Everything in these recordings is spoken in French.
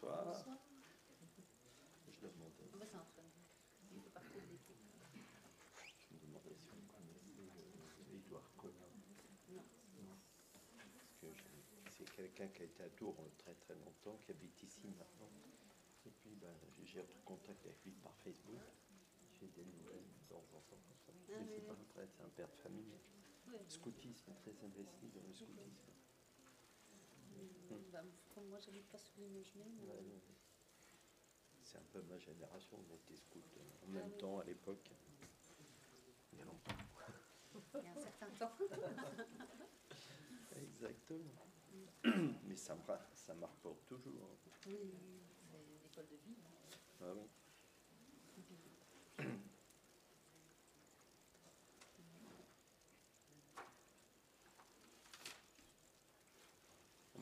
Bonsoir. Je Je me demandais si vous connaissez Edouard euh, Collin. Non. Non. Parce que c'est quelqu'un qui a été à Tours euh, très très longtemps, qui habite ici maintenant. Et puis ben, j'ai un contact avec lui par Facebook. J'ai des nouvelles de temps en temps ça. Ah c'est pas un prêtre, c'est un père de famille. Scoutisme, très investi dans le scoutisme. Hum comme moi, j'habite pas sous les Mugimel. c'est un peu ma génération, on était scouts euh, en ah même temps à l'époque. Il y a longtemps. Il y a un certain temps. Exactement. Mm. Mais ça me, ça me toujours. Hein. Oui, c'est une école de vie. Hein. Ah bon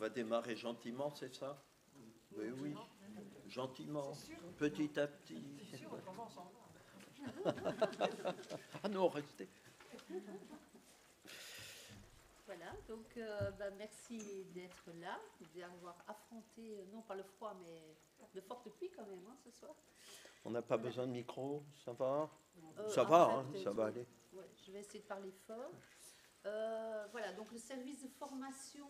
démarrer gentiment, c'est ça Oui, ben oui, gentiment, petit à petit. Sûr, on commence en ah non, restez. Voilà, donc euh, ben, merci d'être là, d'avoir affronté, euh, non pas le froid, mais de fortes pluies quand même hein, ce soir. On n'a pas besoin de micro, ça va euh, Ça va, hein, ça va aller. je vais essayer de parler fort. voilà, donc le service de formation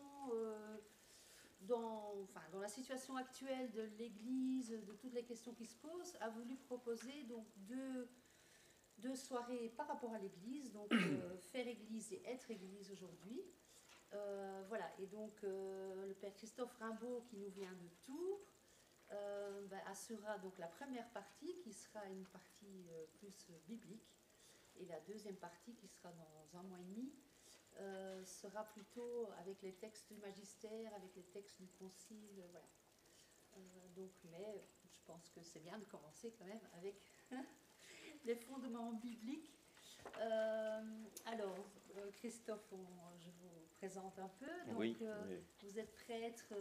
dans, la situation actuelle de l'Église, de toutes les questions qui se posent, a voulu proposer donc deux, soirées par rapport à l'Église, donc euh, faire Église et être Église aujourd'hui. Euh, voilà, et donc euh, le Père Christophe Rimbaud, qui nous vient de Tours, bah, assurera donc la première partie, qui sera une partie plus biblique, et la deuxième partie, qui sera dans un mois et demi, euh, sera plutôt avec les textes du magistère, avec les textes du concile, voilà. Euh, donc, mais je pense que c'est bien de commencer quand même avec les fondements bibliques. Euh, alors, Christophe, je vous présente un peu. vous êtes prêtre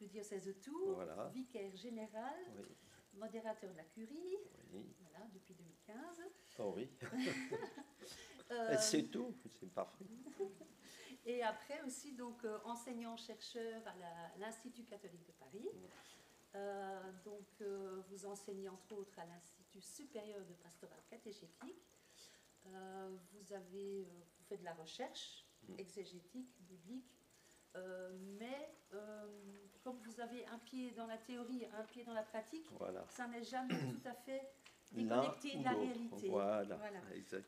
du diocèse de Tours, vicaire général, modérateur de la curie, depuis 2015. Oh oui. c'est tout, c'est parfait et après aussi donc euh, enseignant-chercheur à l'Institut catholique de Paris. Euh, donc, euh, vous enseignez entre autres à l'Institut supérieur de pastoral catéchétique. vous, avez, vous faites de la recherche mm. exégétique, biblique, mais comme vous avez un pied dans la théorie, un pied dans la pratique, ça n'est jamais tout à fait déconnecté de la réalité. Voilà,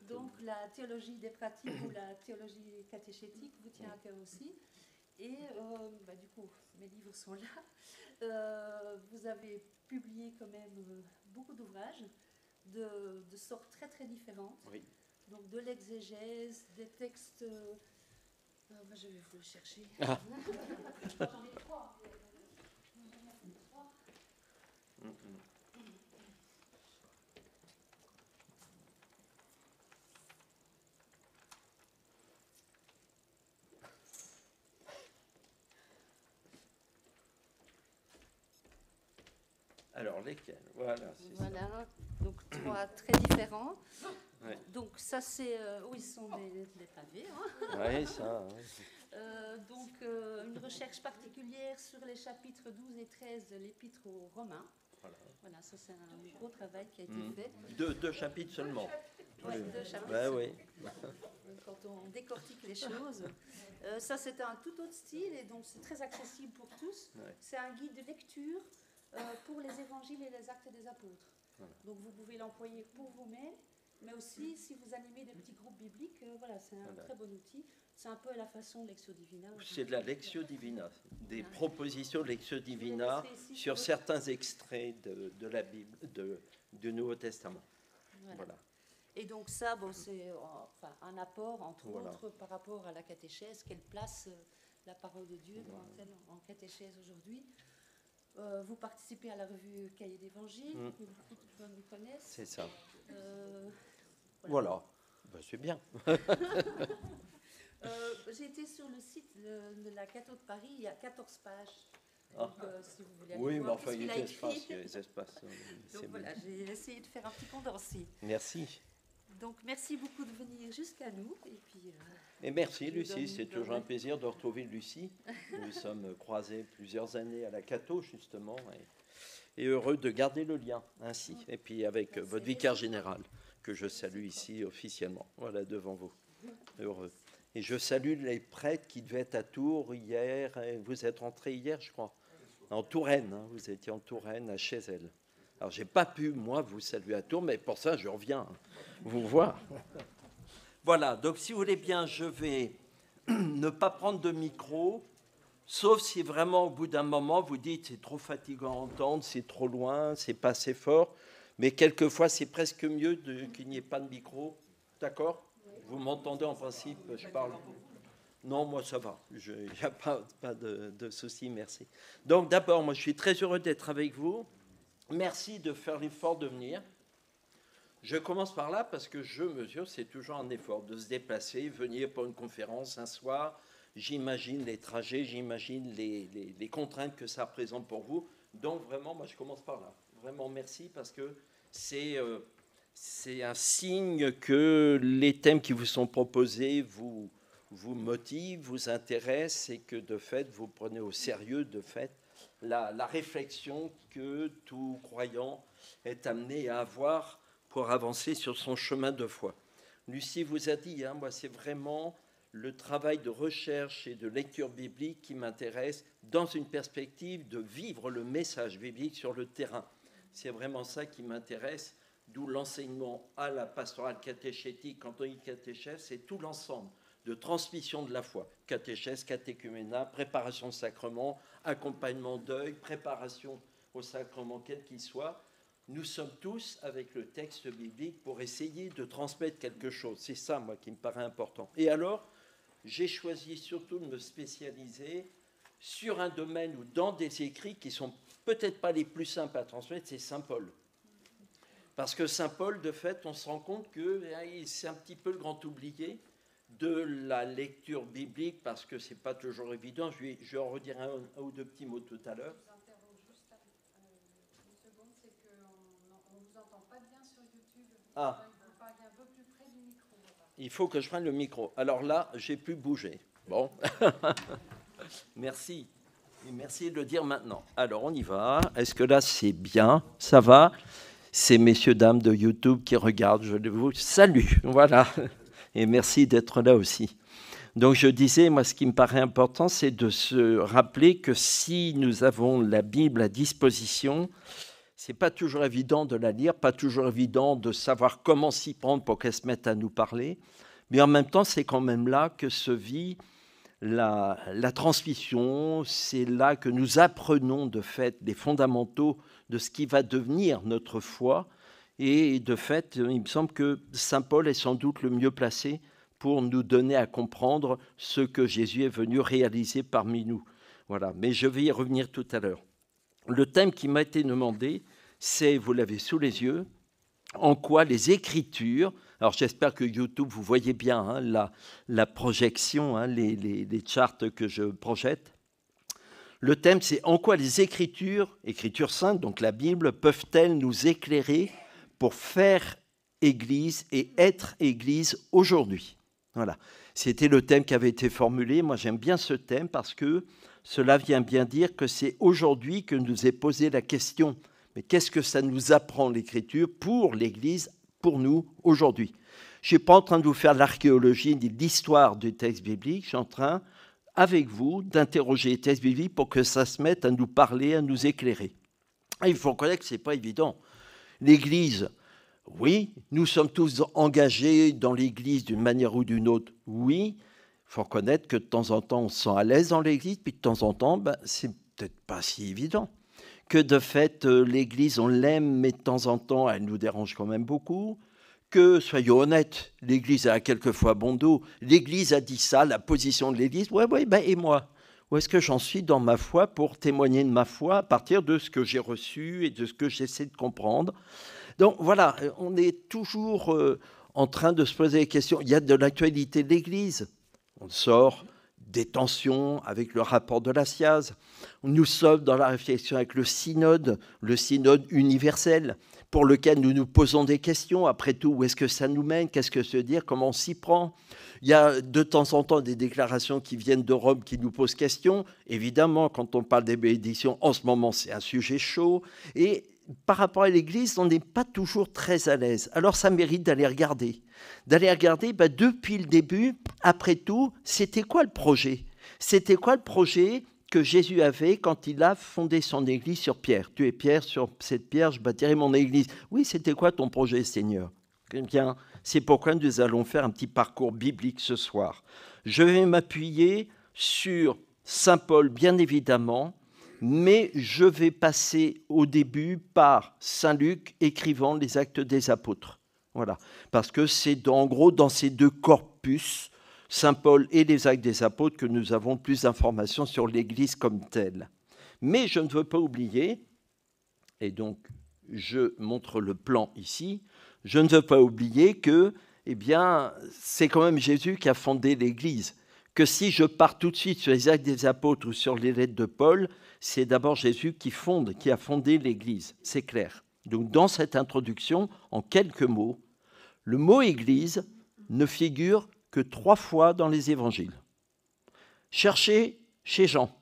Donc la théologie des pratiques ou la théologie catéchétique vous tient à cœur aussi. Et euh, bah, du coup, mes livres sont là. Euh, vous avez publié quand même euh, beaucoup d'ouvrages de, de, sortes très très différentes. Oui. Donc de l'exégèse, des textes... je vais vous chercher. Ah. J'en ai trois. trois. Mm, mm. Alors, lesquels Voilà. donc trois très différents. Donc, ça, c'est. Euh, oui, ce sont des, pavés. Hein. Oui, ça. Euh, donc, euh, une recherche particulière sur les chapitres 12 et 13 de l'Épître aux Romains. Voilà. ça, c'est un gros travail qui a été hmm. fait. Deux, chapitres seulement. Oui, deux chapitres. Ben oui, oui. Quand on décortique les choses. ça, c'est un tout autre style et donc c'est très accessible pour tous. C'est un guide de lecture euh, pour les évangiles et les actes des apôtres. Donc vous pouvez l'employer pour vous-même mais aussi mm. si vous animez des petits groupes bibliques, euh, voilà, c'est un très bon outil. C'est un peu la façon Lectio Divina. C'est de la Lectio Divina, des ah. propositions Lectio Divina sur certains extraits de, la Bible, de, du Nouveau Testament. Voilà. Et donc ça, bon, c'est euh, un apport, entre autres, par rapport à la catéchèse, quelle place la parole de Dieu en catéchèse aujourd'hui. Euh, vous participez à la revue Cahier d'Évangile, mmh. que beaucoup de gens vous connaissent. C'est ça. Euh, voilà. Ben, c'est bien. euh, J'ai été sur le site de, la Cato de Paris, il y a 14 pages. Ah. Euh, si vous voulez oui, mais enfin, il y a des espaces. Donc voilà, j'ai essayé de faire un petit condensé. Merci. Donc merci beaucoup de venir jusqu'à nous. Et puis, euh, et merci Lucie, c'est toujours un plaisir de retrouver Lucie. Nous sommes croisés plusieurs années à la Cato justement et, heureux de garder le lien ainsi. Et puis avec votre vicaire général que je salue ici officiellement, voilà devant vous. Heureux. Et je salue les prêtres qui devaient être à Tours hier. vous êtes rentrés hier, je crois. En Touraine, hein, vous étiez en Touraine à elle alors, j'ai pas pu, moi, vous saluer à tour, mais pour ça, je reviens hein, vous voir. Voilà, donc si vous voulez bien, je vais ne pas prendre de micro, sauf si vraiment au bout d'un moment vous dites c'est trop fatigant à entendre, c'est trop loin, c'est pas assez fort, mais quelquefois c'est presque mieux qu'il n'y ait pas de micro, d'accord Vous m'entendez en principe, je parle. Non, moi ça va, il n'y a pas, de souci, merci. Donc d'abord, moi je suis très heureux d'être avec vous merci de faire l'effort de venir. Je commence par là parce que je mesure, c'est toujours un effort de se déplacer, venir pour une conférence un soir. J'imagine les trajets, j'imagine les, contraintes que ça présente pour vous. Donc vraiment, moi je commence par là. Vraiment merci parce que c'est euh, c'est un signe que les thèmes qui vous sont proposés vous, vous motivent, vous intéressent et que de fait vous prenez au sérieux de fait la, réflexion que tout croyant est amené à avoir pour avancer sur son chemin de foi. Lucie vous a dit, hein, moi c'est vraiment le travail de recherche et de lecture biblique qui m'intéresse dans une perspective de vivre le message biblique sur le terrain. C'est vraiment ça qui m'intéresse, d'où l'enseignement à la pastorale catéchétique, Anthony on c'est tout l'ensemble de transmission de la foi. Catéchèse, catéchuménat, préparation au sacrement, accompagnement deuil, préparation au sacrement quel qu'il soit. Nous sommes tous avec le texte biblique pour essayer de transmettre quelque chose. C'est ça, moi, qui me paraît important. Et alors, j'ai choisi surtout de me spécialiser sur un domaine ou dans des écrits qui sont peut-être pas les plus simples à transmettre, c'est Saint Paul. Parce que Saint Paul, de fait, on se rend compte que c'est eh, un petit peu le grand oublié de la lecture biblique parce que c'est pas toujours évident. Je vais, en redirai un, ou deux petits mots tout à l'heure. Ah. Il faut que je prenne le micro. Alors là, j'ai pu bouger. Bon. merci. Et merci de le dire maintenant. Alors on y va. Est-ce que là c'est bien Ça va C'est messieurs, dames de YouTube qui regardent, je vous salue. Voilà et merci d'être là aussi. Donc je disais, moi ce qui me paraît important, c'est de se rappeler que si nous avons la Bible à disposition, ce n'est pas toujours évident de la lire, pas toujours évident de savoir comment s'y prendre pour qu'elle se mette à nous parler, mais en même temps c'est quand même là que se vit la, la transmission, c'est là que nous apprenons de fait les fondamentaux de ce qui va devenir notre foi, et de fait, euh, il me semble que Saint Paul est sans doute le mieux placé pour nous donner à comprendre ce que Jésus est venu réaliser parmi nous. Voilà, mais je vais y revenir tout à l'heure. Le thème qui m'a été demandé, c'est, vous l'avez sous les yeux, en quoi les Écritures, alors j'espère que YouTube, vous voyez bien hein, la, projection, hein, les, chartes que je projette, le thème c'est en quoi les Écritures, Écritures saintes, donc la Bible, peuvent-elles nous éclairer pour faire Église et être Église aujourd'hui. Voilà. C'était le thème qui avait été formulé. Moi, j'aime bien ce thème parce que cela vient bien dire que c'est aujourd'hui que nous est posée la question. Mais qu'est-ce que ça nous apprend l'Écriture pour l'Église, pour nous, aujourd'hui Je ne suis pas en train de vous faire l'archéologie ni l'histoire du texte biblique. Je suis en train, avec vous, d'interroger les textes bibliques pour que ça se mette à nous parler, à nous éclairer. Et il faut reconnaître que ce n'est pas évident. L'Église, oui, nous sommes tous engagés dans l'Église d'une manière ou d'une autre, oui. Il faut reconnaître que de temps en temps, on se sent à l'aise dans l'Église, puis de temps en temps, ben, c'est peut-être pas si évident. Que de fait, euh, l'Église, on l'aime, mais de temps en temps, elle nous dérange quand même beaucoup que, soyons honnêtes, l'Église a quelquefois bon dos. L'Église a dit ça, la position de l'Église, oui, oui, ben, et moi où est-ce que j'en suis dans ma foi pour témoigner de ma foi à partir de ce que j'ai reçu et de ce que j'essaie de comprendre Donc voilà, euh, on est toujours euh, en train de se poser des questions. Il y a de l'actualité de l'Église. On sort des tensions avec le rapport de la SIAZ. Nous sommes dans la réflexion avec le synode, le synode universel pour lequel nous nous posons des questions. Après tout, où est-ce que ça nous mène Qu'est-ce que se dire Comment on s'y prend Il y a de temps en temps des déclarations qui viennent de Rome qui nous posent question. Évidemment, quand on parle des bénédictions, en ce moment, c'est un sujet chaud. Et par rapport à l'Église, on n'est pas toujours très à l'aise. Alors ça mérite d'aller regarder. D'aller regarder, bah, depuis le début, après tout, c'était quoi le projet C'était quoi le projet que Jésus avait quand il a fondé son église sur Pierre. Tu es Pierre, sur cette pierre, je bâtirai mon église. Oui, c'était quoi ton projet, Seigneur eh Bien, c'est pourquoi nous allons faire un petit parcours biblique ce soir. Je vais m'appuyer sur Saint Paul, bien évidemment, mais je vais passer au début par Saint Luc écrivant les actes des apôtres. Voilà, parce que c'est en gros dans ces deux corpus Saint Paul et les actes des apôtres que nous avons plus d'informations sur l'Église comme telle. Mais je ne veux pas oublier, et donc je montre le plan ici, je ne veux pas oublier que eh bien, c'est quand même Jésus qui a fondé l'Église. Que si je pars tout de suite sur les actes des apôtres ou sur les lettres de Paul, c'est d'abord Jésus qui fonde, qui a fondé l'Église, c'est clair. Donc dans cette introduction, en quelques mots, le mot Église ne figure que trois fois dans les évangiles. Cherchez chez Jean,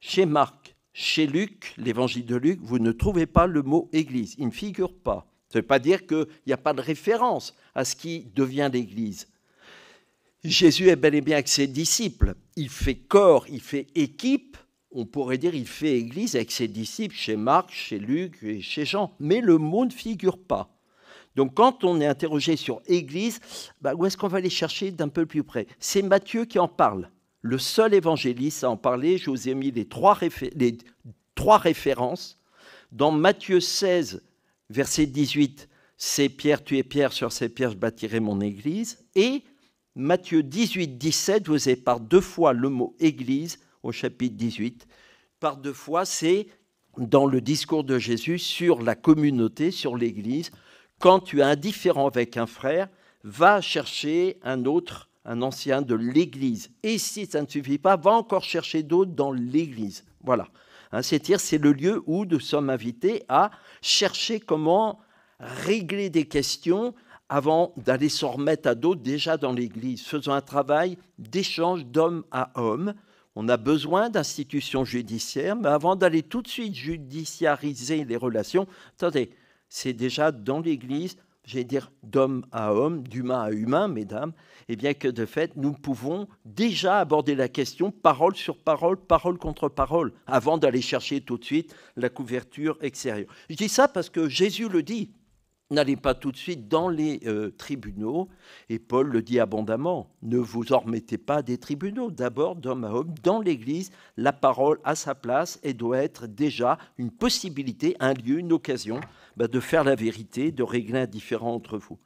chez Marc, chez Luc, l'évangile de Luc, vous ne trouvez pas le mot Église, il ne figure pas. Ça ne veut pas dire qu'il n'y a pas de référence à ce qui devient l'Église. Jésus est bel et bien avec ses disciples. Il fait corps, il fait équipe. On pourrait dire il fait Église avec ses disciples chez Marc, chez Luc et chez Jean. Mais le mot ne figure pas. Donc quand on est interrogé sur Église, bah, où est-ce qu'on va aller chercher d'un peu plus près C'est Matthieu qui en parle, le seul évangéliste à en parler. Je vous ai mis les trois, références. Dans Matthieu 16, verset 18, c'est Pierre, tu es Pierre, sur ces pierres je bâtirai mon Église. Et Matthieu 18, 17, vous avez par deux fois le mot Église au chapitre 18. Par deux fois, c'est dans le discours de Jésus sur la communauté, sur l'Église, quand tu es indifférent avec un frère, va chercher un autre, un ancien de l'Église. Et si ça ne suffit pas, va encore chercher d'autres dans l'Église. Voilà. Hein, C'est-à-dire, c'est le lieu où nous sommes invités à chercher comment régler des questions avant d'aller s'en remettre à d'autres déjà dans l'Église. Faisons un travail d'échange d'homme à homme. On a besoin d'institutions judiciaires, mais avant d'aller tout de suite judiciariser les relations, attendez, c'est déjà dans l'Église, j'ai dire d'homme à homme, d'humain à humain, mesdames, et eh bien que de fait, nous pouvons déjà aborder la question parole sur parole, parole contre parole, avant d'aller chercher tout de suite la couverture extérieure. Je dis ça parce que Jésus le dit. N'allez pas tout de suite dans les euh, tribunaux, et Paul le dit abondamment, ne vous en remettez pas des tribunaux, d'abord d'homme à dans l'Église, la parole a sa place et doit être déjà une possibilité, un lieu, une occasion bah, de faire la vérité, de régler un différent entre vous.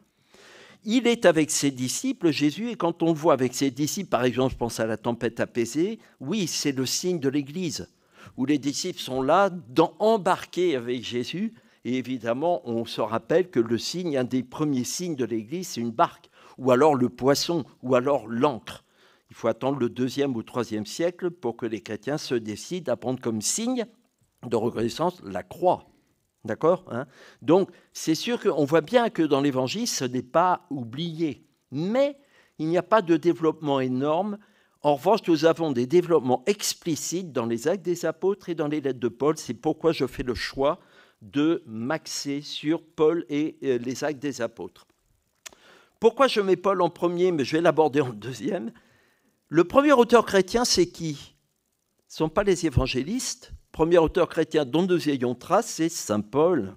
Il est avec ses disciples, Jésus, et quand on voit avec ses disciples, par exemple, je pense à la tempête apaisée, oui, c'est le signe de l'Église, où les disciples sont là, dans, embarqués avec Jésus, et évidemment, on se rappelle que le signe, un des premiers signes de l'Église, c'est une barque, ou alors le poisson, ou alors l'ancre. Il faut attendre le deuxième ou troisième siècle pour que les chrétiens se décident à prendre comme signe de reconnaissance la croix. D'accord hein Donc, c'est sûr qu'on voit bien que dans l'Évangile, ce n'est pas oublié. Mais il n'y a pas de développement énorme. En revanche, nous avons des développements explicites dans les actes des apôtres et dans les lettres de Paul. C'est pourquoi je fais le choix de m'axer sur Paul et euh, les actes des apôtres. Pourquoi je mets Paul en premier, mais je vais l'aborder en deuxième Le premier auteur chrétien, c'est qui Ce ne sont pas les évangélistes. premier auteur chrétien dont nous ayons trace, c'est Saint Paul.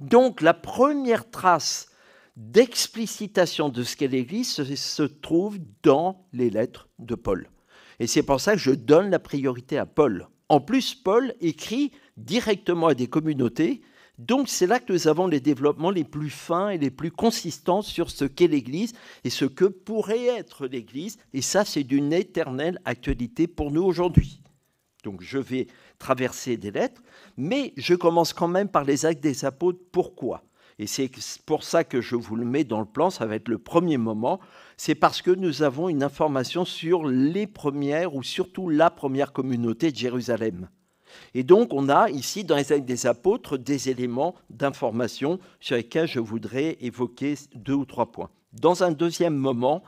Donc la première trace d'explicitation de ce qu'est l'Église se trouve dans les lettres de Paul. Et c'est pour ça que je donne la priorité à Paul. En plus, Paul écrit directement à des communautés. Donc c'est là que nous avons les développements les plus fins et les plus consistants sur ce qu'est l'Église et ce que pourrait être l'Église. Et ça, c'est d'une éternelle actualité pour nous aujourd'hui. Donc je vais traverser des lettres, mais je commence quand même par les actes des apôtres. Pourquoi et c'est pour ça que je vous le mets dans le plan, ça va être le premier moment, c'est parce que nous avons une information sur les premières ou surtout la première communauté de Jérusalem. Et donc, on a ici, dans les actes des apôtres, des éléments d'information sur lesquels je voudrais évoquer deux ou trois points. Dans un deuxième moment,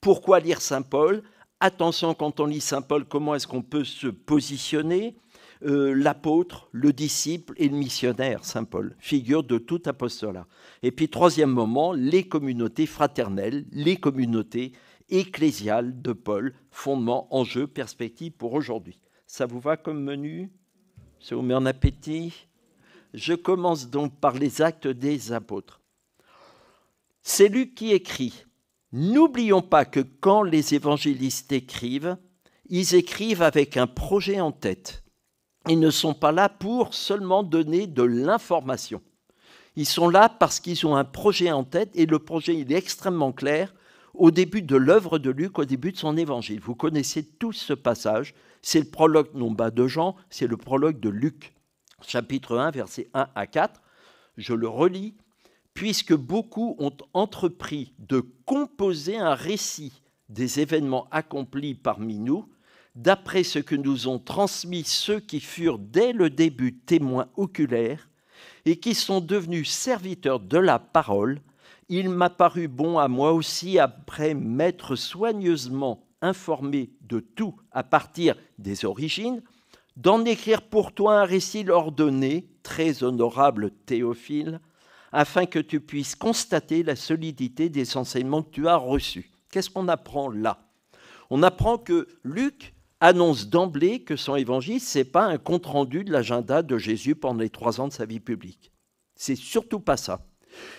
pourquoi lire Saint Paul Attention, quand on lit Saint Paul, comment est-ce qu'on peut se positionner euh, L'apôtre, le disciple et le missionnaire, Saint Paul, figure de tout apostolat. Et puis, troisième moment, les communautés fraternelles, les communautés ecclésiales de Paul, fondement, enjeu, perspective pour aujourd'hui. Ça vous va comme menu ça vous met en appétit Je commence donc par les actes des apôtres. C'est Luc qui écrit. N'oublions pas que quand les évangélistes écrivent, ils écrivent avec un projet en tête. Ils ne sont pas là pour seulement donner de l'information. Ils sont là parce qu'ils ont un projet en tête et le projet il est extrêmement clair au début de l'œuvre de Luc, au début de son évangile. Vous connaissez tous ce passage, c'est le prologue non pas de Jean, c'est le prologue de Luc, chapitre 1, versets 1 à 4. Je le relis. Puisque beaucoup ont entrepris de composer un récit des événements accomplis parmi nous, d'après ce que nous ont transmis ceux qui furent dès le début témoins oculaires et qui sont devenus serviteurs de la parole, il m'a paru bon à moi aussi, après mettre soigneusement informé de tout à partir des origines, d'en écrire pour toi un récit ordonné, très honorable Théophile, afin que tu puisses constater la solidité des enseignements que tu as reçus. Qu'est-ce qu'on apprend là On apprend que Luc annonce d'emblée que son évangile, ce n'est pas un compte-rendu de l'agenda de Jésus pendant les trois ans de sa vie publique. C'est surtout pas ça.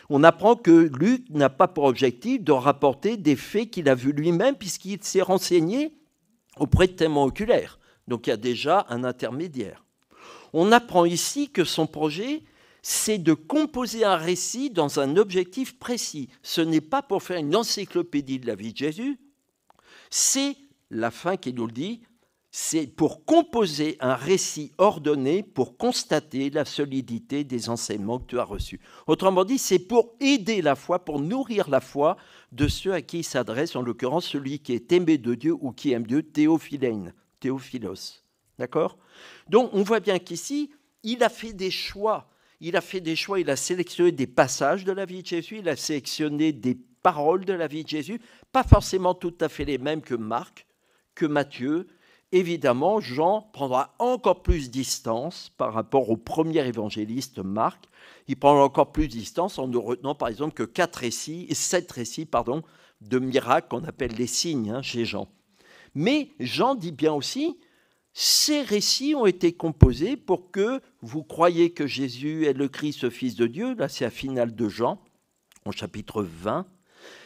On apprend que Luc n'a pas pour objectif de rapporter des faits qu'il a vus lui-même puisqu'il s'est renseigné auprès de témoins oculaires. Donc il y a déjà un intermédiaire. On apprend ici que son projet, c'est de composer un récit dans un objectif précis. Ce n'est pas pour faire une encyclopédie de la vie de Jésus, c'est la fin qui nous le dit, c'est pour composer un récit ordonné pour constater la solidité des enseignements que tu as reçus. Autrement dit, c'est pour aider la foi, pour nourrir la foi de ceux à qui il s'adresse, en l'occurrence celui qui est aimé de Dieu ou qui aime Dieu, théophilène, théophilos. D'accord Donc on voit bien qu'ici, il a fait des choix. Il a fait des choix, il a sélectionné des passages de la vie de Jésus, il a sélectionné des paroles de la vie de Jésus, pas forcément tout à fait les mêmes que Marc, que Matthieu, évidemment, Jean prendra encore plus distance par rapport au premier évangéliste Marc. Il prendra encore plus distance en ne retenant par exemple que quatre récits, sept récits pardon, de miracles qu'on appelle les signes hein, chez Jean. Mais Jean dit bien aussi, ces récits ont été composés pour que vous croyiez que Jésus est le Christ, le Fils de Dieu, là c'est la finale de Jean, au chapitre 20,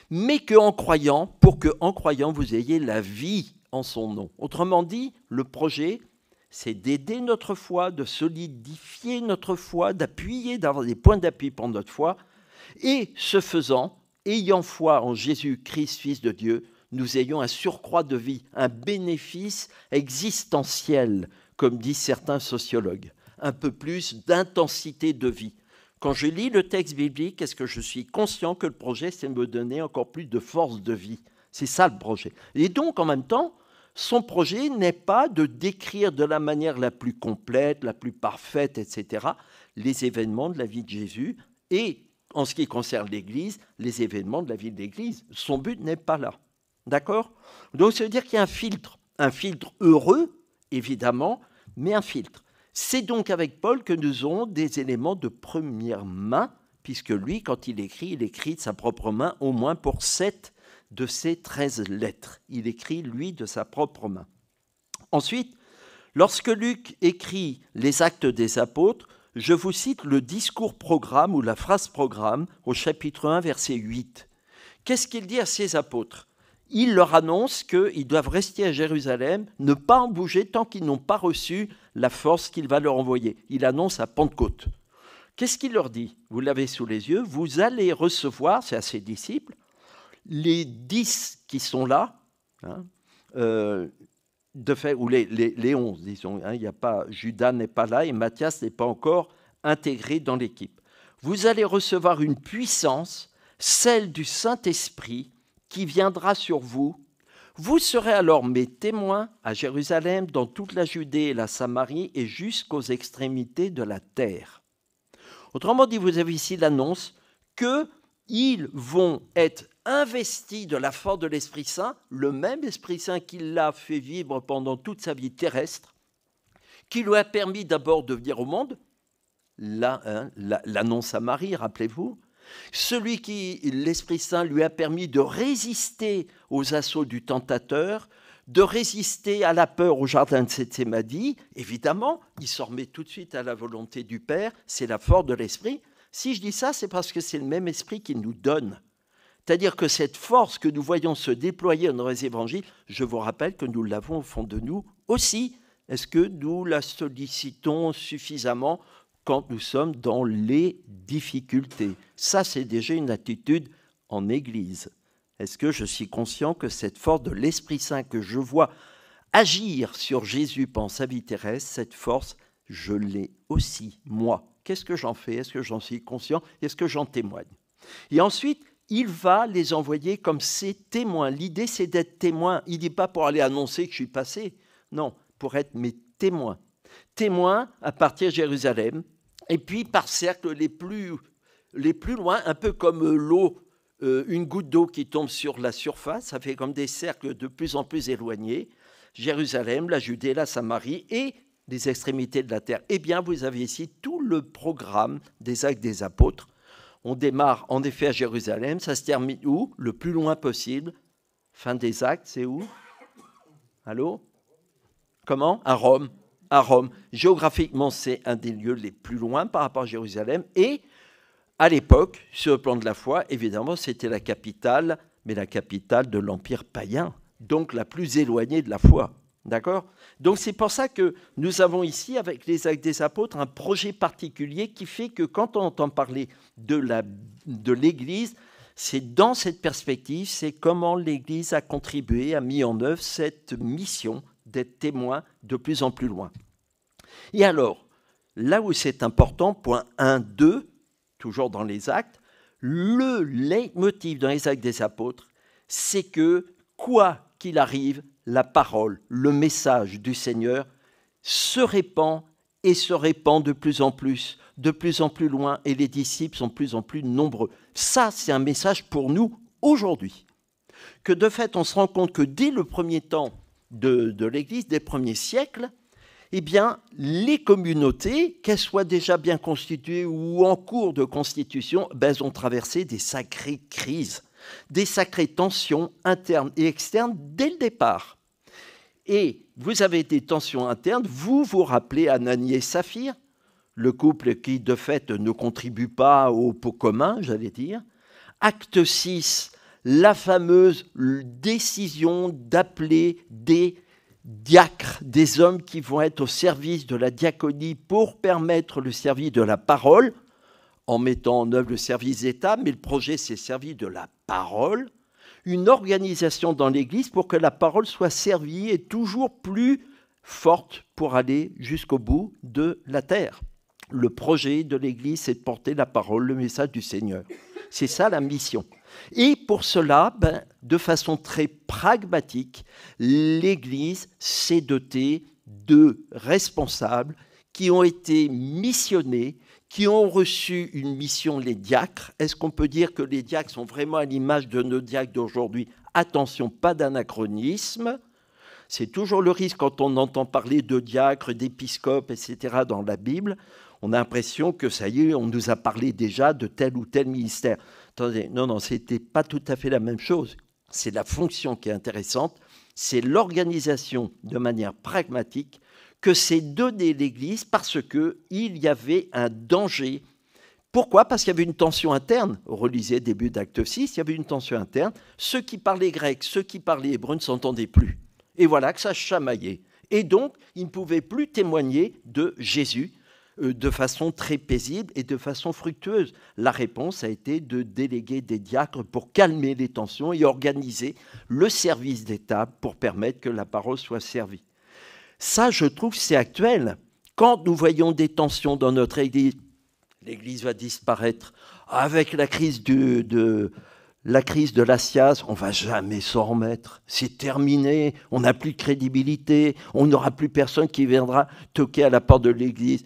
mais que en croyant, pour que en croyant vous ayez la vie en son nom. Autrement dit, le projet, c'est d'aider notre foi, de solidifier notre foi, d'appuyer, d'avoir des points d'appui pour notre foi. Et ce faisant, ayant foi en Jésus-Christ, Fils de Dieu, nous ayons un surcroît de vie, un bénéfice existentiel, comme disent certains sociologues, un peu plus d'intensité de vie. Quand je lis le texte biblique, est-ce que je suis conscient que le projet, c'est de me donner encore plus de force de vie C'est ça le projet. Et donc, en même temps, son projet n'est pas de décrire de la manière la plus complète, la plus parfaite, etc., les événements de la vie de Jésus et, en ce qui concerne l'Église, les événements de la vie de l'Église. Son but n'est pas là. D'accord Donc, ça veut dire qu'il y a un filtre, un filtre heureux, évidemment, mais un filtre. C'est donc avec Paul que nous avons des éléments de première main, puisque lui, quand il écrit, il écrit de sa propre main au moins pour sept de ces treize lettres. Il écrit, lui, de sa propre main. Ensuite, lorsque Luc écrit les actes des apôtres, je vous cite le discours programme ou la phrase programme au chapitre 1, verset 8. Qu'est-ce qu'il dit à ses apôtres Il leur annonce qu'ils doivent rester à Jérusalem, ne pas en bouger tant qu'ils n'ont pas reçu la force qu'il va leur envoyer. Il annonce à Pentecôte. Qu'est-ce qu'il leur dit Vous l'avez sous les yeux, vous allez recevoir, c'est à ses disciples, les 10 qui sont là, hein, euh, de fait, ou les, les, 11, disons, hein, n'y a pas, Judas n'est pas là et Matthias n'est pas encore intégré dans l'équipe. Vous allez recevoir une puissance, celle du Saint-Esprit, qui viendra sur vous. Vous serez alors mes témoins à Jérusalem, dans toute la Judée et la Samarie et jusqu'aux extrémités de la terre. Autrement dit, vous avez ici l'annonce que ils vont être investi de la force de l'Esprit Saint, le même Esprit Saint qui l'a fait vivre pendant toute sa vie terrestre, qui lui a permis d'abord de venir au monde, hein, l'annonce à Marie, rappelez-vous, celui qui, l'Esprit Saint, lui a permis de résister aux assauts du tentateur, de résister à la peur au jardin de Séthémadie, évidemment, il s'en remet tout de suite à la volonté du Père, c'est la force de l'Esprit. Si je dis ça, c'est parce que c'est le même Esprit qui nous donne c'est-à-dire que cette force que nous voyons se déployer dans les évangiles, je vous rappelle que nous l'avons au fond de nous aussi. Est-ce que nous la sollicitons suffisamment quand nous sommes dans les difficultés Ça, c'est déjà une attitude en Église. Est-ce que je suis conscient que cette force de l'Esprit Saint que je vois agir sur Jésus pendant sa vie terrestre, cette force, je l'ai aussi, moi Qu'est-ce que j'en fais Est-ce que j'en suis conscient Est-ce que j'en témoigne Et ensuite, il va les envoyer comme ses témoins. L'idée, c'est d'être témoin. Il ne dit pas pour aller annoncer que je suis passé. Non, pour être mes témoins. Témoins à partir de Jérusalem, et puis par cercles les plus, les plus loin, un peu comme euh, l'eau, euh, une goutte d'eau qui tombe sur la surface, ça fait comme des cercles de plus en plus éloignés. Jérusalem, la Judée, la Samarie et les extrémités de la terre. Eh bien, vous avez ici tout le programme des actes des apôtres on démarre en effet à Jérusalem, ça se termine où Le plus loin possible. Fin des actes, c'est où Allô Comment À Rome. À Rome. Géographiquement, c'est un des lieux les plus loin par rapport à Jérusalem. Et à l'époque, sur le plan de la foi, évidemment, c'était la capitale, mais la capitale de l'Empire païen, donc la plus éloignée de la foi. D'accord Donc c'est pour ça que nous avons ici, avec les actes des apôtres, un projet particulier qui fait que quand on entend parler de l'Église, c'est dans cette perspective, c'est comment l'Église a contribué, a mis en œuvre cette mission d'être témoin de plus en plus loin. Et alors, là où c'est important, point 1, 2, toujours dans les actes, le leitmotiv dans les actes des apôtres, c'est que quoi qu'il arrive, la parole, le message du Seigneur se répand et se répand de plus en plus, de plus en plus loin, et les disciples sont de plus en plus nombreux. Ça, c'est un message pour nous aujourd'hui. Que de fait, on se rend compte que dès le premier temps de, l'Église, des premiers siècles, eh bien, les communautés, qu'elles soient déjà bien constituées ou en cours de constitution, ben, elles ont traversé des sacrées crises des sacrées tensions internes et externes dès le départ. Et vous avez des tensions internes, vous vous rappelez Anani et Saphir, le couple qui de fait ne contribue pas au pot commun, j'allais dire. Acte 6, la fameuse décision d'appeler des diacres, des hommes qui vont être au service de la diaconie pour permettre le service de la parole, en mettant en œuvre le service d'État, mais le projet s'est servi de la parole, une organisation dans l'Église pour que la parole soit servie et toujours plus forte pour aller jusqu'au bout de la terre. Le projet de l'Église, c'est de porter la parole, le message du Seigneur. C'est ça la mission. Et pour cela, ben, de façon très pragmatique, l'Église s'est dotée de responsables qui ont été missionnés qui ont reçu une mission, les diacres. Est-ce qu'on peut dire que les diacres sont vraiment à l'image de nos diacres d'aujourd'hui Attention, pas d'anachronisme. C'est toujours le risque quand on entend parler de diacres, d'épiscopes, etc. dans la Bible. On a l'impression que ça y est, on nous a parlé déjà de tel ou tel ministère. Attendez, non, non, c'était pas tout à fait la même chose. C'est la fonction qui est intéressante, c'est l'organisation de manière pragmatique que c'est donné l'Église parce qu'il y avait un danger. Pourquoi Parce qu'il y avait une tension interne. Relisez début d'acte 6, il y avait une tension interne. Ceux qui parlaient grec, ceux qui parlaient hébreu ne s'entendaient plus. Et voilà que ça chamaillait. Et donc, ils ne pouvaient plus témoigner de Jésus euh, de façon très paisible et de façon fructueuse. La réponse a été de déléguer des diacres pour calmer les tensions et organiser le service d'état pour permettre que la parole soit servie. Ça, je trouve, c'est actuel. Quand nous voyons des tensions dans notre Église, l'Église va disparaître. Avec la crise, de, la crise de on va jamais s'en remettre. C'est terminé. On n'a plus de crédibilité. On n'aura plus personne qui viendra toquer à la porte de l'Église.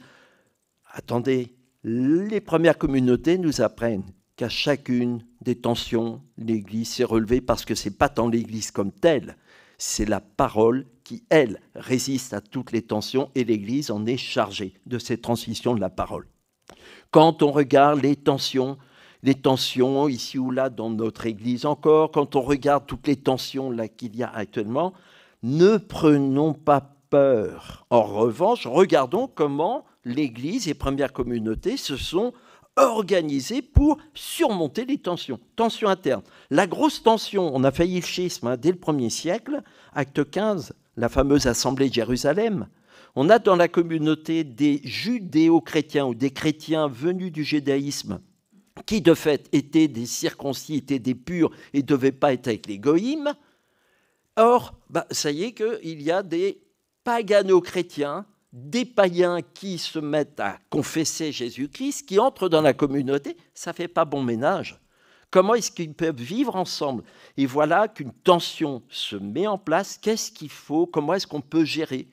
Attendez, les premières communautés nous apprennent qu'à chacune des tensions, l'Église s'est relevée parce que c'est pas tant l'Église comme telle, c'est la parole qui, elle, résiste à toutes les tensions et l'Église en est chargée de cette transmission de la parole. Quand on regarde les tensions, les tensions ici ou là dans notre Église encore, quand on regarde toutes les tensions là qu'il y a actuellement, ne prenons pas peur. En revanche, regardons comment l'Église et premières communautés se sont organisées pour surmonter les tensions, tensions internes. La grosse tension, on a failli le schisme hein, dès le premier siècle, acte 15, la fameuse assemblée de Jérusalem, on a dans la communauté des judéo-chrétiens ou des chrétiens venus du judaïsme qui de fait étaient des circoncis, étaient des purs et ne devaient pas être avec les goïmes. Or, bah, ça y est qu'il y a des pagano-chrétiens, des païens qui se mettent à confesser Jésus-Christ, qui entrent dans la communauté, ça ne fait pas bon ménage. Comment est-ce qu'ils peuvent vivre ensemble Et voilà qu'une tension se met en place. Qu'est-ce qu'il faut Comment est-ce qu'on peut gérer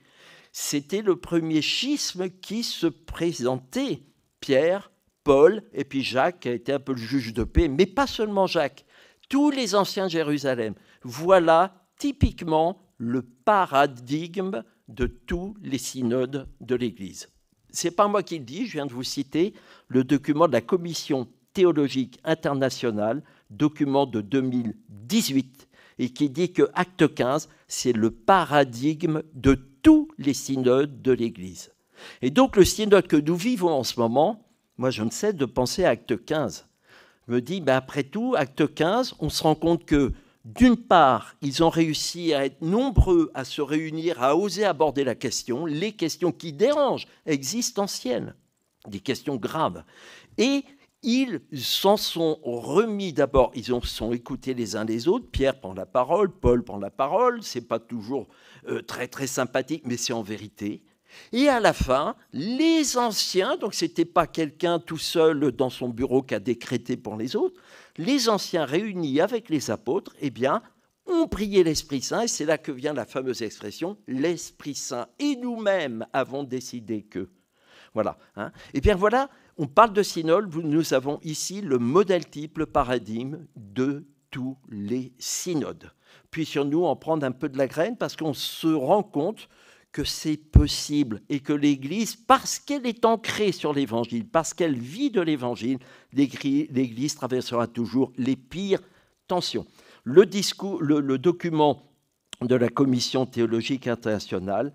C'était le premier schisme qui se présentait. Pierre, Paul, et puis Jacques a été un peu le juge de paix, mais pas seulement Jacques. Tous les anciens Jérusalem. Voilà typiquement le paradigme de tous les synodes de l'Église. C'est pas moi qui le dis, je viens de vous citer le document de la commission théologique international, document de 2018, et qui dit que Acte 15, c'est le paradigme de tous les synodes de l'Église. Et donc le synode que nous vivons en ce moment, moi je ne sais de penser à Acte 15. Je me dis, ben après tout, Acte 15, on se rend compte que d'une part, ils ont réussi à être nombreux à se réunir, à oser aborder la question, les questions qui dérangent, existentielles, des questions graves. Et ils s'en sont remis d'abord, ils ont, sont écoutés les uns les autres. Pierre prend la parole, Paul prend la parole. C'est pas toujours euh, très très sympathique, mais c'est en vérité. Et à la fin, les anciens, donc c'était pas quelqu'un tout seul dans son bureau qui a décrété pour les autres, les anciens réunis avec les apôtres, eh bien, ont prié l'Esprit Saint, et c'est là que vient la fameuse expression l'Esprit Saint, et nous-mêmes avons décidé que. Voilà. Hein. Et eh bien voilà, on parle de synode, nous avons ici le modèle type, le paradigme de tous les synodes. Puissions-nous en prendre un peu de la graine parce qu'on se rend compte que c'est possible et que l'Église, parce qu'elle est ancrée sur l'Évangile, parce qu'elle vit de l'Évangile, l'Église traversera toujours les pires tensions. Le, document de la Commission théologique internationale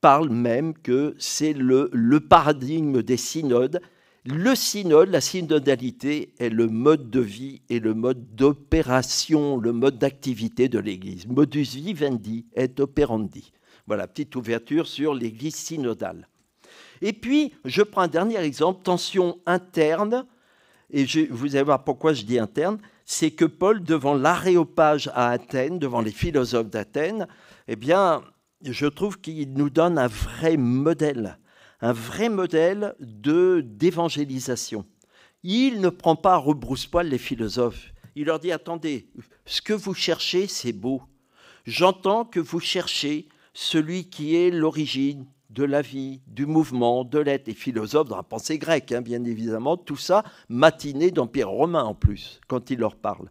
parle même que c'est le paradigme des synodes le synode, la synodalité est le mode de vie et le mode d'opération, le mode d'activité de l'Église. Modus vivendi et operandi. Voilà, petite ouverture sur l'Église synodale. Et puis, je prends un dernier exemple, tension interne, et vous allez voir pourquoi je dis interne, c'est que Paul, devant l'aréopage à Athènes, devant les philosophes d'Athènes, eh bien, je trouve qu'il nous donne un vrai modèle un vrai modèle de d'évangélisation. Il ne prend pas à rebrousse-poil les philosophes. Il leur dit attendez, ce que vous cherchez, c'est beau. J'entends que vous cherchez celui qui est l'origine de la vie, du mouvement, de l'être, et philosophes dans la pensée grecque, hein, bien évidemment, tout ça matiné d'Empire romain en plus, quand il leur parle.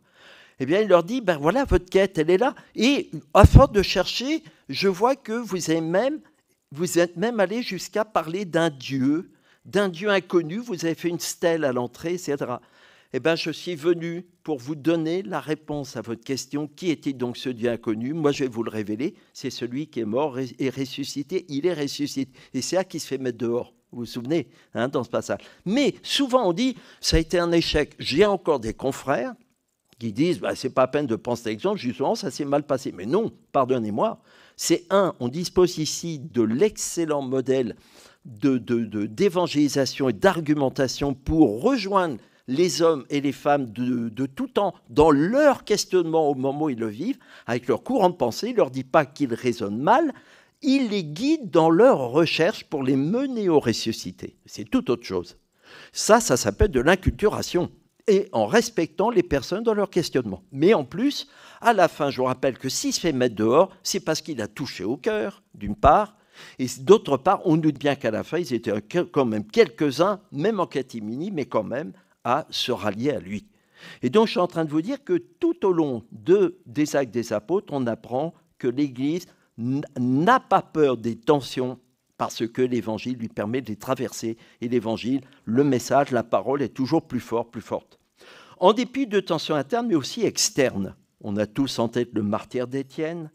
Eh bien, il leur dit, ben voilà, votre quête, elle est là. Et à force de chercher, je vois que vous avez même vous êtes même allé jusqu'à parler d'un Dieu, d'un Dieu inconnu. Vous avez fait une stèle à l'entrée, etc. Eh bien, je suis venu pour vous donner la réponse à votre question. Qui était donc ce Dieu inconnu Moi, je vais vous le révéler. C'est celui qui est mort et ressuscité. Il est ressuscité. Et c'est là qui se fait mettre dehors. Vous vous souvenez, hein, dans ce passage. Mais souvent, on dit, ça a été un échec. J'ai encore des confrères qui disent, bah, c'est pas à peine de penser à exemple, justement, ça s'est mal passé. Mais non, pardonnez-moi, c'est un, on dispose ici de l'excellent modèle d'évangélisation de, de, et d'argumentation pour rejoindre les hommes et les femmes de, de, tout temps dans leur questionnement au moment où ils le vivent, avec leur courant de pensée, il ne leur dit pas qu'ils raisonnent mal, il les guide dans leur recherche pour les mener aux ressuscités. C'est tout autre chose. Ça, ça s'appelle de l'inculturation et en respectant les personnes dans leur questionnement. Mais en plus, à la fin, je vous rappelle que s'il se fait mettre dehors, c'est parce qu'il a touché au cœur, d'une part, et d'autre part, on doute bien qu'à la fin, ils étaient quand même quelques-uns, même en catimini, mais quand même, à se rallier à lui. Et donc, je suis en train de vous dire que tout au long de, des actes des apôtres, on apprend que l'Église n'a pas peur des tensions parce que l'évangile lui permet de les traverser. Et l'évangile, le message, la parole est toujours plus fort, plus forte. En dépit de tensions internes, mais aussi externes. On a tous en tête le martyr d'Étienne.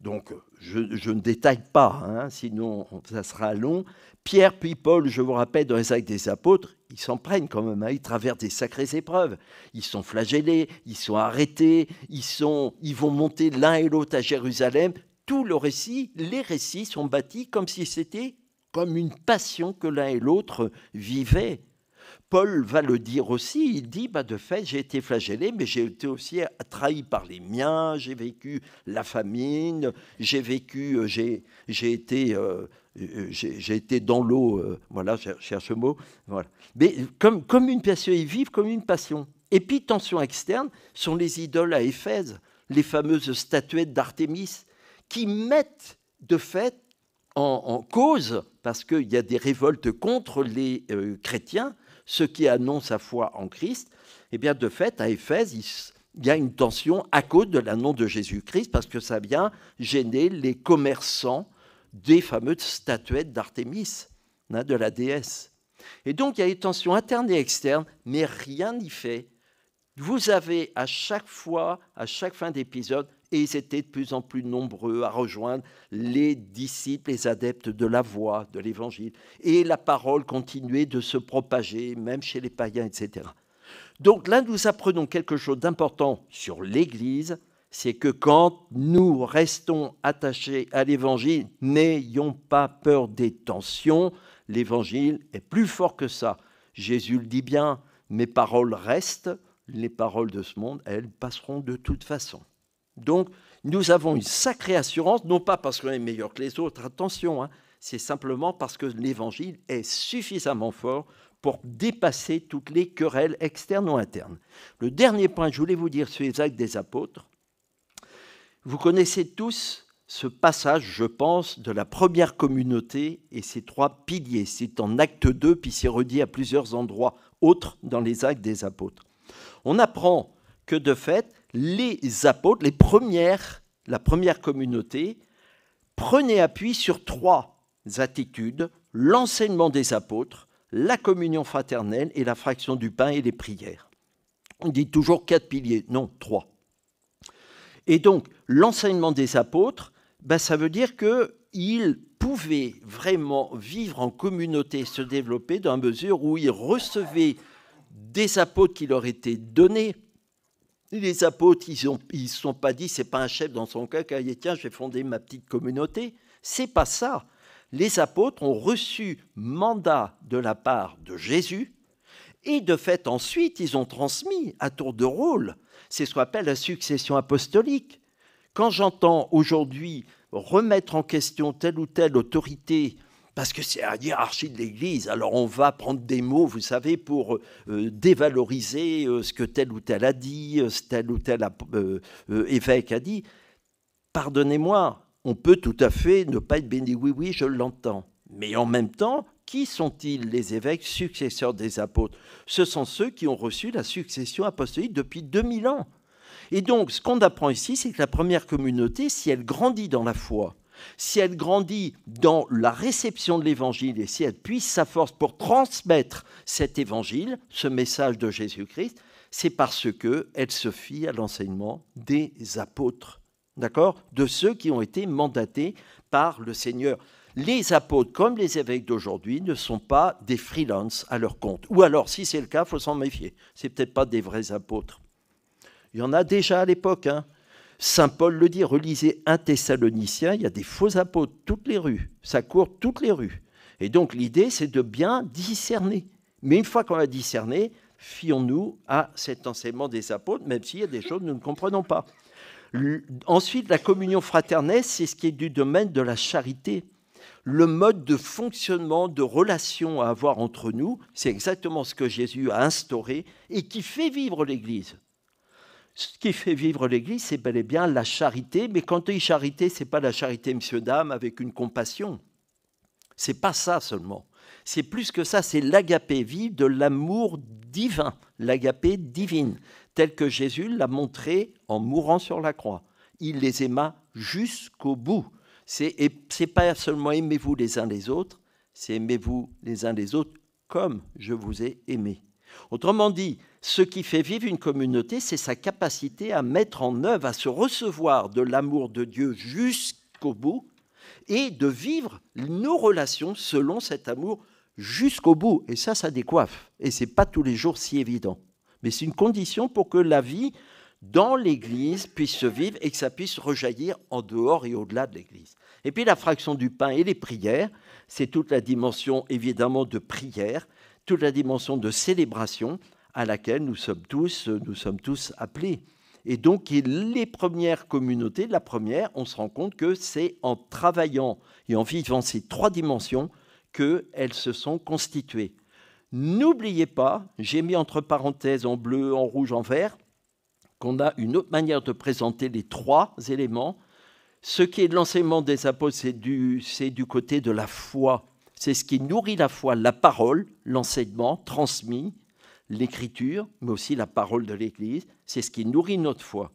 Donc, je, ne détaille pas, hein, sinon ça sera long. Pierre puis Paul, je vous rappelle, dans les actes des apôtres, ils s'en prennent quand même, hein, ils traversent des sacrées épreuves. Ils sont flagellés, ils sont arrêtés, ils, sont, ils vont monter l'un et l'autre à Jérusalem, tout le récit, les récits sont bâtis comme si c'était comme une passion que l'un et l'autre vivaient. Paul va le dire aussi, il dit, bah de fait, j'ai été flagellé, mais j'ai été aussi trahi par les miens, j'ai vécu la famine, j'ai vécu, euh, j'ai, été, euh, euh, été dans l'eau, voilà, je cherche ce mot, voilà. Mais comme, comme une passion, ils vivent comme une passion. Et puis, tension externe sont les idoles à Éphèse, les fameuses statuettes d'Artémis qui mettent de fait en, cause, parce qu'il y a des révoltes contre les euh, chrétiens, ceux qui annoncent sa foi en Christ, et eh bien de fait, à Éphèse, il y a une tension à cause de l'annonce de Jésus-Christ, parce que ça vient gêner les commerçants des fameuses statuettes d'Artémis, hein, de la déesse. Et donc, il y a une tension interne et externe, mais rien n'y fait. Vous avez à chaque fois, à chaque fin d'épisode, et ils étaient de plus en plus nombreux à rejoindre les disciples, les adeptes de la voix, de l'évangile. Et la parole continuait de se propager, même chez les païens, etc. Donc là, nous apprenons quelque chose d'important sur l'Église, c'est que quand nous restons attachés à l'Évangile, n'ayons pas peur des tensions, l'Évangile est plus fort que ça. Jésus le dit bien, mes paroles restent, les paroles de ce monde, elles passeront de toute façon. Donc, nous avons une sacrée assurance, non pas parce qu'on est meilleur que les autres, attention, hein, c'est simplement parce que l'Évangile est suffisamment fort pour dépasser toutes les querelles externes ou internes. Le dernier point que je voulais vous dire sur les actes des apôtres, vous connaissez tous ce passage, je pense, de la première communauté et ses trois piliers. C'est en acte 2, puis c'est redit à plusieurs endroits autres dans les actes des apôtres. On apprend que de fait, les apôtres, les premières, la première communauté, prenaient appui sur trois attitudes, l'enseignement des apôtres, la communion fraternelle et la fraction du pain et les prières. On dit toujours quatre piliers, non, trois. Et donc, l'enseignement des apôtres, ben, ça veut dire qu'ils pouvaient vraiment vivre en communauté, se développer dans la mesure où ils recevaient des apôtres qui leur étaient donnés, les apôtres, ils ne ils se sont pas dit, c'est pas un chef dans son a dit tiens, je vais fonder ma petite communauté. C'est pas ça. Les apôtres ont reçu mandat de la part de Jésus, et de fait, ensuite, ils ont transmis à tour de rôle. C'est ce qu'on appelle la succession apostolique. Quand j'entends aujourd'hui remettre en question telle ou telle autorité parce que c'est la hiérarchie de l'Église. Alors on va prendre des mots, vous savez, pour euh, euh, dévaloriser euh, ce que tel ou tel a dit, ce tel ou tel évêque a dit. Pardonnez-moi, on peut tout à fait ne pas être béni, oui, oui, je l'entends. Mais en même temps, qui sont-ils les évêques successeurs des apôtres Ce sont ceux qui ont reçu la succession apostolique depuis 2000 ans. Et donc, ce qu'on apprend ici, c'est que la première communauté, si elle grandit dans la foi, si elle grandit dans la réception de l'Évangile et si elle puise sa force pour transmettre cet Évangile, ce message de Jésus-Christ, c'est parce qu'elle se fie à l'enseignement des apôtres, d'accord De ceux qui ont été mandatés par le Seigneur. Les apôtres, comme les évêques d'aujourd'hui, ne sont pas des freelances à leur compte. Ou alors, si c'est le cas, il faut s'en méfier. Ce peut-être pas des vrais apôtres. Il y en a déjà à l'époque, hein Saint Paul le dit, relisez un Thessalonicien, il y a des faux apôtres toutes les rues, ça court toutes les rues. Et donc l'idée, c'est de bien discerner. Mais une fois qu'on a discerné, fions-nous à cet enseignement des apôtres, même s'il y a des choses que nous ne comprenons pas. Ensuite, la communion fraternelle, c'est ce qui est du domaine de la charité. Le mode de fonctionnement, de relation à avoir entre nous, c'est exactement ce que Jésus a instauré et qui fait vivre l'Église ce qui fait vivre l'Église, c'est bel et bien la charité, mais quand on dit charité, ce n'est pas la charité, monsieur, dame, avec une compassion. C'est pas ça seulement. C'est plus que ça, c'est l'agapé vie de l'amour divin, l'agapé divine, tel que Jésus l'a montré en mourant sur la croix. Il les aima jusqu'au bout. C'est n'est pas seulement aimez-vous les uns les autres, c'est aimez-vous les uns les autres comme je vous ai aimés. Autrement dit, ce qui fait vivre une communauté, c'est sa capacité à mettre en œuvre, à se recevoir de l'amour de Dieu jusqu'au bout et de vivre nos relations selon cet amour jusqu'au bout. Et ça, ça décoiffe. Et ce n'est pas tous les jours si évident. Mais c'est une condition pour que la vie dans l'Église puisse se vivre et que ça puisse rejaillir en dehors et au-delà de l'Église. Et puis la fraction du pain et les prières, c'est toute la dimension évidemment de prière, toute la dimension de célébration à laquelle nous sommes tous, euh, nous sommes tous appelés. Et donc, les premières communautés, la première, on se rend compte que c'est en travaillant et en vivant ces trois dimensions qu'elles se sont constituées. N'oubliez pas, j'ai mis entre parenthèses en bleu, en rouge, en vert, qu'on a une autre manière de présenter les trois éléments. Ce qui est de l'enseignement des apôtres, c'est du, du côté de la foi c'est ce qui nourrit la foi, la parole, l'enseignement transmis, l'écriture, mais aussi la parole de l'Église, c'est ce qui nourrit notre foi.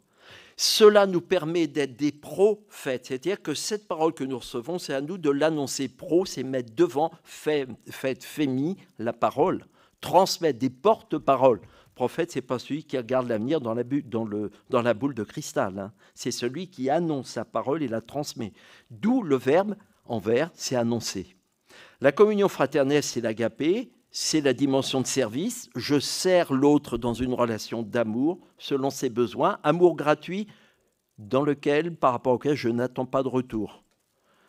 Cela nous permet d'être des prophètes, c'est-à-dire que cette parole que nous recevons, c'est à nous de l'annoncer. Pro, c'est mettre devant, fait, fait, fait, mis, la parole, transmettre des porte-paroles. Prophète, c'est pas celui qui regarde l'avenir dans la, boule de cristal, hein. c'est celui qui annonce sa parole et la transmet. D'où le verbe en vers, c'est annoncer. La communion fraternelle, c'est l'agapé, c'est la dimension de service. Je sers l'autre dans une relation d'amour selon ses besoins, amour gratuit dans lequel, par rapport auquel je n'attends pas de retour.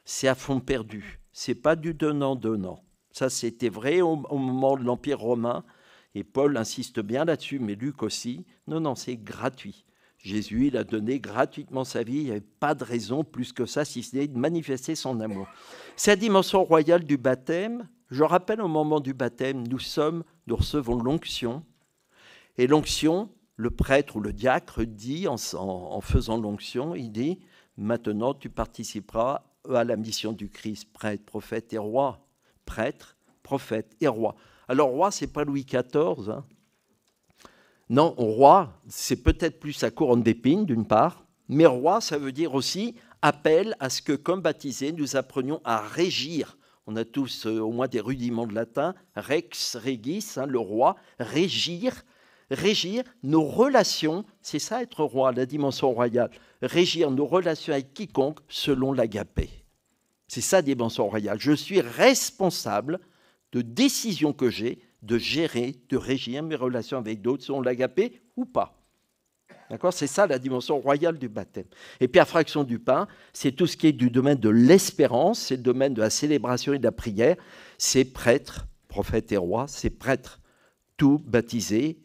C'est à fond perdu. C'est pas du donnant-donnant. Ça, c'était vrai au, au, moment de l'Empire romain. Et Paul insiste bien là-dessus, mais Luc aussi. Non, non, c'est gratuit. Jésus, il a donné gratuitement sa vie, il n'y avait pas de raison plus que ça, si ce n'est de manifester son amour. Cette dimension royale du baptême, je rappelle au moment du baptême, nous sommes, nous recevons l'onction, et l'onction, le prêtre ou le diacre dit, en, faisant l'onction, il dit, maintenant tu participeras à la mission du Christ, prêtre, prophète et roi, prêtre, prophète et roi. Alors roi, c'est pas Louis XIV, hein. Non, roi, c'est peut-être plus sa couronne d'épines, d'une part, mais roi, ça veut dire aussi appel à ce que, comme baptisés, nous apprenions à régir. On a tous euh, au moins des rudiments de latin, rex, regis, hein, le roi, régir, régir nos relations, c'est ça être roi, la dimension royale, régir nos relations avec quiconque selon l'agapé. C'est ça dimension royale. Je suis responsable de décisions que j'ai de gérer, de régir mes relations avec d'autres, sont l'agapé ou pas. D'accord C'est ça la dimension royale du baptême. Et puis, à fraction du pain, c'est tout ce qui est du domaine de l'espérance, c'est le domaine de la célébration et de la prière. Ces prêtres, prophètes et rois, ces prêtres, Tout baptisé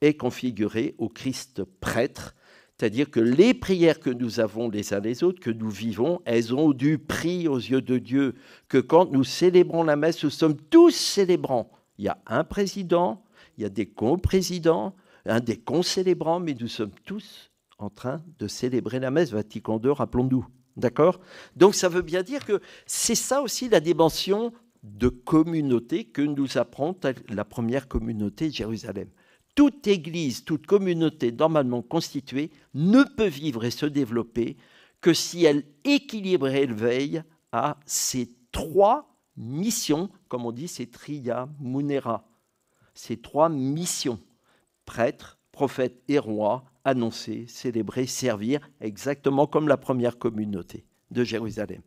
et configuré au Christ prêtre, c'est-à-dire que les prières que nous avons les uns les autres, que nous vivons, elles ont du prix aux yeux de Dieu, que quand nous célébrons la messe, nous sommes tous célébrants il y a un président, il y a des co-présidents, un des concélébrants, mais nous sommes tous en train de célébrer la messe Vatican II, rappelons-nous. D'accord Donc ça veut bien dire que c'est ça aussi la dimension de communauté que nous apprend la première communauté de Jérusalem. Toute église, toute communauté normalement constituée ne peut vivre et se développer que si elle équilibre et elle veille à ces trois missions comme on dit, c'est tria munera. Ces trois missions, prêtre, prophète et roi, annoncer, célébrer, servir, exactement comme la première communauté de Jérusalem.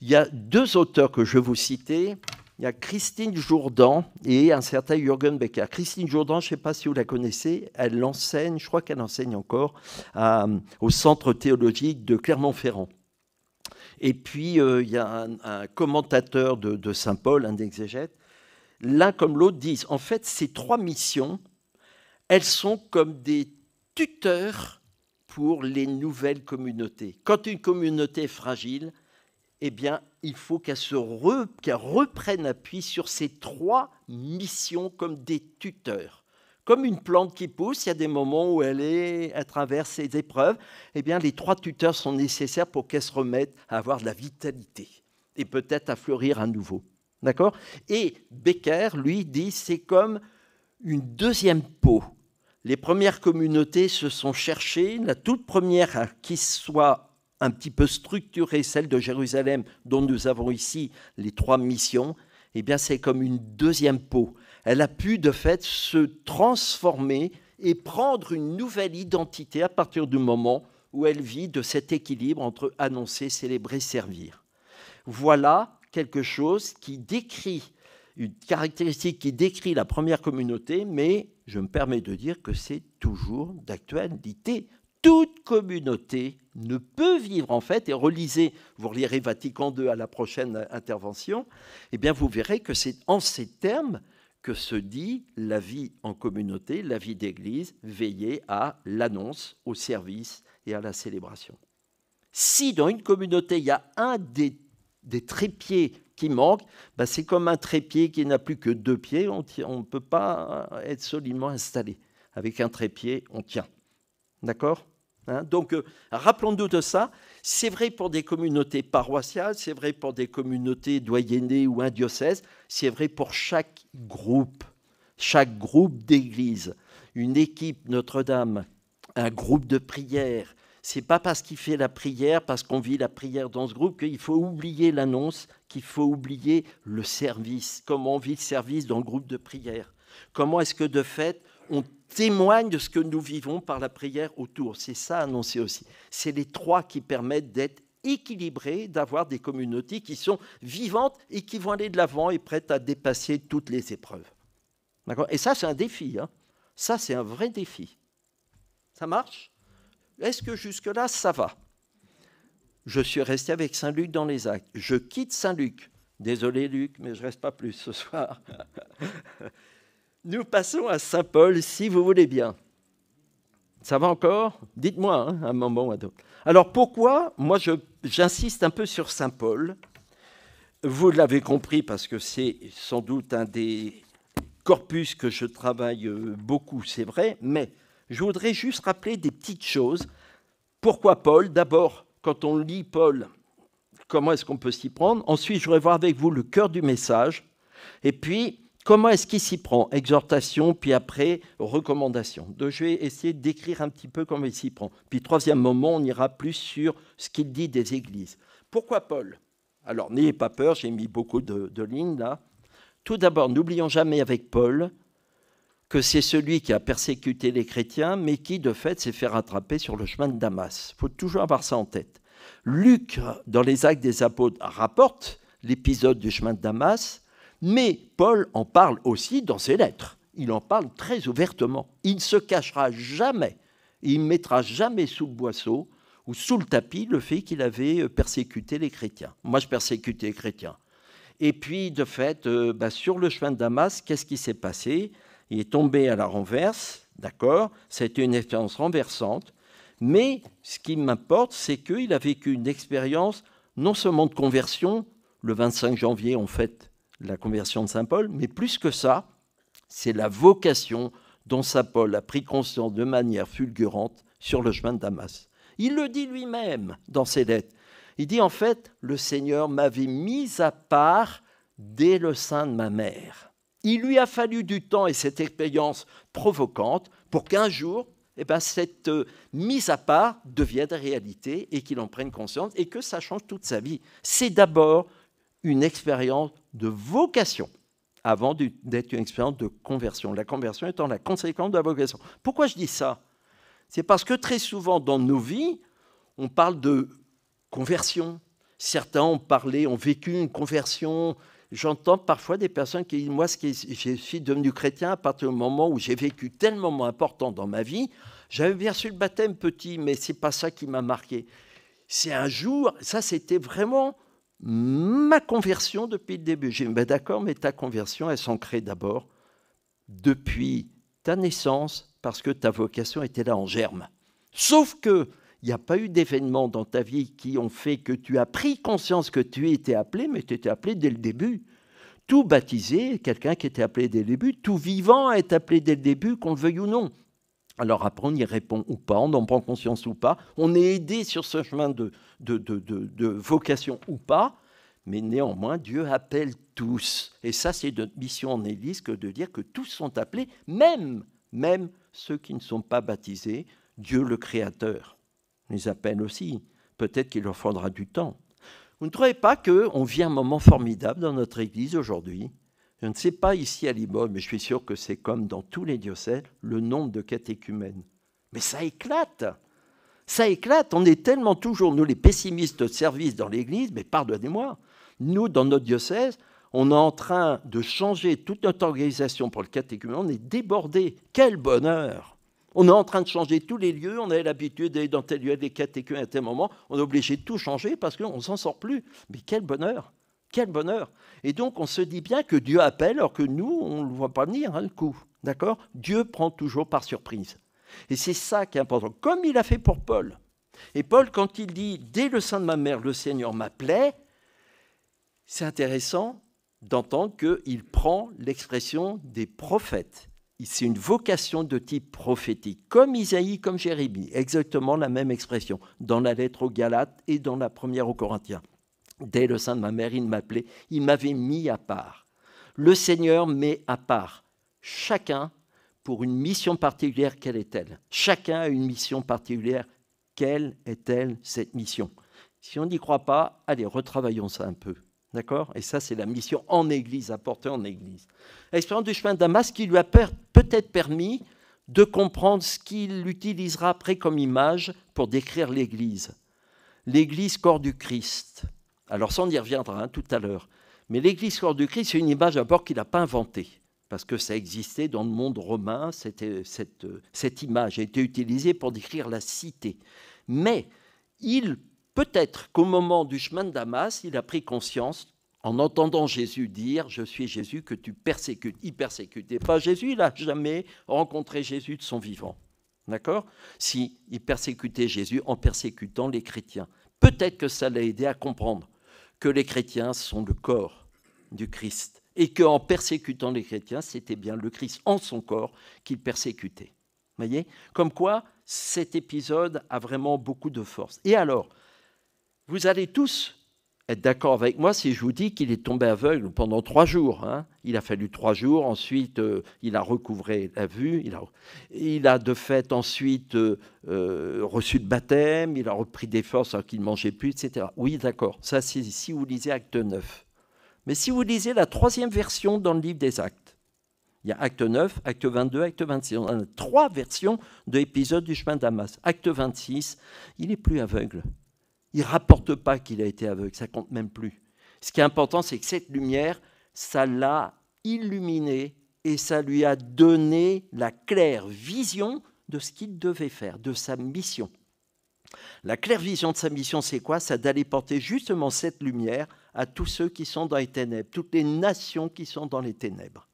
Il y a deux auteurs que je vais vous citer. Il y a Christine Jourdan et un certain Jürgen Becker. Christine Jourdan, je ne sais pas si vous la connaissez, elle enseigne, je crois qu'elle enseigne encore, au Centre théologique de Clermont-Ferrand. Et puis, euh, il y a un, commentateur de, Saint Paul, un exégète. L'un comme l'autre disent, en fait, ces trois missions, elles sont comme des tuteurs pour les nouvelles communautés. Quand une communauté est fragile, eh bien, il faut qu'elle reprenne appui sur ces trois missions comme des tuteurs. Comme une plante qui pousse, il y a des moments où elle est à travers ses épreuves. Eh bien, les trois tuteurs sont nécessaires pour qu'elle se remette à avoir de la vitalité et peut-être à fleurir à nouveau. D'accord Et Becker, lui, dit c'est comme une deuxième peau. Les premières communautés se sont cherchées. La toute première qui soit un petit peu structurée, celle de Jérusalem, dont nous avons ici les trois missions, eh bien, c'est comme une deuxième peau elle a pu de fait se transformer et prendre une nouvelle identité à partir du moment où elle vit de cet équilibre entre annoncer, célébrer, servir. Voilà quelque chose qui décrit, une caractéristique qui décrit la première communauté, mais je me permets de dire que c'est toujours d'actualité. Toute communauté ne peut vivre en fait, et relisez, vous relirez Vatican II à la prochaine intervention, eh bien vous verrez que c'est en ces termes que se dit la vie en communauté, la vie d'Église, veiller à l'annonce, au service et à la célébration. Si dans une communauté, il y a un des, trépieds qui manque, ben, c'est comme un trépied qui n'a plus que deux pieds, on ne peut pas être solidement installé. Avec un trépied, on tient. D'accord Hein. donc, euh, rappelons-nous de ça. C'est vrai pour des communautés paroissiales, c'est vrai pour des communautés doyennées ou un diocèse, c'est vrai pour chaque groupe, chaque groupe d'église. Une équipe Notre-Dame, un groupe de prière. C'est pas parce qu'il fait la prière, parce qu'on vit la prière dans ce groupe, qu'il faut oublier l'annonce, qu'il faut oublier le service. Comment on vit le service dans le groupe de prière Comment est-ce que de fait, on témoigne de ce que nous vivons par la prière autour. C'est ça annoncé aussi. C'est les trois qui permettent d'être équilibrés, d'avoir des communautés qui sont vivantes et qui vont aller de l'avant et prêtes à dépasser toutes les épreuves. Et ça, c'est un défi. Hein. Ça, c'est un vrai défi. Ça marche Est-ce que jusque-là, ça va Je suis resté avec Saint-Luc dans les actes. Je quitte Saint-Luc. Désolé, Luc, mais je ne reste pas plus ce soir. nous passons à Saint Paul, si vous voulez bien. Ça va encore Dites-moi hein, un moment ou un autre. Alors pourquoi Moi, j'insiste un peu sur Saint Paul. Vous l'avez compris parce que c'est sans doute un des corpus que je travaille euh, beaucoup, c'est vrai, mais je voudrais juste rappeler des petites choses. Pourquoi Paul D'abord, quand on lit Paul, comment est-ce qu'on peut s'y prendre Ensuite, je voudrais voir avec vous le cœur du message. Et puis, Comment est-ce qu'il s'y prend Exhortation, puis après recommandation. Donc, je vais essayer d'écrire un petit peu comment il s'y prend. Puis troisième moment, on ira plus sur ce qu'il dit des églises. Pourquoi Paul Alors n'ayez pas peur, j'ai mis beaucoup de, de lignes là. Tout d'abord, n'oublions jamais avec Paul que c'est celui qui a persécuté les chrétiens, mais qui de fait s'est fait rattraper sur le chemin de Damas. Il faut toujours avoir ça en tête. Luc, dans les actes des apôtres, rapporte l'épisode du chemin de Damas, mais Paul en parle aussi dans ses lettres. Il en parle très ouvertement. Il ne se cachera jamais, il ne mettra jamais sous le boisseau ou sous le tapis le fait qu'il avait euh, persécuté les chrétiens. Moi, je persécutais les chrétiens. Et puis, de fait, euh, bah, sur le chemin de Damas, qu'est-ce qui s'est passé Il est tombé à la renverse, d'accord C'était une expérience renversante. Mais ce qui m'importe, c'est qu'il a vécu une expérience non seulement de conversion, le 25 janvier, en fait la conversion de Saint Paul, mais plus que ça, c'est la vocation dont Saint Paul a pris conscience de manière fulgurante sur le chemin de Damas. Il le dit lui-même dans ses lettres. Il dit en fait, le Seigneur m'avait mis à part dès le sein de ma mère. Il lui a fallu du temps et cette expérience provocante pour qu'un jour, eh ben, cette euh, mise à part devienne réalité et qu'il en prenne conscience et que ça change toute sa vie. C'est d'abord une expérience de vocation avant d'être une expérience de conversion. La conversion étant la conséquence de la vocation. Pourquoi je dis ça C'est parce que très souvent dans nos vies, on parle de conversion. Certains ont parlé, ont vécu une conversion. J'entends parfois des personnes qui disent Moi, je suis devenu chrétien à partir du moment où j'ai vécu tellement moment important dans ma vie. J'avais bien reçu le baptême petit, mais c'est pas ça qui m'a marqué. C'est un jour, ça c'était vraiment ma conversion depuis le début. J'ai dit, ben d'accord, mais ta conversion, elle s'ancrait d'abord depuis ta naissance, parce que ta vocation était là en germe. Sauf que il n'y a pas eu d'événements dans ta vie qui ont fait que tu as pris conscience que tu étais appelé, mais tu étais appelé dès le début. Tout baptisé, quelqu'un qui était appelé dès le début, tout vivant est appelé dès le début, qu'on le veuille ou non. Alors après, on y répond ou pas, on en prend conscience ou pas, on est aidé sur ce chemin de, de, vocation ou pas, mais néanmoins, Dieu appelle tous. Et ça, c'est notre mission en Église que de dire que tous sont appelés, même, même ceux qui ne sont pas baptisés, Dieu le Créateur les appelle aussi. Peut-être qu'il leur faudra du temps. Vous ne trouvez pas qu'on vit un moment formidable dans notre Église aujourd'hui je ne sais pas ici à Limoges, mais je suis sûr que c'est comme dans tous les diocèses, le nombre de catéchumènes. Mais ça éclate Ça éclate On est tellement toujours, nous les pessimistes de service dans l'Église, mais pardonnez-moi, nous, dans notre diocèse, on est en train de changer toute notre organisation pour le catéchumène, on est débordé. Quel bonheur On est en train de changer tous les lieux, on avait l'habitude d'aller dans tel lieu, des catéchumènes à tel moment, on est obligé de tout changer parce qu'on ne s'en sort plus. Mais quel bonheur quel bonheur Et donc on se dit bien que Dieu appelle alors que nous, on ne le voit pas venir hein, le coup. D'accord Dieu prend toujours par surprise. Et c'est ça qui est important, comme il a fait pour Paul. Et Paul, quand il dit ⁇ Dès le sein de ma mère, le Seigneur m'appelait ⁇ c'est intéressant d'entendre qu'il prend l'expression des prophètes. C'est une vocation de type prophétique, comme Isaïe, comme Jérémie, exactement la même expression, dans la lettre aux Galates et dans la première aux Corinthiens. Dès le sein de ma mère, il m'appelait, il m'avait mis à part. Le Seigneur met à part chacun pour une mission particulière, quelle est-elle Chacun a une mission particulière, quelle est-elle cette mission Si on n'y croit pas, allez, retravaillons ça un peu. D'accord Et ça, c'est la mission en Église, apportée en Église. L'expérience du chemin de Damas qui lui a peut-être permis de comprendre ce qu'il utilisera après comme image pour décrire l'Église. L'Église corps du Christ. Alors ça, y reviendra hein, tout à l'heure. Mais l'Église corps du Christ, c'est une image d'abord qu'il n'a pas inventée, parce que ça existait dans le monde romain, cette, cette image a été utilisée pour décrire la cité. Mais il peut-être qu'au moment du chemin de Damas, il a pris conscience en entendant Jésus dire Je suis Jésus que tu persécutes. Il persécutait pas Jésus, il n'a jamais rencontré Jésus de son vivant. D'accord Si il persécutait Jésus en persécutant les chrétiens. Peut-être que ça l'a aidé à comprendre que les chrétiens sont le corps du Christ et qu'en persécutant les chrétiens, c'était bien le Christ en son corps qu'il persécutait. Voyez Comme quoi, cet épisode a vraiment beaucoup de force. Et alors, vous allez tous être d'accord avec moi si je vous dis qu'il est tombé aveugle pendant trois jours. Hein. Il a fallu trois jours, ensuite euh, il a recouvré la vue, il a, il a de fait ensuite euh, euh, reçu le baptême, il a repris des forces alors qu'il ne mangeait plus, etc. Oui, d'accord, ça c'est si vous lisez Acte 9. Mais si vous lisez la troisième version dans le livre des Actes, il y a Acte 9, Acte 22, Acte 26, on a trois versions de l'épisode du chemin de Damas. Acte 26, il est plus aveugle. Il ne rapporte pas qu'il a été aveugle, ça compte même plus. Ce qui est important, c'est que cette lumière, ça l'a illuminé et ça lui a donné la claire vision de ce qu'il devait faire, de sa mission. La claire vision de sa mission, c'est quoi C'est d'aller porter justement cette lumière à tous ceux qui sont dans les ténèbres, toutes les nations qui sont dans les ténèbres.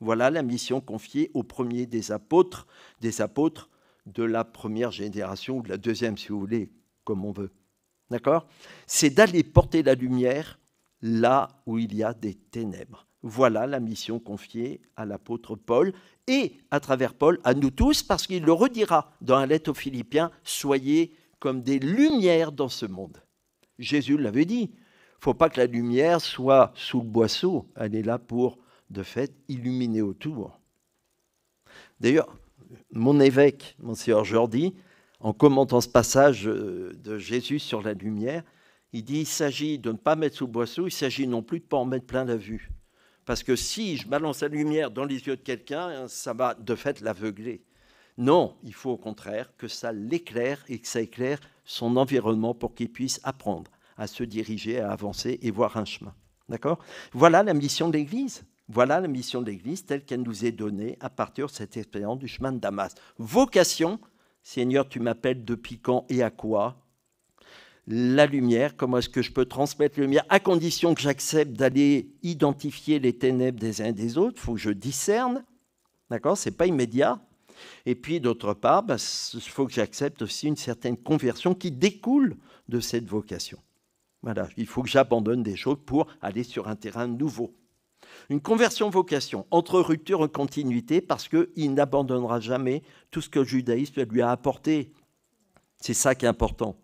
Voilà la mission confiée au premier des apôtres, des apôtres de la première génération ou de la deuxième, si vous voulez, comme on veut. C'est d'aller porter la lumière là où il y a des ténèbres. Voilà la mission confiée à l'apôtre Paul et à travers Paul à nous tous, parce qu'il le redira dans la lettre aux Philippiens, soyez comme des lumières dans ce monde. Jésus l'avait dit, il ne faut pas que la lumière soit sous le boisseau, elle est là pour, de fait, illuminer autour. D'ailleurs, mon évêque, monsieur Jordi, en commentant ce passage euh, de Jésus sur la lumière, il dit il s'agit de ne pas mettre sous le boisseau, il s'agit non plus de ne pas en mettre plein la vue. Parce que si je balance la lumière dans les yeux de quelqu'un, hein, ça va de fait l'aveugler. Non, il faut au contraire que ça l'éclaire et que ça éclaire son environnement pour qu'il puisse apprendre à se diriger, à avancer et voir un chemin. D'accord Voilà la mission de l'Église. Voilà la mission de l'Église telle qu'elle nous est donnée à partir de cette expérience du chemin de Damas. Vocation Seigneur, tu m'appelles depuis quand et à quoi La lumière, comment est-ce que je peux transmettre la lumière À condition que j'accepte d'aller identifier les ténèbres des uns et des autres, il faut que je discerne. D'accord Ce n'est pas immédiat. Et puis, d'autre part, il bah, faut que j'accepte aussi une certaine conversion qui découle de cette vocation. Voilà, il faut que j'abandonne des choses pour aller sur un terrain nouveau. Une conversion vocation entre rupture et continuité parce qu'il n'abandonnera jamais tout ce que le judaïsme lui a apporté. C'est ça qui est important.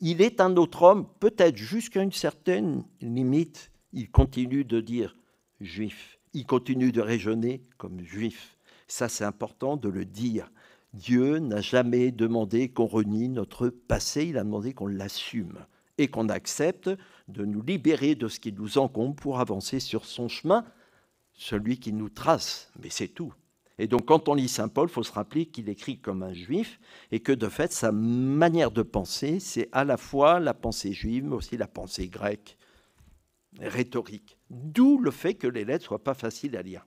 Il est un autre homme, peut-être jusqu'à une certaine limite, il continue de dire juif, il continue de raisonner comme juif. Ça, c'est important de le dire. Dieu n'a jamais demandé qu'on renie notre passé, il a demandé qu'on l'assume et qu'on accepte de nous libérer de ce qui nous encombre pour avancer sur son chemin, celui qui nous trace, mais c'est tout. Et donc quand on lit Saint Paul, il faut se rappeler qu'il écrit comme un juif et que de fait sa manière de penser, c'est à la fois la pensée juive, mais aussi la pensée grecque, rhétorique. D'où le fait que les lettres ne soient pas faciles à lire.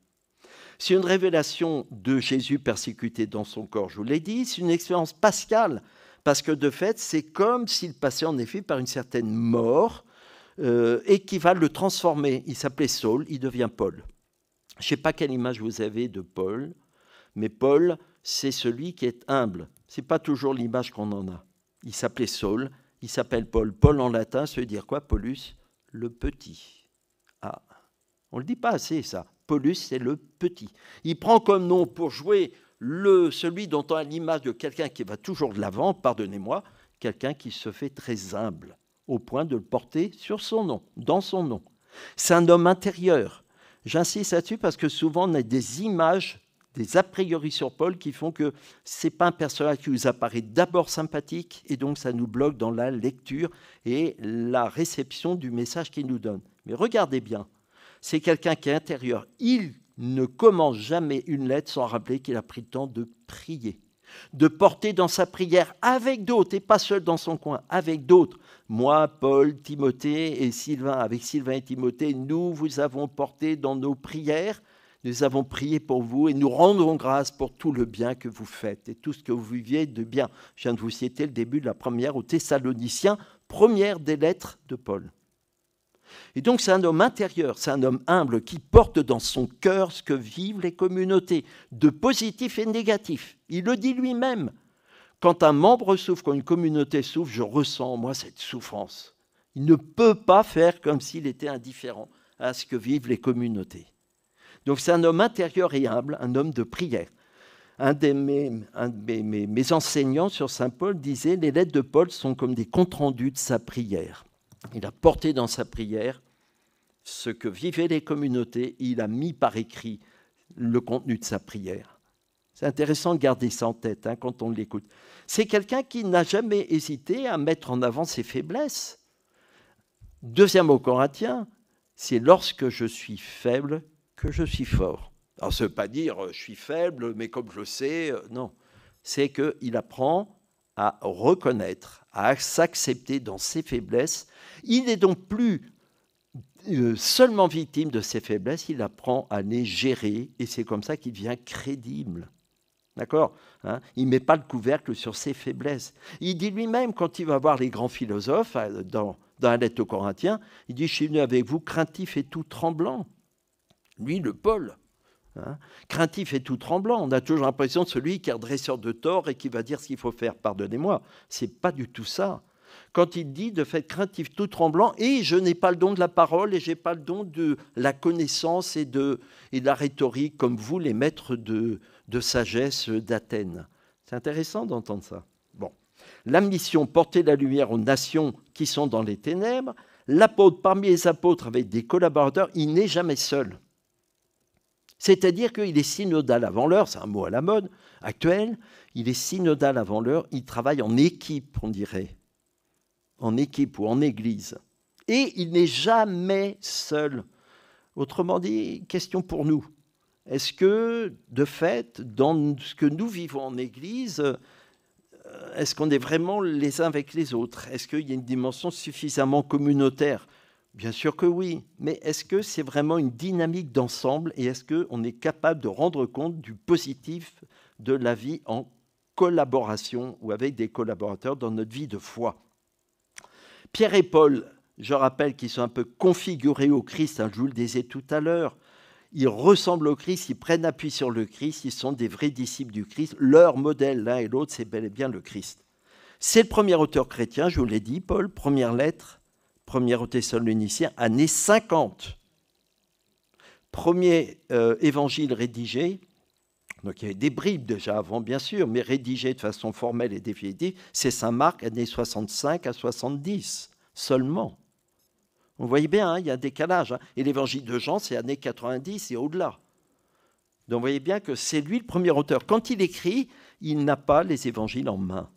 C'est une révélation de Jésus persécuté dans son corps, je vous l'ai dit, c'est une expérience pascale parce que de fait, c'est comme s'il passait en effet par une certaine mort euh, et qui va le transformer. Il s'appelait Saul, il devient Paul. Je ne sais pas quelle image vous avez de Paul, mais Paul, c'est celui qui est humble. Ce n'est pas toujours l'image qu'on en a. Il s'appelait Saul, il s'appelle Paul. Paul en latin, ça veut dire quoi Paulus Le petit. Ah, on ne le dit pas assez ça. Paulus, c'est le petit. Il prend comme nom pour jouer le, celui dont on a l'image de quelqu'un qui va toujours de l'avant, pardonnez-moi, quelqu'un qui se fait très humble, au point de le porter sur son nom, dans son nom. C'est un homme intérieur. J'insiste là-dessus parce que souvent on a des images, des a priori sur Paul qui font que ce n'est pas un personnage qui nous apparaît d'abord sympathique et donc ça nous bloque dans la lecture et la réception du message qu'il nous donne. Mais regardez bien, c'est quelqu'un qui est intérieur. Il ne commence jamais une lettre sans rappeler qu'il a pris le temps de prier, de porter dans sa prière avec d'autres, et pas seul dans son coin, avec d'autres. Moi, Paul, Timothée et Sylvain, avec Sylvain et Timothée, nous vous avons porté dans nos prières, nous avons prié pour vous et nous rendons grâce pour tout le bien que vous faites et tout ce que vous viviez de bien. Je viens de vous citer le début de la première aux Thessaloniciens, première des lettres de Paul. Et donc c'est un homme intérieur, c'est un homme humble qui porte dans son cœur ce que vivent les communautés, de positif et négatif. Il le dit lui-même. Quand un membre souffre, quand une communauté souffre, je ressens moi cette souffrance. Il ne peut pas faire comme s'il était indifférent à ce que vivent les communautés. Donc c'est un homme intérieur et humble, un homme de prière. Un, de mes enseignants sur Saint Paul disait, les lettres de Paul sont comme des comptes rendus de sa prière il a porté dans sa prière ce que vivaient les communautés, il a mis par écrit le contenu de sa prière. C'est intéressant de garder ça en tête hein, quand on l'écoute. C'est quelqu'un qui n'a jamais hésité à mettre en avant ses faiblesses. Deuxième mot Corinthiens, c'est lorsque je suis faible que je suis fort. Alors ce pas dire euh, je suis faible, mais comme je le sais, euh, non. C'est qu'il apprend à reconnaître, à s'accepter dans ses faiblesses il n'est donc plus euh, seulement victime de ses faiblesses, il apprend à les gérer et c'est comme ça qu'il devient crédible. D'accord hein Il ne met pas le couvercle sur ses faiblesses. Il dit lui-même, quand il va voir les grands philosophes euh, dans, la lettre aux Corinthiens, il dit Je suis avec vous craintif et tout tremblant. Lui, le Paul. Hein, craintif et tout tremblant. On a toujours l'impression de celui qui est dresseur de tort et qui va dire ce qu'il faut faire. Pardonnez-moi, c'est pas du tout ça quand il dit de fait craintif tout tremblant, et je n'ai pas le don de la parole, et je n'ai pas le don de la connaissance et de, et de la rhétorique, comme vous, les maîtres de, de sagesse d'Athènes. C'est intéressant d'entendre ça. Bon. La mission, porter la lumière aux nations qui sont dans les ténèbres. L'apôtre, parmi les apôtres, avec des collaborateurs, il n'est jamais seul. C'est-à-dire qu'il est synodal avant l'heure, c'est un mot à la mode actuel. il est synodal avant l'heure, il travaille en équipe, on dirait en équipe ou en église. Et il n'est jamais seul. Autrement dit, question pour nous. Est-ce que, de fait, dans ce que nous vivons en Église, euh, est-ce qu'on est vraiment les uns avec les autres Est-ce qu'il y a une dimension suffisamment communautaire Bien sûr que oui, mais est-ce que c'est vraiment une dynamique d'ensemble et est-ce qu'on est capable de rendre compte du positif de la vie en collaboration ou avec des collaborateurs dans notre vie de foi Pierre et Paul, je rappelle qu'ils sont un peu configurés au Christ, hein, je vous le disais tout à l'heure. Ils ressemblent au Christ, ils prennent appui sur le Christ, ils sont des vrais disciples du Christ. Leur modèle, l'un et l'autre, c'est bel et bien le Christ. C'est le premier auteur chrétien, je vous l'ai dit, Paul, première lettre, première auteur l'unicien, année 50. Premier euh, évangile rédigé, donc il y a des bribes déjà avant, bien sûr, mais rédigées de façon formelle et définitive, c'est Saint-Marc, années 65 à 70 seulement. Vous voyez bien, hein, il y a un décalage. Hein. Et l'évangile de Jean, c'est années 90 et au-delà. Donc vous voyez bien que c'est lui le premier auteur. Quand il écrit, il n'a pas les évangiles en main.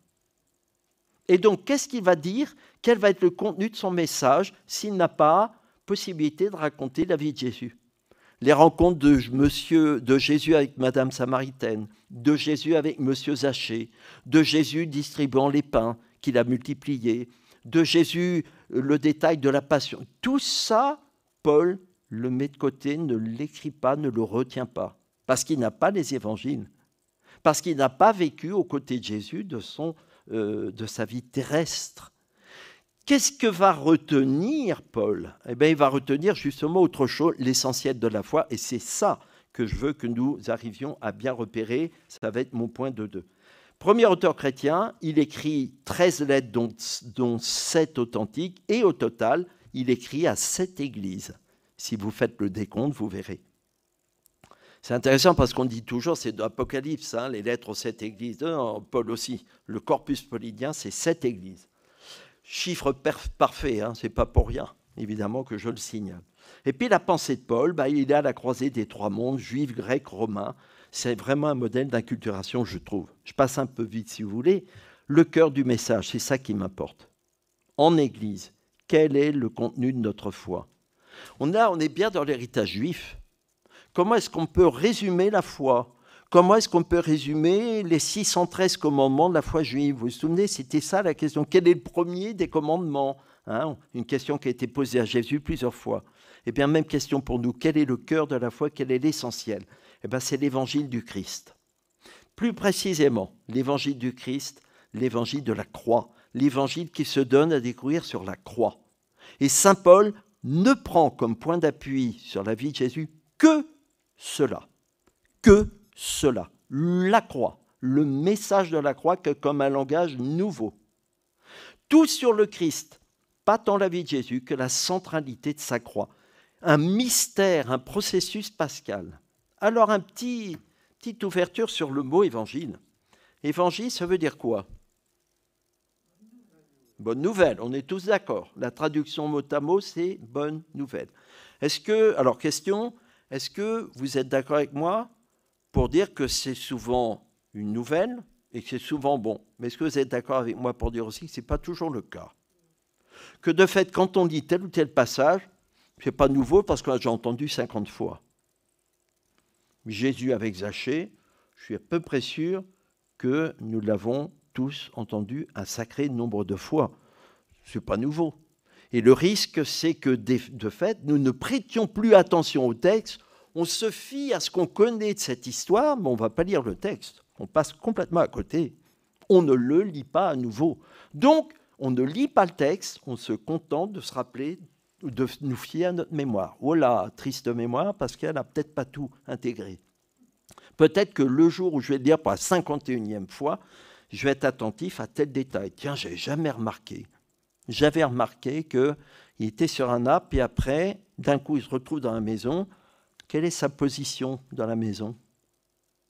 Et donc, qu'est-ce qu'il va dire Quel va être le contenu de son message s'il n'a pas possibilité de raconter la vie de Jésus les rencontres de, monsieur, de Jésus avec Madame Samaritaine, de Jésus avec Monsieur Zaché, de Jésus distribuant les pains qu'il a multipliés, de Jésus euh, le détail de la passion. Tout ça, Paul le met de côté, ne l'écrit pas, ne le retient pas, parce qu'il n'a pas les évangiles, parce qu'il n'a pas vécu aux côtés de Jésus de, son, euh, de sa vie terrestre. Qu'est-ce que va retenir Paul Eh bien, il va retenir justement autre chose, l'essentiel de la foi, et c'est ça que je veux que nous arrivions à bien repérer. Ça va être mon point de deux. Premier auteur chrétien, il écrit 13 lettres, dont, dont 7 authentiques, et au total, il écrit à 7 églises. Si vous faites le décompte, vous verrez. C'est intéressant parce qu'on dit toujours, c'est d'Apocalypse, hein, les lettres aux sept églises, Paul aussi. Le corpus polydien, c'est sept églises. Chiffre parfait, ce hein, c'est pas pour rien, évidemment, que je le signale. Et puis la pensée de Paul, bah, il est à la croisée des trois mondes, juif, grec, romain. C'est vraiment un modèle d'inculturation, je trouve. Je passe un peu vite, si vous voulez. Le cœur du message, c'est ça qui m'importe. En Église, quel est le contenu de notre foi on, a, on est bien dans l'héritage juif. Comment est-ce qu'on peut résumer la foi Comment est-ce qu'on peut résumer les 613 commandements de la foi juive Vous vous souvenez, c'était ça la question. Quel est le premier des commandements hein? Une question qui a été posée à Jésus plusieurs fois. Eh bien, même question pour nous. Quel est le cœur de la foi Quel est l'essentiel Eh bien, c'est l'évangile du Christ. Plus précisément, l'évangile du Christ, l'évangile de la croix, l'évangile qui se donne à découvrir sur la croix. Et Saint Paul ne prend comme point d'appui sur la vie de Jésus que cela, que cela, la croix, le message de la croix comme un langage nouveau. Tout sur le Christ, pas tant la vie de Jésus que la centralité de sa croix. Un mystère, un processus pascal. Alors, un petit, petite ouverture sur le mot évangile. Évangile, ça veut dire quoi Bonne nouvelle, on est tous d'accord. La traduction mot à mot, c'est bonne nouvelle. Est-ce que, alors question, est-ce que vous êtes d'accord avec moi pour dire que c'est souvent une nouvelle et que c'est souvent bon. Mais est-ce que vous êtes d'accord avec moi pour dire aussi que ce n'est pas toujours le cas Que de fait, quand on lit tel ou tel passage, ce n'est pas nouveau parce que j'ai entendu 50 fois. Jésus avec Zachée, je suis à peu près sûr que nous l'avons tous entendu un sacré nombre de fois. Ce n'est pas nouveau. Et le risque, c'est que de fait, nous ne prêtions plus attention au texte on se fie à ce qu'on connaît de cette histoire, mais on ne va pas lire le texte. On passe complètement à côté. On ne le lit pas à nouveau. Donc, on ne lit pas le texte, on se contente de se rappeler, de nous fier à notre mémoire. Voilà, oh triste mémoire, parce qu'elle n'a peut-être pas tout intégré. Peut-être que le jour où je vais le dire pour la 51e fois, je vais être attentif à tel détail. Tiens, j'ai jamais remarqué. J'avais remarqué qu'il était sur un arbre, Et après, d'un coup, il se retrouve dans la maison, quelle est sa position dans la maison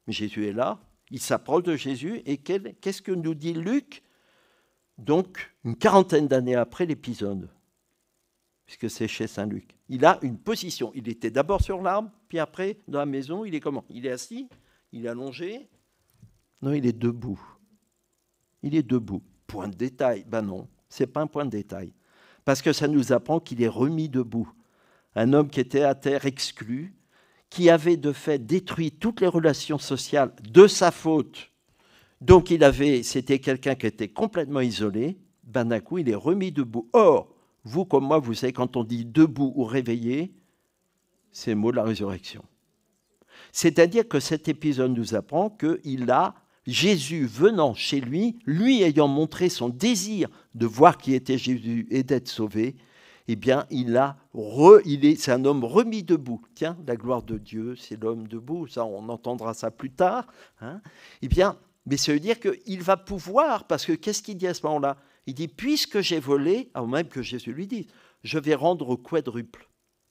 Jésus est là, il s'approche de Jésus, et qu'est-ce que nous dit Luc donc une quarantaine d'années après l'épisode, puisque c'est chez Saint Luc. Il a une position. Il était d'abord sur l'arbre, puis après dans la maison, il est comment Il est assis, il est allongé. Non, il est debout. Il est debout. Point de détail. Ben non, c'est pas un point de détail, parce que ça nous apprend qu'il est remis debout. Un homme qui était à terre exclu, qui avait de fait détruit toutes les relations sociales de sa faute. Donc il avait, c'était quelqu'un qui était complètement isolé. Ben d'un coup, il est remis debout. Or, vous comme moi, vous savez, quand on dit debout ou réveillé, c'est le mot de la résurrection. C'est-à-dire que cet épisode nous apprend qu'il a Jésus venant chez lui, lui ayant montré son désir de voir qui était Jésus et d'être sauvé, eh bien, il a re, il est, c'est un homme remis debout. Tiens, la gloire de Dieu, c'est l'homme debout. Ça, on entendra ça plus tard. Hein eh bien, mais ça veut dire qu'il va pouvoir, parce que qu'est-ce qu'il dit à ce moment-là Il dit puisque j'ai volé, au même que Jésus lui dit, je vais rendre au quadruple.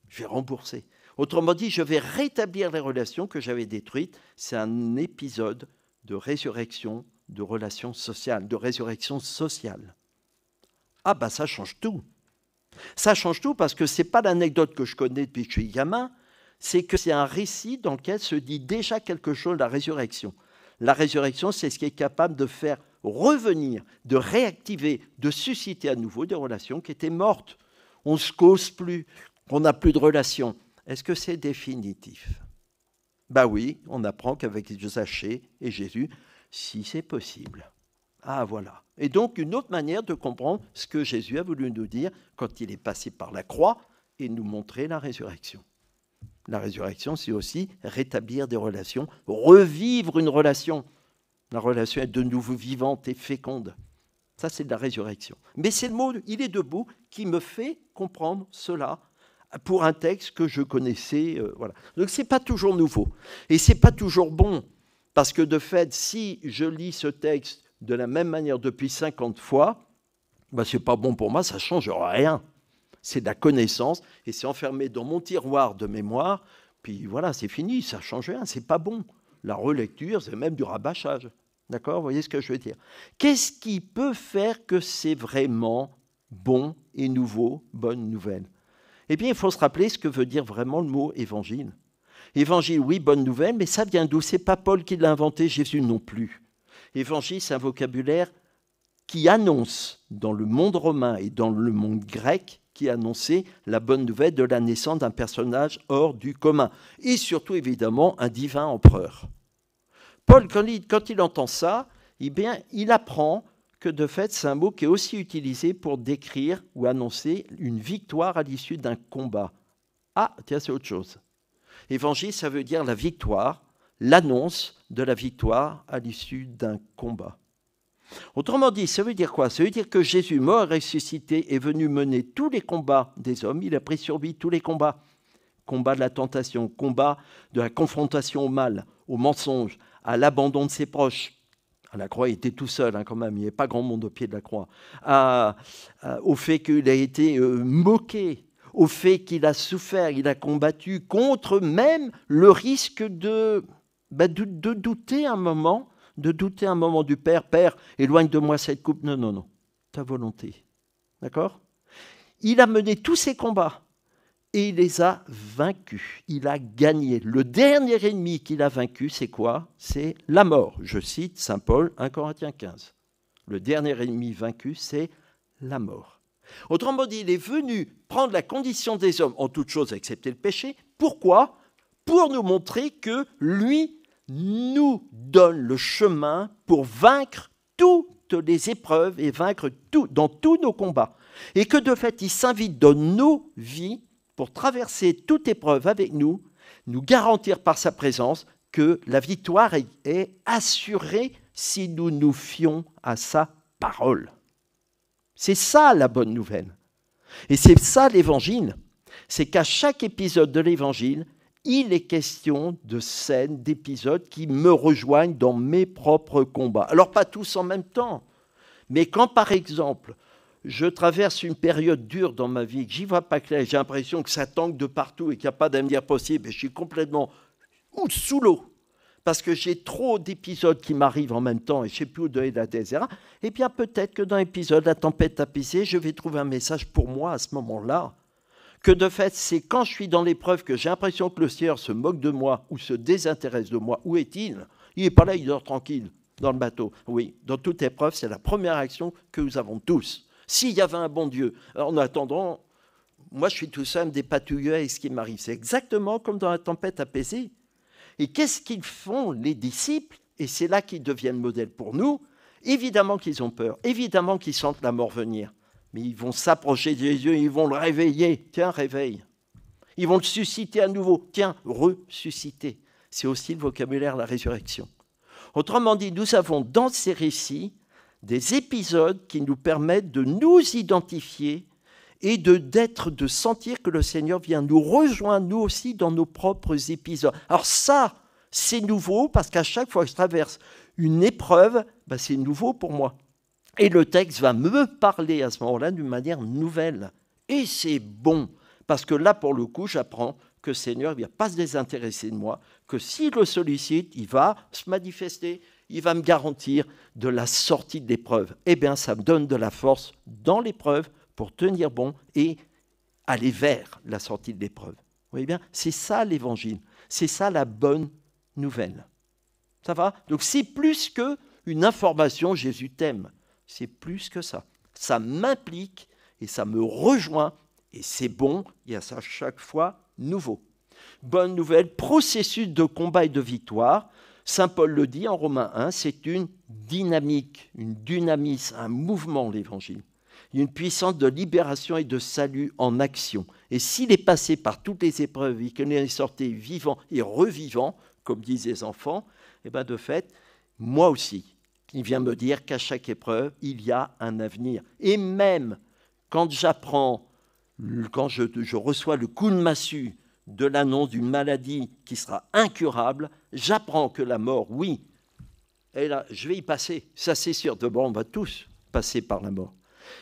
Je vais rembourser. Autrement dit, je vais rétablir les relations que j'avais détruites. C'est un épisode de résurrection, de relations sociales, de résurrection sociale. Ah bah, ça change tout. Ça change tout parce que ce n'est pas l'anecdote que je connais depuis que je suis gamin, c'est que c'est un récit dans lequel se dit déjà quelque chose de la résurrection. La résurrection, c'est ce qui est capable de faire revenir, de réactiver, de susciter à nouveau des relations qui étaient mortes. On ne se cause plus, on n'a plus de relations. Est-ce que c'est définitif Ben oui, on apprend qu'avec Josaché et Jésus, si c'est possible. Ah voilà. Et donc une autre manière de comprendre ce que Jésus a voulu nous dire quand il est passé par la croix et nous montrer la résurrection. La résurrection, c'est aussi rétablir des relations, revivre une relation. La relation est de nouveau vivante et féconde. Ça, c'est de la résurrection. Mais c'est le mot il est debout qui me fait comprendre cela pour un texte que je connaissais. Euh, voilà. Donc, ce n'est pas toujours nouveau. Et ce n'est pas toujours bon. Parce que de fait, si je lis ce texte de la même manière depuis 50 fois, bah, ce n'est pas bon pour moi, ça ne change rien. C'est de la connaissance et c'est enfermé dans mon tiroir de mémoire. Puis voilà, c'est fini, ça ne change rien, n'est pas bon. La relecture, c'est même du rabâchage. D'accord Vous voyez ce que je veux dire Qu'est-ce qui peut faire que c'est vraiment bon et nouveau, bonne nouvelle Eh bien, il faut se rappeler ce que veut dire vraiment le mot évangile. Évangile, oui, bonne nouvelle, mais ça vient d'où C'est pas Paul qui l'a inventé, Jésus non plus évangile, c'est un vocabulaire qui annonce dans le monde romain et dans le monde grec, qui annonçait la bonne nouvelle de la naissance d'un personnage hors du commun, et surtout évidemment un divin empereur. Paul, quand il, entend ça, eh bien, il apprend que de fait, c'est un mot qui est aussi utilisé pour décrire ou annoncer une victoire à l'issue d'un combat. Ah, tiens, c'est autre chose. Évangile, ça veut dire la victoire, l'annonce de la victoire à l'issue d'un combat. Autrement dit, ça veut dire quoi Ça veut dire que Jésus, mort et ressuscité, est venu mener tous les combats des hommes. Il a pris sur lui tous les combats. Combat de la tentation, combat de la confrontation au mal, au mensonge, à l'abandon de ses proches. À la croix, il était tout seul hein, quand même, il n'y avait pas grand monde au pied de la croix. au fait qu'il a été euh, moqué, au fait qu'il a souffert, il a combattu contre même le risque de ben, de, douter un moment, de douter un moment du Père, Père, éloigne de moi cette coupe. Non, non, non, ta volonté. D'accord Il a mené tous ces combats et il les a vaincus. Il a gagné. Le dernier ennemi qu'il a vaincu, c'est quoi C'est la mort. Je cite Saint Paul, 1 Corinthiens 15. Le dernier ennemi vaincu, c'est la mort. Autrement dit, il est venu prendre la condition des hommes en toute chose excepté le péché. Pourquoi Pour nous montrer que lui nous donne le chemin pour vaincre toutes les épreuves et vaincre dans tous nos combats. Et que de fait, il s'invite dans nos vies pour traverser toute épreuve avec nous, nous garantir par sa présence que la victoire est assurée si nous nous fions à sa parole. C'est ça la bonne nouvelle. Et c'est ça l'évangile. C'est qu'à chaque épisode de l'évangile, il est question de scènes, d'épisodes qui me rejoignent dans mes propres combats. Alors pas tous en même temps, mais quand par exemple je traverse une période dure dans ma vie, que j'y vois pas clair, j'ai l'impression que ça tangue de partout et qu'il n'y a pas d'avenir possible, et je suis complètement sous l'eau parce que j'ai trop d'épisodes qui m'arrivent en même temps et je ne sais plus où donner la désert, eh bien peut-être que dans l'épisode La tempête a tapissée, je vais trouver un message pour moi à ce moment-là que de fait, c'est quand je suis dans l'épreuve que j'ai l'impression que le Seigneur se moque de moi ou se désintéresse de moi. Où est-il Il est pas là, il dort tranquille dans le bateau. Oui, dans toute épreuve, c'est la première action que nous avons tous. S'il y avait un bon Dieu, en attendant, moi je suis tout seul, des patouilleux et ce qui m'arrive. C'est exactement comme dans la tempête apaisée. Et qu'est-ce qu'ils font, les disciples Et c'est là qu'ils deviennent modèles pour nous. Évidemment qu'ils ont peur, évidemment qu'ils sentent la mort venir mais ils vont s'approcher de Jésus, ils vont le réveiller. Tiens, réveille. Ils vont le susciter à nouveau. Tiens, ressusciter. C'est aussi le vocabulaire de la résurrection. Autrement dit, nous avons dans ces récits des épisodes qui nous permettent de nous identifier et de d'être, de sentir que le Seigneur vient nous rejoindre, nous aussi, dans nos propres épisodes. Alors ça, c'est nouveau parce qu'à chaque fois que je traverse une épreuve, ben, c'est nouveau pour moi. Et le texte va me parler à ce moment-là d'une manière nouvelle. Et c'est bon, parce que là, pour le coup, j'apprends que Seigneur ne va pas se désintéresser de moi, que s'il le sollicite, il va se manifester, il va me garantir de la sortie de l'épreuve. Eh bien, ça me donne de la force dans l'épreuve pour tenir bon et aller vers la sortie de l'épreuve. Vous voyez bien, c'est ça l'évangile, c'est ça la bonne nouvelle. Ça va Donc c'est plus que une information Jésus t'aime c'est plus que ça. Ça m'implique et ça me rejoint et c'est bon, il y a ça chaque fois nouveau. Bonne nouvelle, processus de combat et de victoire. Saint Paul le dit en Romains 1, c'est une dynamique, une dynamis, un mouvement l'évangile. Une puissance de libération et de salut en action. Et s'il est passé par toutes les épreuves et qu'il est sorti vivant et revivant, comme disent les enfants, et eh ben, de fait, moi aussi, il vient me dire qu'à chaque épreuve, il y a un avenir. Et même quand j'apprends, quand je, reçois le coup de massue de l'annonce d'une maladie qui sera incurable, j'apprends que la mort, oui, et je vais y passer. Ça, c'est sûr. De bon, on va tous passer par la mort.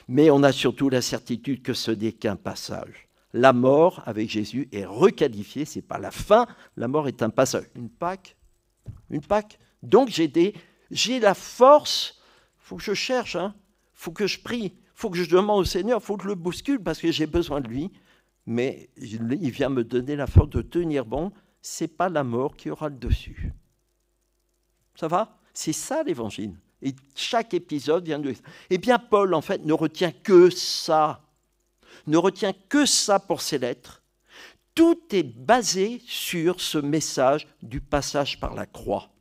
Mais on a surtout la certitude que ce n'est qu'un passage. La mort, avec Jésus, est requalifiée. Ce n'est pas la fin. La mort est un passage. Une Pâque. Une Pâque. Donc, j'ai des j'ai la force, faut que je cherche, hein, faut que je prie, faut que je demande au Seigneur, faut que je le bouscule parce que j'ai besoin de lui. Mais il vient me donner la force de tenir bon. C'est pas la mort qui aura le dessus. Ça va C'est ça l'évangile. Et chaque épisode vient de. Eh bien, Paul, en fait, ne retient que ça. Ne retient que ça pour ses lettres. Tout est basé sur ce message du passage par la croix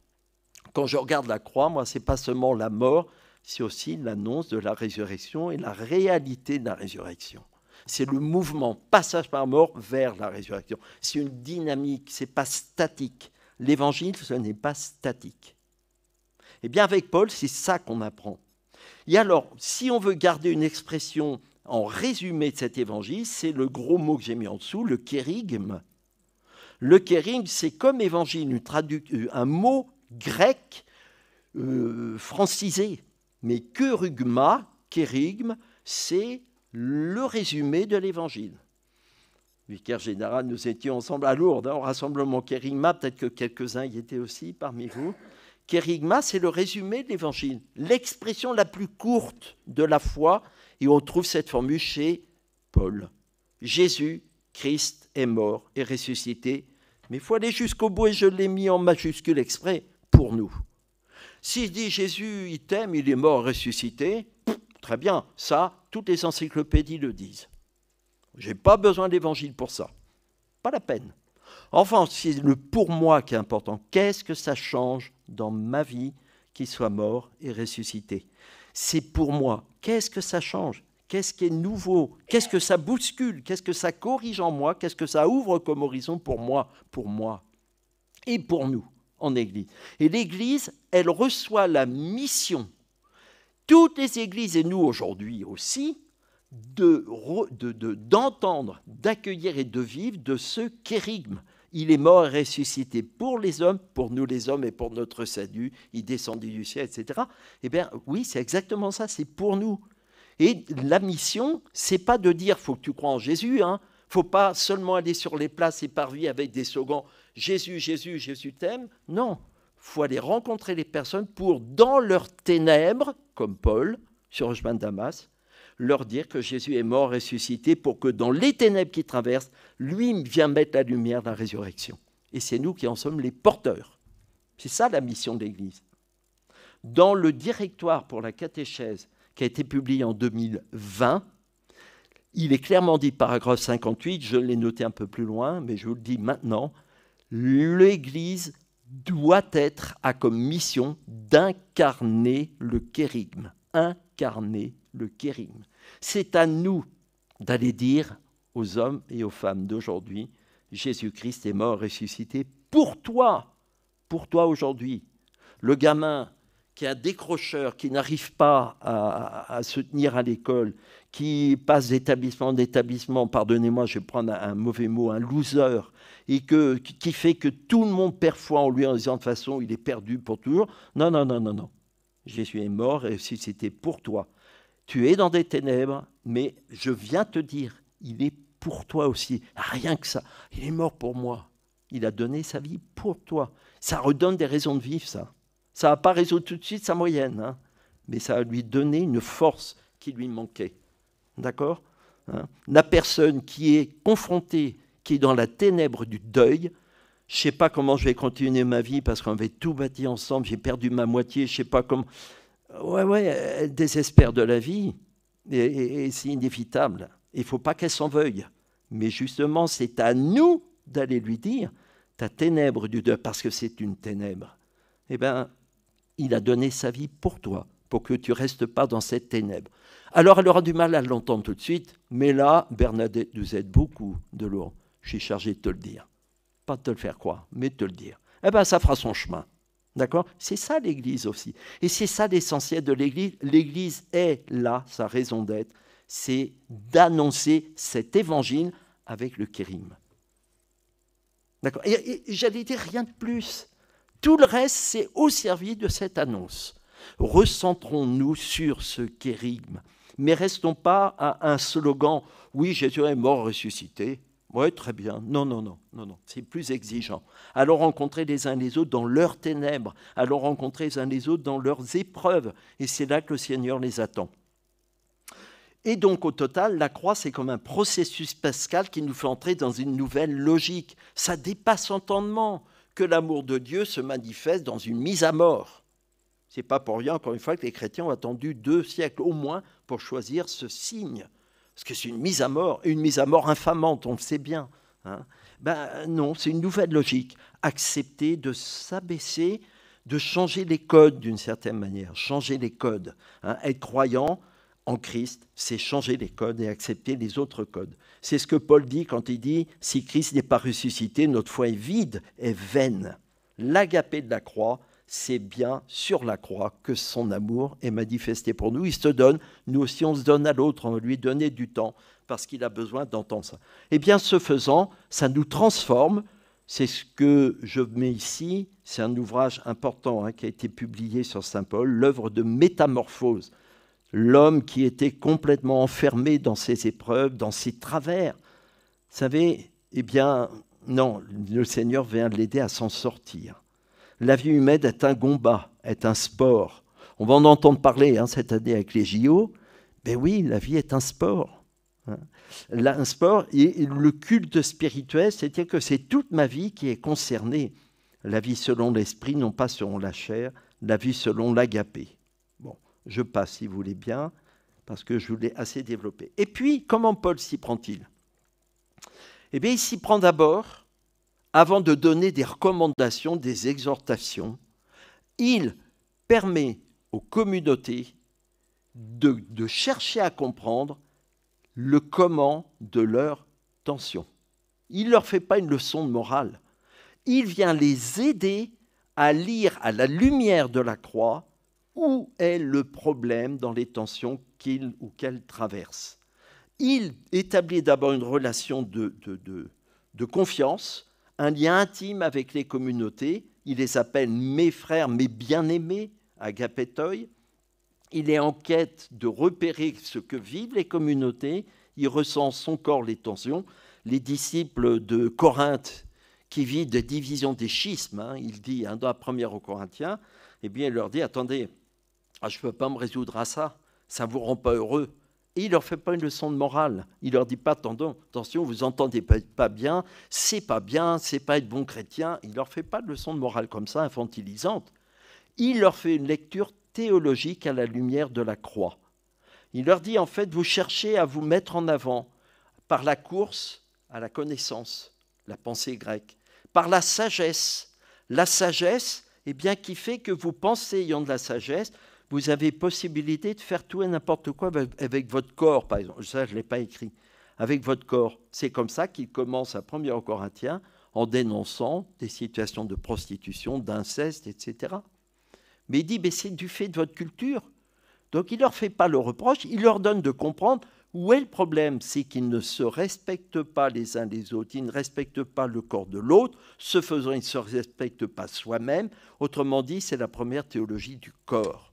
quand je regarde la croix, moi, c'est pas seulement la mort, c'est aussi l'annonce de la résurrection et la réalité de la résurrection. C'est le mouvement, passage par mort vers la résurrection. C'est une dynamique, c'est pas statique. L'évangile, ce n'est pas statique. Eh bien, avec Paul, c'est ça qu'on apprend. Et alors, si on veut garder une expression en résumé de cet évangile, c'est le gros mot que j'ai mis en dessous, le kérigme. Le kérigme, c'est comme évangile, une euh, un mot grec euh, francisé. Mais kerygma, kérigme, c'est le résumé de l'évangile. Vicaire général, nous étions ensemble à Lourdes, en hein, au rassemblement Kérigma, peut-être que quelques-uns y étaient aussi parmi vous. Kérigma, c'est le résumé de l'évangile, l'expression la plus courte de la foi, et on trouve cette formule chez Paul. Jésus, Christ, est mort et ressuscité, mais il faut aller jusqu'au bout et je l'ai mis en majuscule exprès, pour nous. Si je dis Jésus, il t'aime, il est mort, ressuscité, très bien, ça, toutes les encyclopédies le disent. Je n'ai pas besoin d'évangile pour ça. Pas la peine. Enfin, c'est le pour moi qui est important. Qu'est-ce que ça change dans ma vie qu'il soit mort et ressuscité C'est pour moi. Qu'est-ce que ça change Qu'est-ce qui est nouveau Qu'est-ce que ça bouscule Qu'est-ce que ça corrige en moi Qu'est-ce que ça ouvre comme horizon pour moi, pour moi et pour nous en Église. Et l'Église, elle reçoit la mission, toutes les Églises et nous aujourd'hui aussi, d'entendre, de, de, d'accueillir et de vivre de ce kérigme. Il est mort et ressuscité pour les hommes, pour nous les hommes et pour notre salut. Il descendit du ciel, etc. Eh bien, oui, c'est exactement ça, c'est pour nous. Et la mission, c'est pas de dire faut que tu crois en Jésus, hein, ne faut pas seulement aller sur les places et parvis avec des slogans Jésus, Jésus, Jésus t'aime. Non, faut aller rencontrer les personnes pour, dans leurs ténèbres, comme Paul, sur Chemin de Damas, leur dire que Jésus est mort, ressuscité, pour que dans les ténèbres qui traversent, lui vient mettre la lumière de la résurrection. Et c'est nous qui en sommes les porteurs. C'est ça la mission de l'Église. Dans le directoire pour la catéchèse qui a été publié en 2020, il est clairement dit, paragraphe 58, je l'ai noté un peu plus loin, mais je vous le dis maintenant, l'Église doit être à comme mission d'incarner le kérigme. Incarner le kérigme. C'est à nous d'aller dire aux hommes et aux femmes d'aujourd'hui, Jésus-Christ est mort, ressuscité pour toi, pour toi aujourd'hui. Le gamin qui est un décrocheur, qui n'arrive pas à, à, se tenir à l'école qui passe d'établissement en établissement, pardonnez-moi, je vais prendre un mauvais mot, un loser, et que, qui fait que tout le monde perd foi en lui en disant de façon, il est perdu pour toujours. Non, non, non, non, non. Jésus est mort et c'était pour toi. Tu es dans des ténèbres, mais je viens te dire, il est pour toi aussi. Rien que ça. Il est mort pour moi. Il a donné sa vie pour toi. Ça redonne des raisons de vivre, ça. Ça n'a pas résolu tout de suite sa moyenne, hein. mais ça a lui donner une force qui lui manquait. D'accord hein. La personne qui est confrontée, qui est dans la ténèbre du deuil, je ne sais pas comment je vais continuer ma vie parce qu'on avait tout bâti ensemble, j'ai perdu ma moitié, je ne sais pas comment. Ouais, ouais, elle désespère de la vie et, c'est inévitable. Il ne faut pas qu'elle s'en veuille. Mais justement, c'est à nous d'aller lui dire ta ténèbre du deuil, parce que c'est une ténèbre. Eh bien, il a donné sa vie pour toi, pour que tu restes pas dans cette ténèbre. Alors elle aura du mal à l'entendre tout de suite, mais là, Bernadette nous aide beaucoup de l'eau, Je suis chargé de te le dire. Pas de te le faire croire, mais de te le dire. Eh bien, ça fera son chemin. D'accord C'est ça l'Église aussi. Et c'est ça l'essentiel de l'Église. L'Église est là, sa raison d'être, c'est d'annoncer cet évangile avec le kérim. D'accord Et, j'allais dire rien de plus. Tout le reste, c'est au service de cette annonce. Recentrons-nous sur ce kérime mais restons pas à un slogan Oui, Jésus est mort, ressuscité. Oui, très bien. Non, non, non, non, non. C'est plus exigeant. Allons rencontrer les uns les autres dans leurs ténèbres. Allons rencontrer les uns les autres dans leurs épreuves. Et c'est là que le Seigneur les attend. Et donc, au total, la croix, c'est comme un processus pascal qui nous fait entrer dans une nouvelle logique. Ça dépasse entendement que l'amour de Dieu se manifeste dans une mise à mort. C'est pas pour rien, encore une fois, que les chrétiens ont attendu deux siècles au moins pour choisir ce signe, parce que c'est une mise à mort, une mise à mort infamante, on le sait bien. Hein. Ben non, c'est une nouvelle logique, accepter de s'abaisser, de changer les codes d'une certaine manière, changer les codes, hein. être croyant, en Christ, c'est changer les codes et accepter les autres codes. C'est ce que Paul dit quand il dit Si Christ n'est pas ressuscité, notre foi est vide, est vaine. L'agapé de la croix, c'est bien sur la croix que son amour est manifesté pour nous. Il se donne, nous aussi on se donne à l'autre, on va lui donner du temps parce qu'il a besoin d'entendre ça. Et eh bien, ce faisant, ça nous transforme. C'est ce que je mets ici. C'est un ouvrage important hein, qui a été publié sur Saint Paul, l'œuvre de métamorphose. L'homme qui était complètement enfermé dans ses épreuves, dans ses travers. Vous savez, eh bien, non, le Seigneur vient l'aider à s'en sortir la vie humaine est un combat, est un sport. On va en entendre parler hein, cette année avec les JO. Ben oui, la vie est un sport. Hein. un sport et le culte spirituel, c'est-à-dire que c'est toute ma vie qui est concernée. La vie selon l'esprit, non pas selon la chair, la vie selon l'agapé. Bon, je passe si vous voulez bien, parce que je voulais assez développer. Et puis, comment Paul s'y prend-il Eh bien, il s'y prend d'abord avant de donner des recommandations, des exhortations. Il permet aux communautés de, chercher à comprendre le comment de leur tension. Il ne leur fait pas une leçon de morale. Il vient les aider à lire à la lumière de la croix où est le problème dans les tensions qu'ils ou qu'elles traversent. Il établit d'abord une relation de confiance un lien intime avec les communautés. Il les appelle mes frères, mes bien-aimés, agapetoi. Il est en quête de repérer ce que vivent les communautés. Il ressent son corps les tensions. Les disciples de Corinthe, qui vivent des divisions, des schismes, hein, il dit hein, dans la première aux Corinthiens, eh bien, il leur dit, attendez, ah, je ne peux pas me résoudre à ça, ça ne vous rend pas heureux il ne leur fait pas une leçon de morale. Il ne leur dit pas, attention, vous entendez pas bien, c'est pas bien, c'est pas être bon chrétien. Il ne leur fait pas de leçon de morale comme ça, infantilisante. Il leur fait une lecture théologique à la lumière de la croix. Il leur dit, en fait, vous cherchez à vous mettre en avant par la course à la connaissance, la pensée grecque, par la sagesse. La sagesse, eh bien, qui fait que vous pensez, ayant de la sagesse, vous avez possibilité de faire tout et n'importe quoi avec votre corps, par exemple. Ça, je ne l'ai pas écrit. Avec votre corps. C'est comme ça qu'il commence à 1 Corinthiens en dénonçant des situations de prostitution, d'inceste, etc. Mais il dit, mais c'est du fait de votre culture. Donc il ne leur fait pas le reproche, il leur donne de comprendre où est le problème. C'est qu'ils ne se respectent pas les uns les autres, ils ne respectent pas le corps de l'autre, ce faisant, ils ne se respectent pas soi-même. Autrement dit, c'est la première théologie du corps.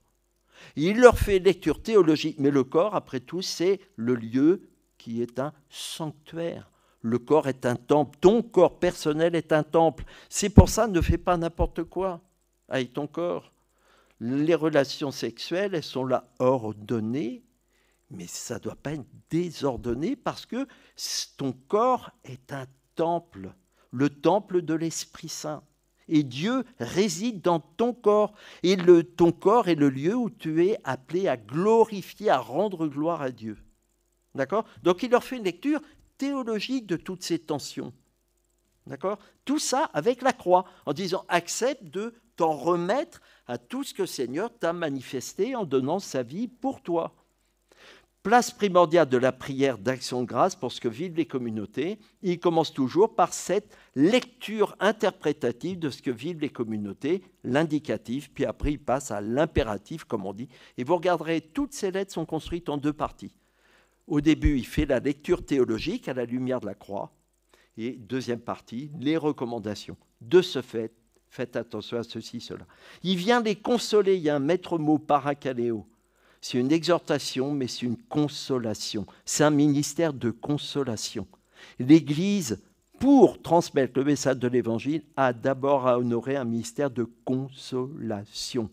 Il leur fait lecture théologique, mais le corps, après tout, c'est le lieu qui est un sanctuaire. Le corps est un temple, ton corps personnel est un temple. C'est pour ça, ne fais pas n'importe quoi avec ton corps. Les relations sexuelles, elles sont là ordonnées, mais ça ne doit pas être désordonné parce que ton corps est un temple, le temple de l'Esprit Saint et Dieu réside dans ton corps. Et ton corps est le lieu où tu es appelé à glorifier, à rendre gloire à Dieu. D'accord Donc il leur fait une lecture théologique de toutes ces tensions. D'accord Tout ça avec la croix, en disant accepte de t'en remettre à tout ce que le Seigneur t'a manifesté en donnant sa vie pour toi. Place primordiale de la prière d'action de grâce pour ce que vivent les communautés, il commence toujours par cette lecture interprétative de ce que vivent les communautés, l'indicatif, puis après il passe à l'impératif, comme on dit. Et vous regarderez, toutes ces lettres sont construites en deux parties. Au début, il fait la lecture théologique à la lumière de la croix, et deuxième partie, les recommandations. De ce fait, faites attention à ceci, cela. Il vient les consoler, il y a un maître mot paracaléo. C'est une exhortation, mais c'est une consolation. C'est un ministère de consolation. L'Église pour transmettre le message de l'Évangile, a d'abord à honorer un ministère de consolation.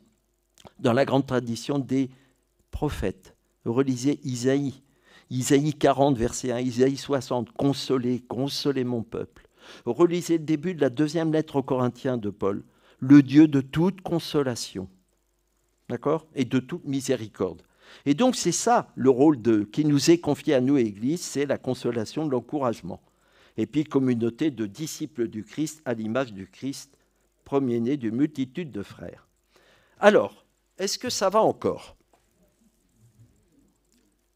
Dans la grande tradition des prophètes, relisez Isaïe, Isaïe 40, verset 1, Isaïe 60, Consolez, consolez mon peuple. Relisez le début de la deuxième lettre aux Corinthiens de Paul, le Dieu de toute consolation, d'accord Et de toute miséricorde. Et donc c'est ça le rôle de, qui nous est confié à nous, Église, c'est la consolation, l'encouragement et puis communauté de disciples du Christ à l'image du Christ premier-né d'une multitude de frères. Alors, est-ce que ça va encore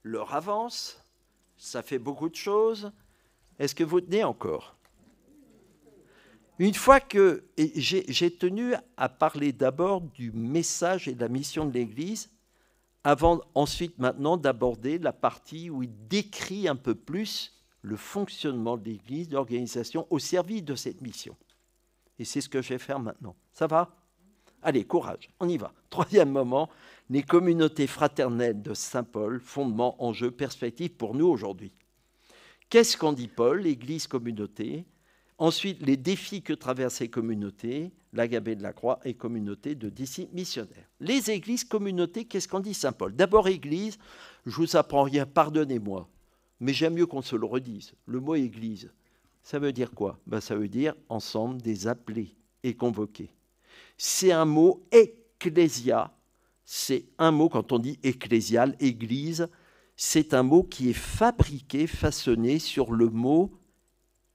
L'heure avance, ça fait beaucoup de choses. Est-ce que vous tenez encore Une fois que j'ai tenu à parler d'abord du message et de la mission de l'Église, avant ensuite maintenant d'aborder la partie où il décrit un peu plus le fonctionnement de l'Église, l'organisation au service de cette mission. Et c'est ce que je vais faire maintenant. Ça va Allez, courage, on y va. Troisième moment, les communautés fraternelles de Saint-Paul, fondement, enjeu, perspective pour nous aujourd'hui. Qu'est-ce qu'en dit Paul, Église, communauté Ensuite, les défis que traversent ces communautés, l'agabé de la croix et communauté de disciples missionnaires. Les églises, communautés, qu'est-ce qu'en dit Saint Paul D'abord, église, je vous apprends rien, pardonnez-moi. Mais j'aime mieux qu'on se le redise. Le mot Église, ça veut dire quoi ben, Ça veut dire ensemble des appelés et convoqués. C'est un mot ecclésia. C'est un mot, quand on dit ecclésial, Église, c'est un mot qui est fabriqué, façonné sur le mot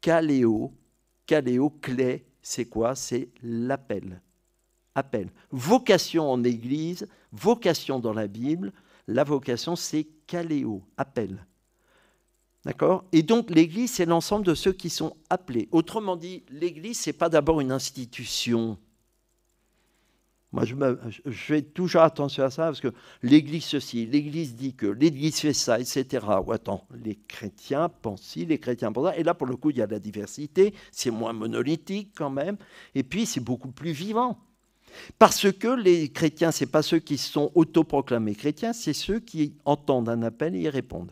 caléo. Caléo, clé, c'est quoi C'est l'appel. Appel. Vocation en Église, vocation dans la Bible. La vocation, c'est caléo, appel. D'accord Et donc l'Église, c'est l'ensemble de ceux qui sont appelés. Autrement dit, l'Église, ce n'est pas d'abord une institution. Moi, je, je, fais toujours attention à ça, parce que l'Église ceci, l'Église dit que, l'Église fait ça, etc. Ou attends, les chrétiens pensent ci, les chrétiens pensent ça. Et là, pour le coup, il y a la diversité, c'est moins monolithique quand même, et puis c'est beaucoup plus vivant. Parce que les chrétiens, ce n'est pas ceux qui sont autoproclamés chrétiens, c'est ceux qui entendent un appel et y répondent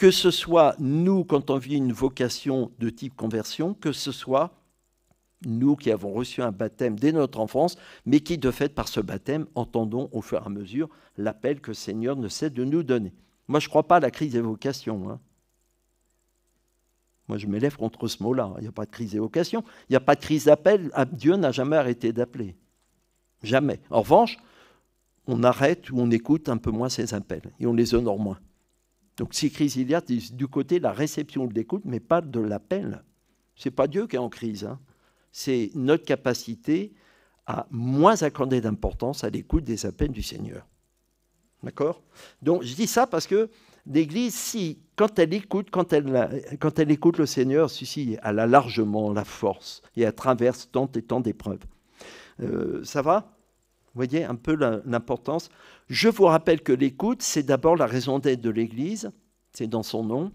que ce soit nous quand on vit une vocation de type conversion, que ce soit nous qui avons reçu un baptême dès notre enfance, mais qui de fait par ce baptême entendons au fur et à mesure l'appel que le Seigneur ne cesse de nous donner. Moi je ne crois pas à la crise des vocations. Hein. Moi, je m'élève contre ce mot-là. Il n'y a pas de crise d'évocation. Il n'y a pas de crise d'appel. Ah, Dieu n'a jamais arrêté d'appeler. Jamais. En revanche, on arrête ou on écoute un peu moins ses appels et on les honore moins. Donc ces crises a du côté de la réception de l'écoute, mais pas de l'appel. Ce n'est pas Dieu qui est en crise. Hein. C'est notre capacité à moins accorder d'importance à l'écoute des appels du Seigneur. D'accord Donc je dis ça parce que l'Église, si, quand elle écoute, quand elle, quand elle écoute le Seigneur, si, elle a largement la force et elle traverse tant et tant d'épreuves. Euh, ça va vous voyez un peu l'importance. Je vous rappelle que l'écoute, c'est d'abord la raison d'être de l'Église, c'est dans son nom.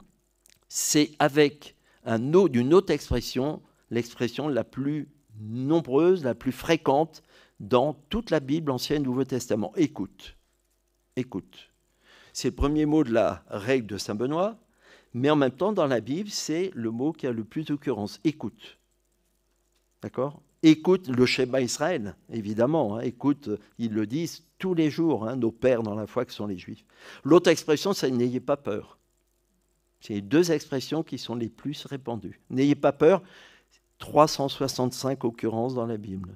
C'est avec un autre, une autre expression, l'expression la plus nombreuse, la plus fréquente dans toute la Bible, Ancien et Nouveau Testament. Écoute. Écoute. C'est le premier mot de la règle de Saint Benoît, mais en même temps, dans la Bible, c'est le mot qui a le plus d'occurrence. Écoute. D'accord écoute le schéma Israël, évidemment, hein. écoute, ils le disent tous les jours, hein, nos pères dans la foi que sont les juifs. L'autre expression, c'est n'ayez pas peur. C'est les deux expressions qui sont les plus répandues. N'ayez pas peur, 365 occurrences dans la Bible.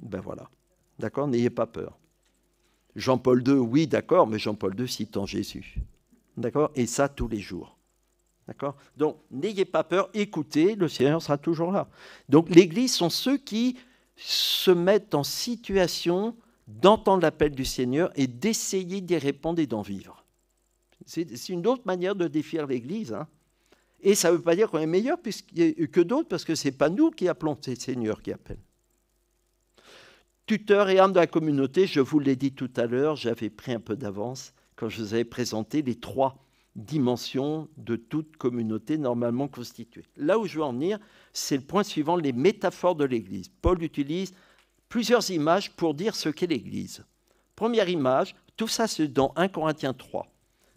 Ben voilà, d'accord, n'ayez pas peur. Jean-Paul II, oui, d'accord, mais Jean-Paul II en Jésus. D'accord Et ça tous les jours. D'accord Donc, n'ayez pas peur, écoutez, le Seigneur sera toujours là. Donc, l'Église sont ceux qui se mettent en situation d'entendre l'appel du Seigneur et d'essayer d'y répondre et d'en vivre. C'est une autre manière de défier l'Église. Hein. Et ça ne veut pas dire qu'on est meilleur que d'autres, parce que ce n'est pas nous qui appelons, c'est le Seigneur qui appelle. Tuteur et âme de la communauté, je vous l'ai dit tout à l'heure, j'avais pris un peu d'avance quand je vous avais présenté les trois dimension de toute communauté normalement constituée. Là où je veux en venir, c'est le point suivant, les métaphores de l'Église. Paul utilise plusieurs images pour dire ce qu'est l'Église. Première image, tout ça c'est dans 1 Corinthiens 3.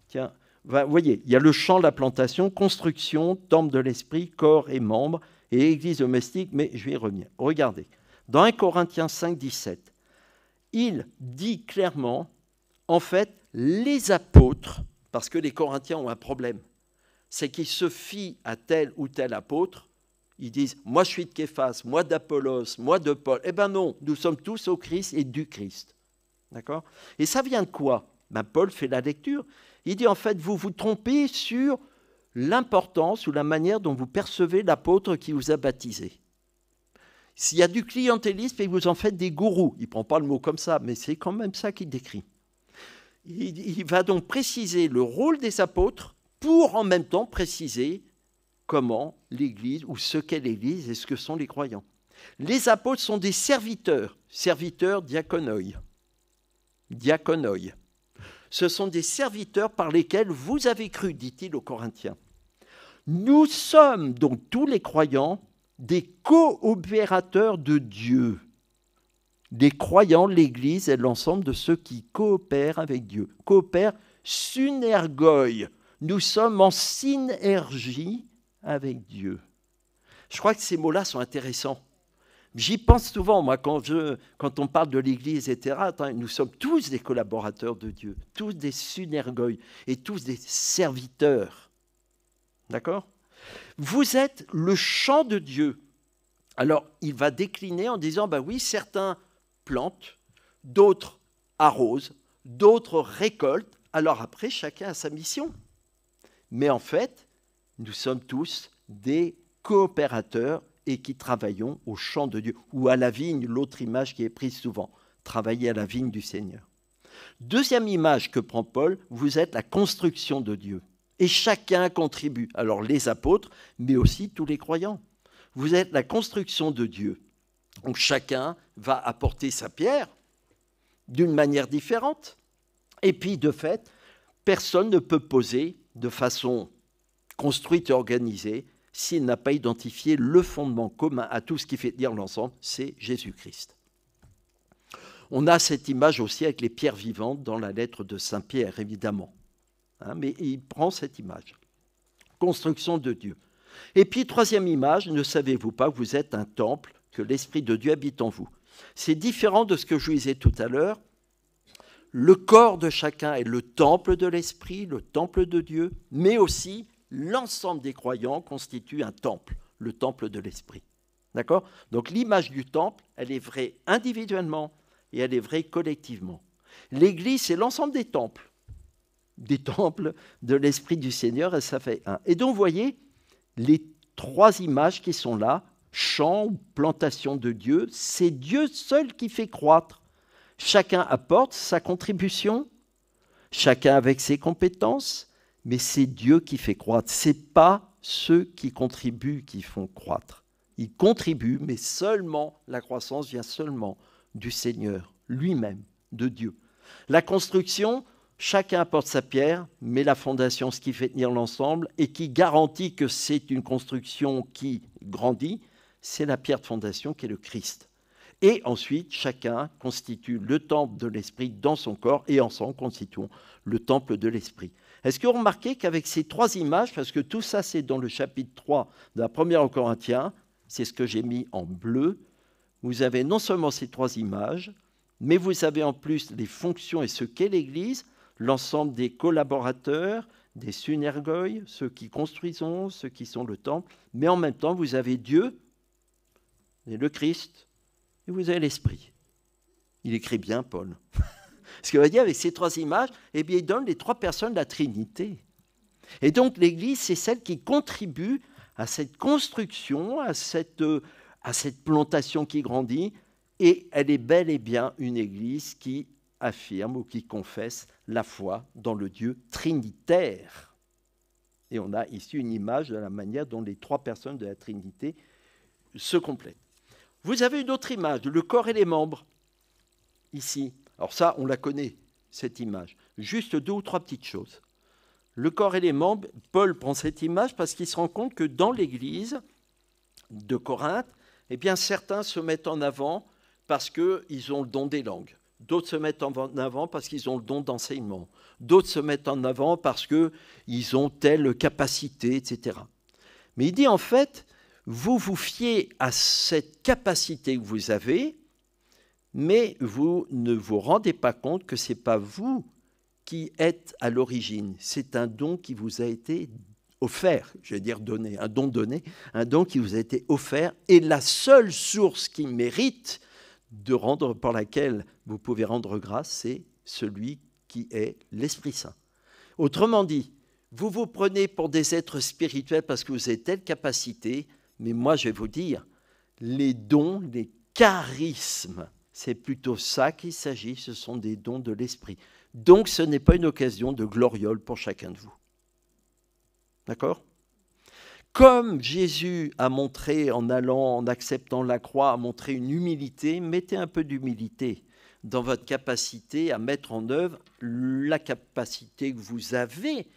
Tiens, vous voyez, il y a le champ, la plantation, construction, temple de l'esprit, corps et membres, et église domestique, mais je vais y revenir. Regardez, dans 1 Corinthiens 5, 17, il dit clairement, en fait, les apôtres, parce que les Corinthiens ont un problème. C'est qu'ils se fient à tel ou tel apôtre. Ils disent Moi je suis de Képhas, moi d'Apollos, moi de Paul. Eh bien non, nous sommes tous au Christ et du Christ. D'accord Et ça vient de quoi ben, Paul fait la lecture. Il dit En fait, vous vous trompez sur l'importance ou la manière dont vous percevez l'apôtre qui vous a baptisé. S'il y a du clientélisme et vous en faites des gourous, il ne prend pas le mot comme ça, mais c'est quand même ça qu'il décrit il, va donc préciser le rôle des apôtres pour en même temps préciser comment l'Église ou ce qu'est l'Église et ce que sont les croyants. Les apôtres sont des serviteurs, serviteurs diaconoi, diaconoi. Ce sont des serviteurs par lesquels vous avez cru, dit-il aux Corinthiens. Nous sommes donc tous les croyants des coopérateurs de Dieu des croyants l'Église et l'ensemble de ceux qui coopèrent avec Dieu, coopèrent synergoï. Nous sommes en synergie avec Dieu. Je crois que ces mots-là sont intéressants. J'y pense souvent, moi, quand, je, quand on parle de l'Église, etc. Nous sommes tous des collaborateurs de Dieu, tous des synergoïs et tous des serviteurs. D'accord Vous êtes le champ de Dieu. Alors, il va décliner en disant, ben oui, certains plantent, d'autres arrosent, d'autres récoltent. Alors après, chacun a sa mission. Mais en fait, nous sommes tous des coopérateurs et qui travaillons au champ de Dieu ou à la vigne, l'autre image qui est prise souvent, travailler à la vigne du Seigneur. Deuxième image que prend Paul, vous êtes la construction de Dieu. Et chacun contribue, alors les apôtres, mais aussi tous les croyants. Vous êtes la construction de Dieu. Donc chacun va apporter sa pierre d'une manière différente. Et puis, de fait, personne ne peut poser de façon construite et organisée s'il n'a pas identifié le fondement commun à tout ce qui fait dire l'ensemble, c'est Jésus-Christ. On a cette image aussi avec les pierres vivantes dans la lettre de Saint Pierre, évidemment. Hein, mais il prend cette image. Construction de Dieu. Et puis, troisième image, ne savez-vous pas vous êtes un temple que l'Esprit de Dieu habite en vous. C'est différent de ce que je disais tout à l'heure. Le corps de chacun est le temple de l'Esprit, le temple de Dieu, mais aussi l'ensemble des croyants constitue un temple, le temple de l'Esprit. D'accord Donc l'image du temple, elle est vraie individuellement et elle est vraie collectivement. L'Église, c'est l'ensemble des temples, des temples de l'Esprit du Seigneur, et ça fait un. Et donc, vous voyez, les trois images qui sont là champ ou plantation de Dieu, c'est Dieu seul qui fait croître. Chacun apporte sa contribution, chacun avec ses compétences, mais c'est Dieu qui fait croître. C'est pas ceux qui contribuent qui font croître. Ils contribuent, mais seulement la croissance vient seulement du Seigneur lui-même, de Dieu. La construction, chacun apporte sa pierre, mais la fondation, ce qui fait tenir l'ensemble et qui garantit que c'est une construction qui grandit, c'est la pierre de fondation qui est le Christ. Et ensuite, chacun constitue le temple de l'esprit dans son corps et ensemble constituons le temple de l'esprit. Est-ce que vous remarquez qu'avec ces trois images, parce que tout ça c'est dans le chapitre 3 de la première aux Corinthiens, c'est ce que j'ai mis en bleu, vous avez non seulement ces trois images, mais vous avez en plus les fonctions et ce qu'est l'Église, l'ensemble des collaborateurs, des synergoïs, ceux qui construisons, ceux qui sont le temple, mais en même temps vous avez Dieu vous avez le Christ et vous avez l'Esprit. Il écrit bien Paul. Ce qu'il va dire avec ces trois images, eh bien, il donne les trois personnes de la Trinité. Et donc l'Église, c'est celle qui contribue à cette construction, à cette, euh, à cette plantation qui grandit, et elle est bel et bien une Église qui affirme ou qui confesse la foi dans le Dieu trinitaire. Et on a ici une image de la manière dont les trois personnes de la Trinité se complètent. Vous avez une autre image, le corps et les membres, ici. Alors ça, on la connaît, cette image. Juste deux ou trois petites choses. Le corps et les membres, Paul prend cette image parce qu'il se rend compte que dans l'Église de Corinthe, eh bien, certains se mettent en avant parce qu'ils ont le don des langues. D'autres se mettent en avant parce qu'ils ont le don d'enseignement. D'autres se mettent en avant parce qu'ils ont telle capacité, etc. Mais il dit en fait, vous vous fiez à cette capacité que vous avez, mais vous ne vous rendez pas compte que ce n'est pas vous qui êtes à l'origine. C'est un don qui vous a été offert, je vais dire donné, un don donné, un don qui vous a été offert, et la seule source qui mérite de rendre, par laquelle vous pouvez rendre grâce, c'est celui qui est l'Esprit Saint. Autrement dit, vous vous prenez pour des êtres spirituels parce que vous avez telle capacité, mais moi, je vais vous dire, les dons, les charismes, c'est plutôt ça qu'il s'agit, ce sont des dons de l'esprit. Donc ce n'est pas une occasion de gloriole pour chacun de vous. D'accord Comme Jésus a montré en allant, en acceptant la croix, a montré une humilité, mettez un peu d'humilité dans votre capacité à mettre en œuvre la capacité que vous avez,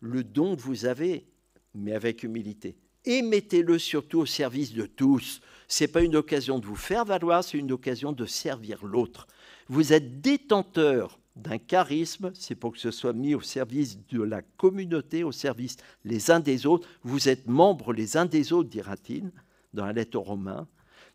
le don que vous avez, mais avec humilité et mettez-le surtout au service de tous. Ce n'est pas une occasion de vous faire valoir, c'est une occasion de servir l'autre. Vous êtes détenteur d'un charisme, c'est pour que ce soit mis au service de la communauté, au service les uns des autres. Vous êtes membres les uns des autres, dira-t-il dans la lettre aux Romains.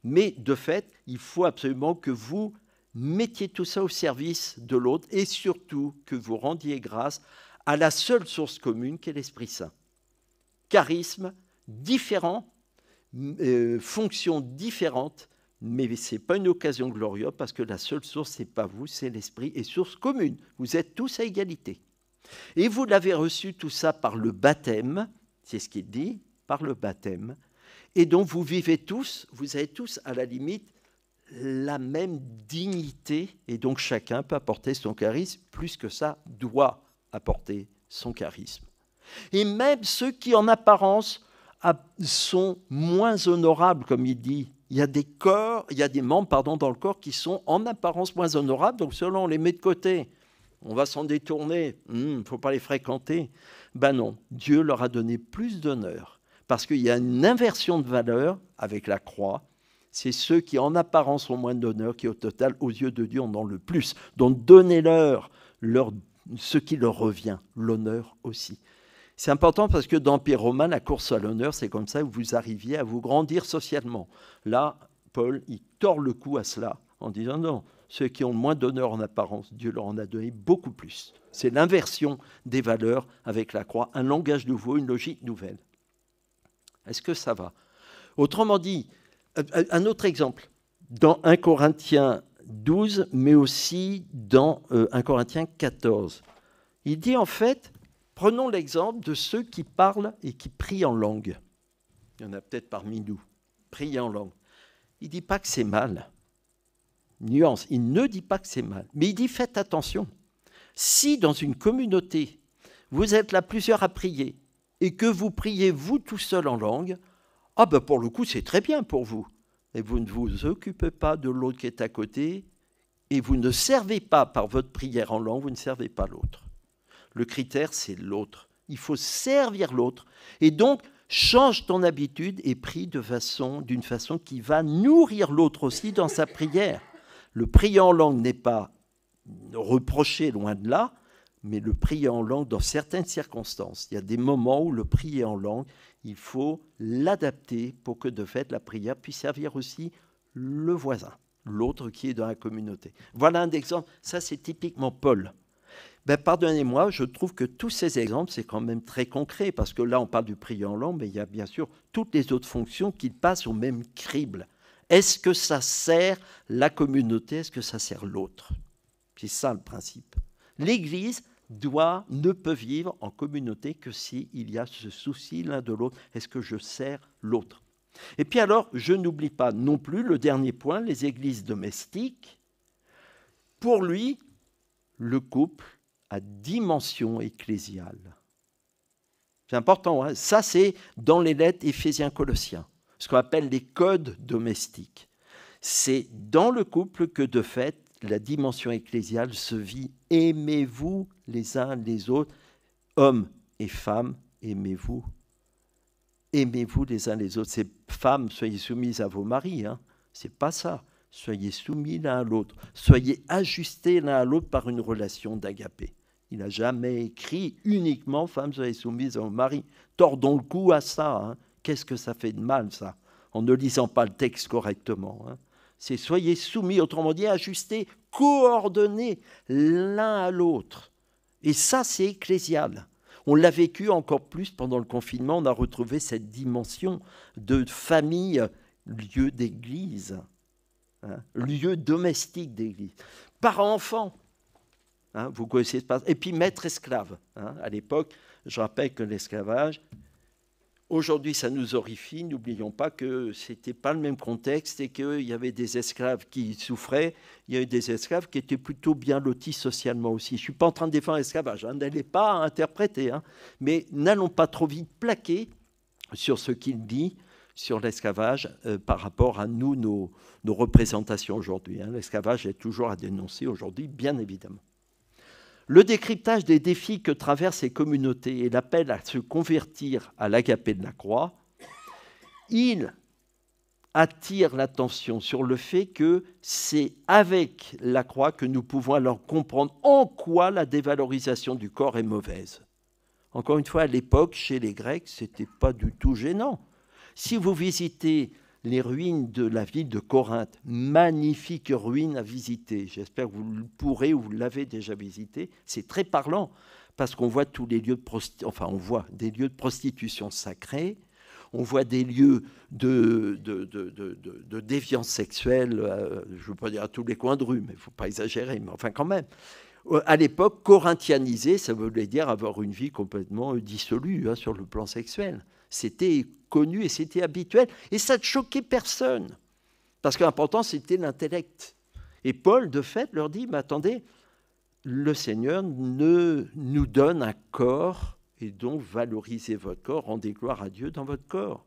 Mais de fait, il faut absolument que vous mettiez tout ça au service de l'autre et surtout que vous rendiez grâce à la seule source commune qu'est l'Esprit Saint. Charisme, différents, euh, fonctions différentes, mais ce n'est pas une occasion glorieuse parce que la seule source, ce n'est pas vous, c'est l'Esprit et source commune. Vous êtes tous à égalité. Et vous l'avez reçu tout ça par le baptême, c'est ce qu'il dit, par le baptême. Et donc vous vivez tous, vous avez tous à la limite la même dignité, et donc chacun peut apporter son charisme, plus que ça, doit apporter son charisme. Et même ceux qui en apparence sont moins honorables, comme il dit. Il y a des corps, il y a des membres pardon, dans le corps qui sont en apparence moins honorables, donc selon on les met de côté. On va s'en détourner, il hmm, ne faut pas les fréquenter. Ben non, Dieu leur a donné plus d'honneur, parce qu'il y a une inversion de valeur avec la croix. C'est ceux qui en apparence ont moins d'honneur qui au total, aux yeux de Dieu, en ont le plus. Donc donnez leur, ce qui leur revient, l'honneur aussi. C'est important parce que dans Pierre Romain, la course à l'honneur, c'est comme ça que vous arriviez à vous grandir socialement. Là, Paul, il tord le cou à cela en disant non, ceux qui ont moins d'honneur en apparence, Dieu leur en a donné beaucoup plus. C'est l'inversion des valeurs avec la croix, un langage nouveau, une logique nouvelle. Est-ce que ça va Autrement dit, un autre exemple, dans 1 Corinthiens 12, mais aussi dans 1 euh, Corinthiens 14, il dit en fait, Prenons l'exemple de ceux qui parlent et qui prient en langue. Il y en a peut-être parmi nous. Prier en langue. Il ne dit pas que c'est mal. Nuance, il ne dit pas que c'est mal. Mais il dit faites attention. Si dans une communauté, vous êtes là plusieurs à prier et que vous priez vous tout seul en langue, ah ben, pour le coup c'est très bien pour vous. Mais vous ne vous occupez pas de l'autre qui est à côté et vous ne servez pas par votre prière en langue, vous ne servez pas l'autre. Le critère, c'est l'autre. Il faut servir l'autre. Et donc, change ton habitude et prie de façon, d'une façon qui va nourrir l'autre aussi dans sa prière. Le prier en langue n'est pas reproché, loin de là, mais le prier en langue dans certaines circonstances. Il y a des moments où le prier en langue, il faut l'adapter pour que de fait la prière puisse servir aussi le voisin, l'autre qui est dans la communauté. Voilà un exemple, ça c'est typiquement Paul. Ben, pardonnez-moi, je trouve que tous ces exemples, c'est quand même très concret, parce que là, on parle du en langue, mais il y a bien sûr toutes les autres fonctions qui passent au même crible. Est-ce que ça sert la communauté Est-ce que ça sert l'autre C'est ça le principe. L'Église doit, ne peut vivre en communauté que s'il y a ce souci l'un de l'autre. Est-ce que je sers l'autre Et puis alors, je n'oublie pas non plus le dernier point, les églises domestiques. Pour lui, le couple, dimension ecclésiale. C'est important, hein. ça c'est dans les lettres Éphésiens-Colossiens, ce qu'on appelle les codes domestiques. C'est dans le couple que de fait la dimension ecclésiale se vit. Aimez-vous les uns les autres, hommes et femmes, aimez-vous. Aimez-vous les uns les autres. Ces femmes, soyez soumises à vos maris. Hein. C'est pas ça. Soyez soumis l'un à l'autre. Soyez ajustés l'un à l'autre par une relation d'agapé. Il n'a jamais écrit uniquement Femmes soyez soumises au mari. Tordons le coup à ça. Hein. Qu'est-ce que ça fait de mal, ça, en ne lisant pas le texte correctement hein. C'est soyez soumis, autrement dit, ajustés, coordonnés l'un à l'autre. Et ça, c'est ecclésial. On l'a vécu encore plus pendant le confinement. On a retrouvé cette dimension de famille, lieu d'église, hein, lieu domestique d'église. Par enfant, Hein, vous connaissez pas. Et puis maître-esclave. Hein, à l'époque, je rappelle que l'esclavage, aujourd'hui, ça nous horrifie. N'oublions pas que c'était pas le même contexte et qu'il y avait des esclaves qui souffraient. Il y eu des esclaves qui étaient plutôt bien lotis socialement aussi. Je ne suis pas en train de défendre l'esclavage. Hein, n'allez pas interpréter. mais n'allons pas trop vite plaquer sur ce qu'il dit sur l'esclavage euh, par rapport à nous, nos, nos représentations aujourd'hui. L'esclavage est toujours à dénoncer aujourd'hui, bien évidemment. Le décryptage des défis que traversent ces communautés et l'appel à se convertir à l'agapé de la croix, il attire l'attention sur le fait que c'est avec la croix que nous pouvons alors comprendre en quoi la dévalorisation du corps est mauvaise. Encore une fois, à l'époque, chez les Grecs, ce n'était pas du tout gênant. Si vous visitez les ruines de la ville de Corinthe. magnifiques ruines à visiter. J'espère que vous le pourrez ou vous l'avez déjà visité. C'est très parlant parce qu'on voit tous les lieux de enfin on voit des lieux de prostitution sacrée, on voit des lieux de, de, de, déviance sexuelle, euh, je ne veux pas dire à tous les coins de rue, mais il ne faut pas exagérer, mais enfin quand même. Euh, à l'époque, corinthianiser, ça voulait dire avoir une vie complètement dissolue hein, sur le plan sexuel c'était connu et c'était habituel, et ça ne choquait personne, parce que l'important, c'était l'intellect. Et Paul, de fait, leur dit, mais attendez, le Seigneur ne nous donne un corps, et donc valorisez votre corps, rendez gloire à Dieu dans votre corps.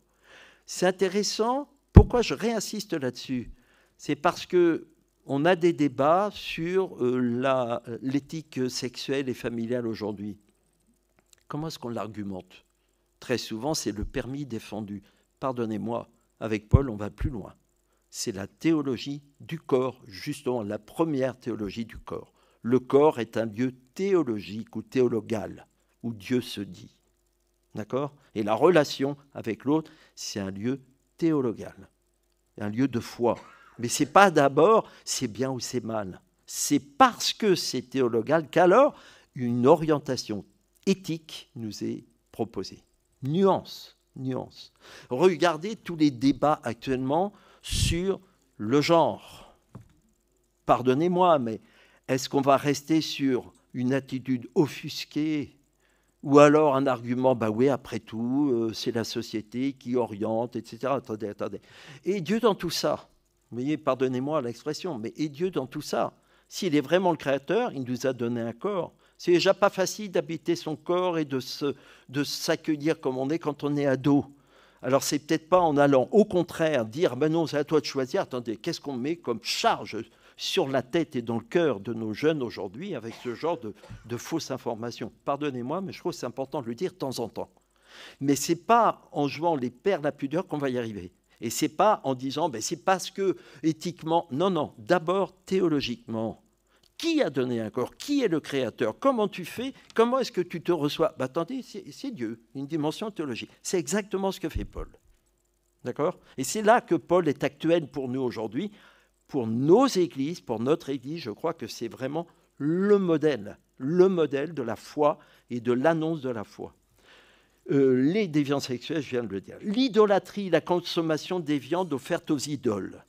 C'est intéressant, pourquoi je réinsiste là-dessus C'est parce que on a des débats sur euh, l'éthique sexuelle et familiale aujourd'hui. Comment est-ce qu'on l'argumente Très souvent, c'est le permis défendu. Pardonnez-moi, avec Paul, on va plus loin. C'est la théologie du corps, justement, la première théologie du corps. Le corps est un lieu théologique ou théologal, où Dieu se dit. D'accord Et la relation avec l'autre, c'est un lieu théologal, un lieu de foi. Mais c'est pas d'abord c'est bien ou c'est mal. C'est parce que c'est théologal qu'alors une orientation éthique nous est proposée. Nuance, nuance. Regardez tous les débats actuellement sur le genre. Pardonnez-moi, mais est-ce qu'on va rester sur une attitude offusquée ou alors un argument, bah oui, après tout, euh, c'est la société qui oriente, etc. Attendez, attendez. Et Dieu dans tout ça, vous voyez, pardonnez-moi l'expression, mais et Dieu dans tout ça, s'il est vraiment le créateur, il nous a donné un corps, c'est déjà pas facile d'habiter son corps et de, de s'accueillir comme on est quand on est ado. Alors c'est peut-être pas en allant au contraire dire ben non c'est à toi de choisir. Attendez qu'est-ce qu'on met comme charge sur la tête et dans le cœur de nos jeunes aujourd'hui avec ce genre de, de fausses informations. Pardonnez-moi mais je trouve que c'est important de le dire de temps en temps. Mais c'est pas en jouant les pères la pudeur qu'on va y arriver. Et c'est pas en disant ben c'est parce que éthiquement non non d'abord théologiquement qui a donné un corps Qui est le créateur Comment tu fais Comment est-ce que tu te reçois bah, Attendez, c'est Dieu, une dimension théologique. C'est exactement ce que fait Paul. D'accord Et c'est là que Paul est actuel pour nous aujourd'hui. Pour nos églises, pour notre église, je crois que c'est vraiment le modèle, le modèle de la foi et de l'annonce de la foi. Euh, les déviants sexuels, je viens de le dire. L'idolâtrie, la consommation des viandes offertes aux idoles.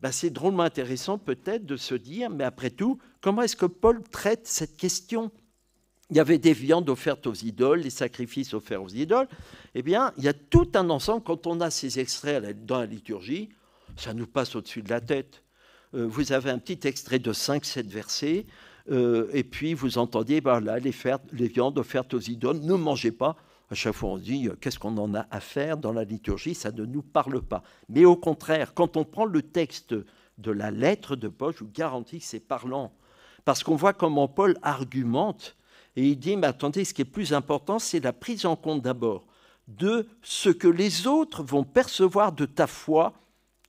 Ben, c'est drôlement intéressant peut-être de se dire, mais après tout, comment est-ce que Paul traite cette question Il y avait des viandes offertes aux idoles, des sacrifices offerts aux idoles. Eh bien, il y a tout un ensemble, quand on a ces extraits dans la liturgie, ça nous passe au-dessus de la tête. Euh, vous avez un petit extrait de 5-7 versets, euh, et puis vous entendez, ben là, les viandes offertes aux idoles, ne mangez pas, à chaque fois, on se dit, euh, qu'est-ce qu'on en a à faire dans la liturgie Ça ne nous parle pas. Mais au contraire, quand on prend le texte de la lettre de Paul, je vous garantis que c'est parlant. Parce qu'on voit comment Paul argumente et il dit, mais attendez, ce qui est plus important, c'est la prise en compte d'abord de ce que les autres vont percevoir de ta foi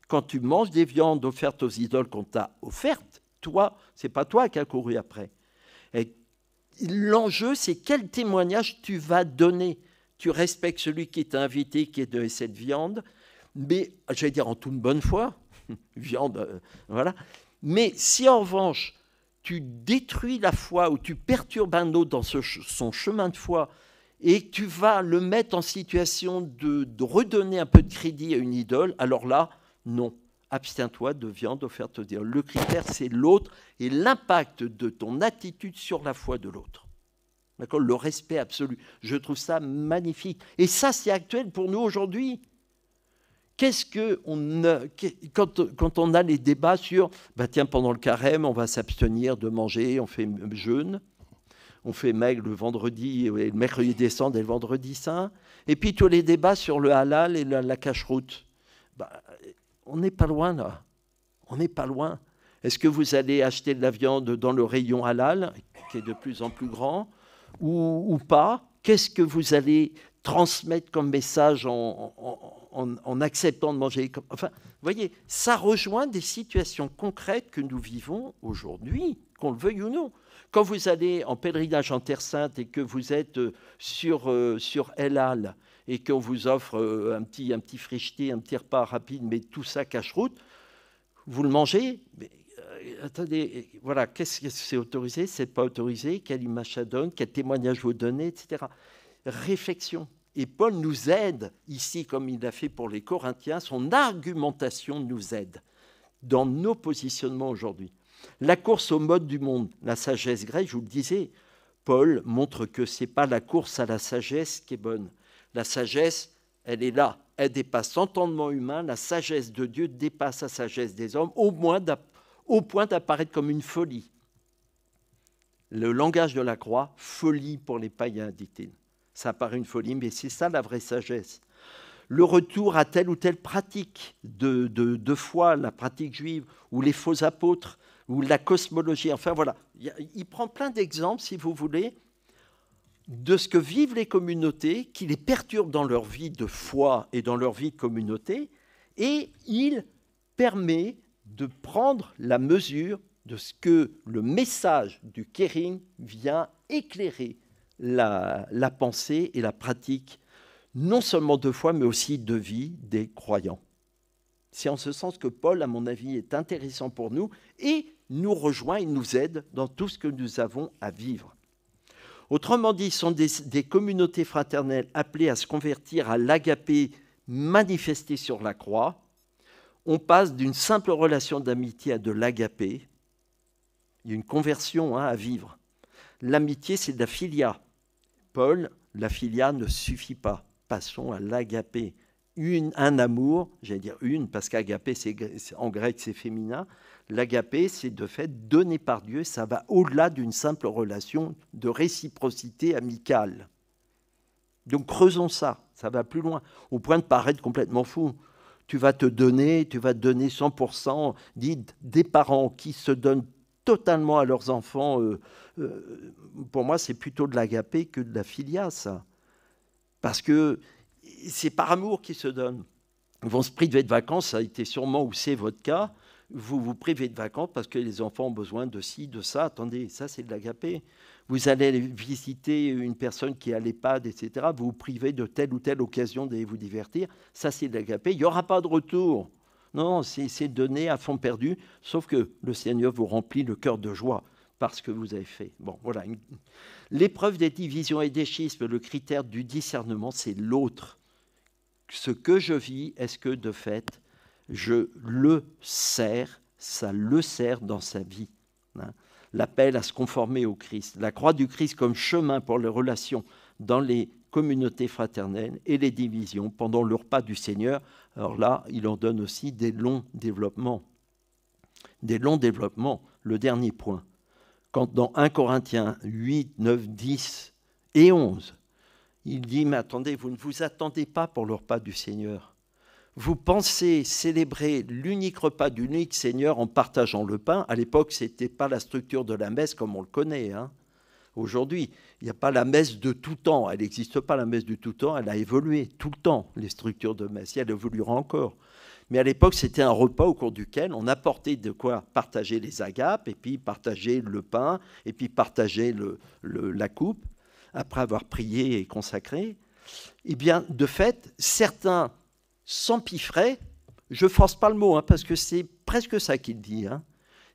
quand tu manges des viandes offertes aux idoles qu'on t'a offertes. Toi, c'est pas toi qui as couru après. l'enjeu, c'est quel témoignage tu vas donner tu respectes celui qui t'a invité, qui est de cette viande, mais j'allais dire en toute bonne foi, viande, euh, voilà. Mais si en revanche, tu détruis la foi ou tu perturbes un autre dans son chemin de foi et tu vas le mettre en situation de, redonner un peu de crédit à une idole, alors là, non. Abstiens-toi de viande offerte au dire Le critère, c'est l'autre et l'impact de ton attitude sur la foi de l'autre. Le respect absolu. Je trouve ça magnifique. Et ça, c'est actuel pour nous aujourd'hui. Qu'est-ce que on quand, on a les débats sur, bah tiens, pendant le carême, on va s'abstenir de manger, on fait jeûne, on fait maigre le vendredi, le mercredi décembre et le vendredi saint, et puis tous les débats sur le halal et la, cache-route. Bah, on n'est pas loin là. On n'est pas loin. Est-ce que vous allez acheter de la viande dans le rayon halal, qui est de plus en plus grand ou, pas Qu'est-ce que vous allez transmettre comme message en, en, acceptant de manger Enfin, vous voyez, ça rejoint des situations concrètes que nous vivons aujourd'hui, qu'on le veuille ou non. Quand vous allez en pèlerinage en Terre Sainte et que vous êtes euh, sur, euh, sur El Al et qu'on vous offre euh, un petit, un petit fricheté, un petit repas rapide, mais tout ça cache-route, vous le mangez, euh, attendez, euh, voilà, qu'est-ce que c'est autorisé, c'est pas autorisé, quelle image ça donne, quel témoignage vous donnez, etc. Réflexion. Et Paul nous aide ici, comme il l'a fait pour les Corinthiens, son argumentation nous aide dans nos positionnements aujourd'hui. La course au mode du monde, la sagesse grecque, je vous le disais, Paul montre que ce n'est pas la course à la sagesse qui est bonne. La sagesse, elle est là, elle dépasse l'entendement humain, la sagesse de Dieu dépasse la sagesse des hommes, au moins d'après au point d'apparaître comme une folie. Le langage de la croix, folie pour les païens, dit-il. Ça paraît une folie, mais c'est ça la vraie sagesse. Le retour à telle ou telle pratique de, de, de foi, la pratique juive, ou les faux apôtres, ou la cosmologie, enfin voilà. Il prend plein d'exemples, si vous voulez, de ce que vivent les communautés, qui les perturbent dans leur vie de foi et dans leur vie de communauté, et il permet de prendre la mesure de ce que le message du Kering vient éclairer la, pensée et la pratique, non seulement de foi, mais aussi de vie des croyants. C'est en ce sens que Paul, à mon avis, est intéressant pour nous et nous rejoint et nous aide dans tout ce que nous avons à vivre. Autrement dit, ce sont des, des communautés fraternelles appelées à se convertir à l'agapé manifesté sur la croix, on passe d'une simple relation d'amitié à de l'agapé. Il y a une conversion hein, à vivre. L'amitié, c'est de la filia. Paul, la filia ne suffit pas. Passons à l'agapé. un amour, j'allais dire une, parce qu'agapé, en grec, c'est féminin. L'agapé, c'est de fait donné par Dieu. Ça va au-delà d'une simple relation de réciprocité amicale. Donc creusons ça, ça va plus loin, au point de paraître complètement fou tu vas te donner, tu vas donner 100%, Dites des parents qui se donnent totalement à leurs enfants. Euh, euh, pour moi, c'est plutôt de l'agapé que de la filia, ça. Parce que c'est par amour qu'ils se donnent. Ils vont se priver de vacances, ça a été sûrement ou c'est votre cas. Vous vous privez de vacances parce que les enfants ont besoin de ci, de ça. Attendez, ça c'est de l'agapé vous allez visiter une personne qui à l'EHPAD, etc., vous vous privez de telle ou telle occasion d'aller vous divertir, ça c'est de l'agapé, il n'y aura pas de retour. Non, c'est donné à fond perdu, sauf que le Seigneur vous remplit le cœur de joie parce que vous avez fait. Bon, voilà. L'épreuve des divisions et des schismes, le critère du discernement, c'est l'autre. Ce que je vis, est-ce que de fait, je le sers, ça le sert dans sa vie hein l'appel à se conformer au Christ, la croix du Christ comme chemin pour les relations dans les communautés fraternelles et les divisions pendant le repas du Seigneur. Alors là, il en donne aussi des longs développements. Des longs développements, le dernier point. Quand dans 1 Corinthiens 8, 9, 10 et 11, il dit, mais attendez, vous ne vous attendez pas pour le repas du Seigneur vous pensez célébrer l'unique repas du unique Seigneur en partageant le pain. À l'époque, ce n'était pas la structure de la messe comme on le connaît. Hein. Aujourd'hui, il n'y a pas la messe de tout temps. Elle n'existe pas, la messe de tout temps. Elle a évolué tout le temps, les structures de messe. Et elle évoluera encore. Mais à l'époque, c'était un repas au cours duquel on apportait de quoi partager les agapes, et puis partager le pain, et puis partager la coupe, après avoir prié et consacré. Eh bien, de fait, certains s'empiffraient, je force pas le mot, hein, parce que c'est presque ça qu'il dit, hein.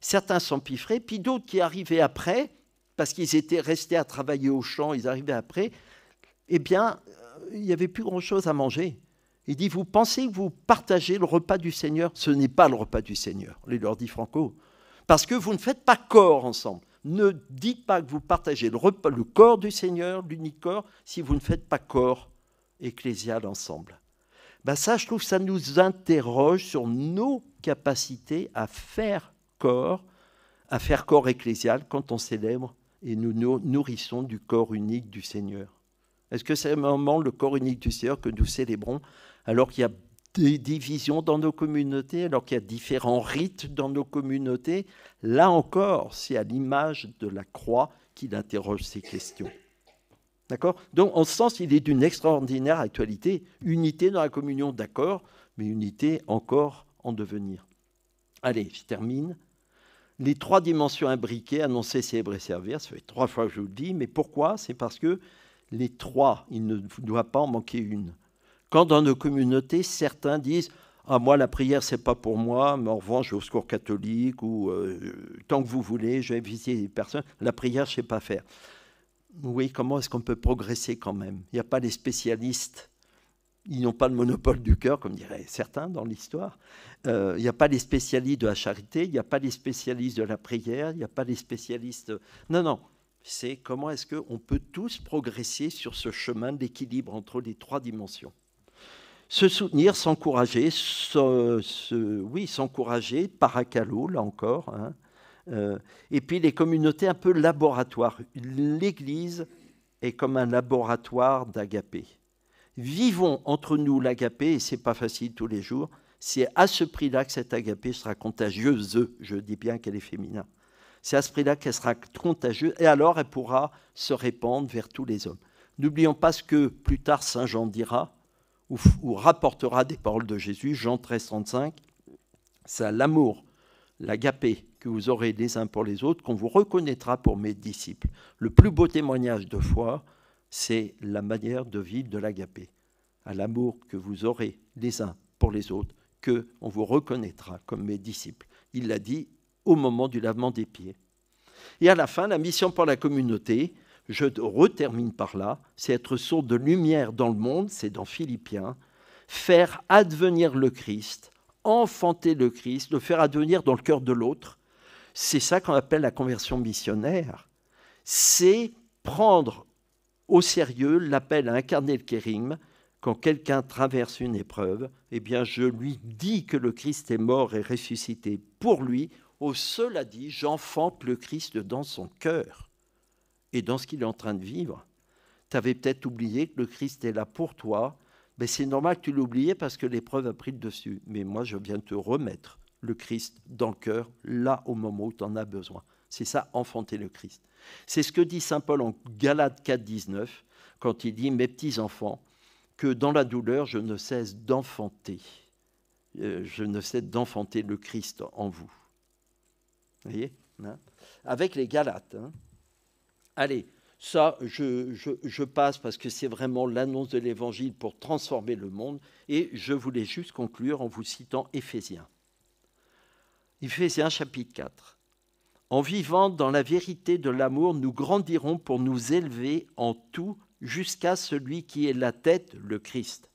certains s'empiffraient, puis d'autres qui arrivaient après, parce qu'ils étaient restés à travailler au champ, ils arrivaient après, eh bien, euh, il n'y avait plus grand-chose à manger. Il dit, vous pensez que vous partagez le repas du Seigneur Ce n'est pas le repas du Seigneur, les leur dit Franco, parce que vous ne faites pas corps ensemble. Ne dites pas que vous partagez le, repas, le corps du Seigneur, l'unique corps, si vous ne faites pas corps ecclésial ensemble. Ben ça, je trouve ça nous interroge sur nos capacités à faire corps, à faire corps ecclésial quand on célèbre et nous, nous nourrissons du corps unique du Seigneur. Est-ce que c'est moment le corps unique du Seigneur que nous célébrons alors qu'il y a des divisions dans nos communautés, alors qu'il y a différents rites dans nos communautés Là encore, c'est à l'image de la croix qu'il interroge ces questions. D'accord Donc, en ce sens, il est d'une extraordinaire actualité, unité dans la communion, d'accord, mais unité encore en devenir. Allez, je termine. Les trois dimensions imbriquées, annoncer, célébrer, servir, ça fait trois fois que je vous le dis, mais pourquoi C'est parce que les trois, il ne doit pas en manquer une. Quand dans nos communautés, certains disent ah, moi, la prière, c'est pas pour moi, mais en revanche, je vais au secours catholique ou euh, tant que vous voulez, je vais visiter les personnes. La prière, je ne sais pas faire oui, comment est-ce qu'on peut progresser quand même Il n'y a pas des spécialistes. Ils n'ont pas le monopole du cœur, comme diraient certains dans l'histoire. Euh, il n'y a pas les spécialistes de la charité, il n'y a pas les spécialistes de la prière, il n'y a pas les spécialistes... Non, non, c'est comment est-ce qu'on peut tous progresser sur ce chemin d'équilibre entre les trois dimensions. Se soutenir, s'encourager, oui, s'encourager, paracalo, là encore, hein, euh, et puis les communautés un peu laboratoires. L'Église est comme un laboratoire d'agapé. Vivons entre nous l'agapé, et c'est pas facile tous les jours. C'est à ce prix-là que cette agapé sera contagieuse. Je dis bien qu'elle est féminine, C'est à ce prix-là qu'elle sera contagieuse, et alors elle pourra se répandre vers tous les hommes. N'oublions pas ce que plus tard Saint Jean dira, ou, rapportera des paroles de Jésus, Jean 13, 35. C'est l'amour, l'agapé, que vous aurez les uns pour les autres, qu'on vous reconnaîtra pour mes disciples. Le plus beau témoignage de foi, c'est la manière de vivre de l'agapé, à l'amour que vous aurez les uns pour les autres, que on vous reconnaîtra comme mes disciples. Il l'a dit au moment du lavement des pieds. Et à la fin, la mission pour la communauté, je retermine par là, c'est être source de lumière dans le monde, c'est dans Philippiens, faire advenir le Christ, enfanter le Christ, le faire advenir dans le cœur de l'autre, c'est ça qu'on appelle la conversion missionnaire. C'est prendre au sérieux l'appel à incarner le kérim. Quand quelqu'un traverse une épreuve, eh bien, je lui dis que le Christ est mort et ressuscité pour lui. Au cela dit, j'enfante le Christ dans son cœur et dans ce qu'il est en train de vivre. Tu avais peut-être oublié que le Christ est là pour toi, mais c'est normal que tu l'oublies parce que l'épreuve a pris le dessus. Mais moi, je viens te remettre le Christ dans le cœur, là au moment où tu en as besoin. C'est ça, enfanter le Christ. C'est ce que dit Saint Paul en Galates 4, 19, quand il dit, mes petits-enfants, que dans la douleur, je ne cesse d'enfanter. Euh, je ne cesse d'enfanter le Christ en vous. Vous voyez hein Avec les Galates. Hein. Allez, ça, je, je, passe parce que c'est vraiment l'annonce de l'Évangile pour transformer le monde. Et je voulais juste conclure en vous citant Éphésiens. Éphésiens chapitre 4. En vivant dans la vérité de l'amour, nous grandirons pour nous élever en tout jusqu'à celui qui est la tête, le Christ.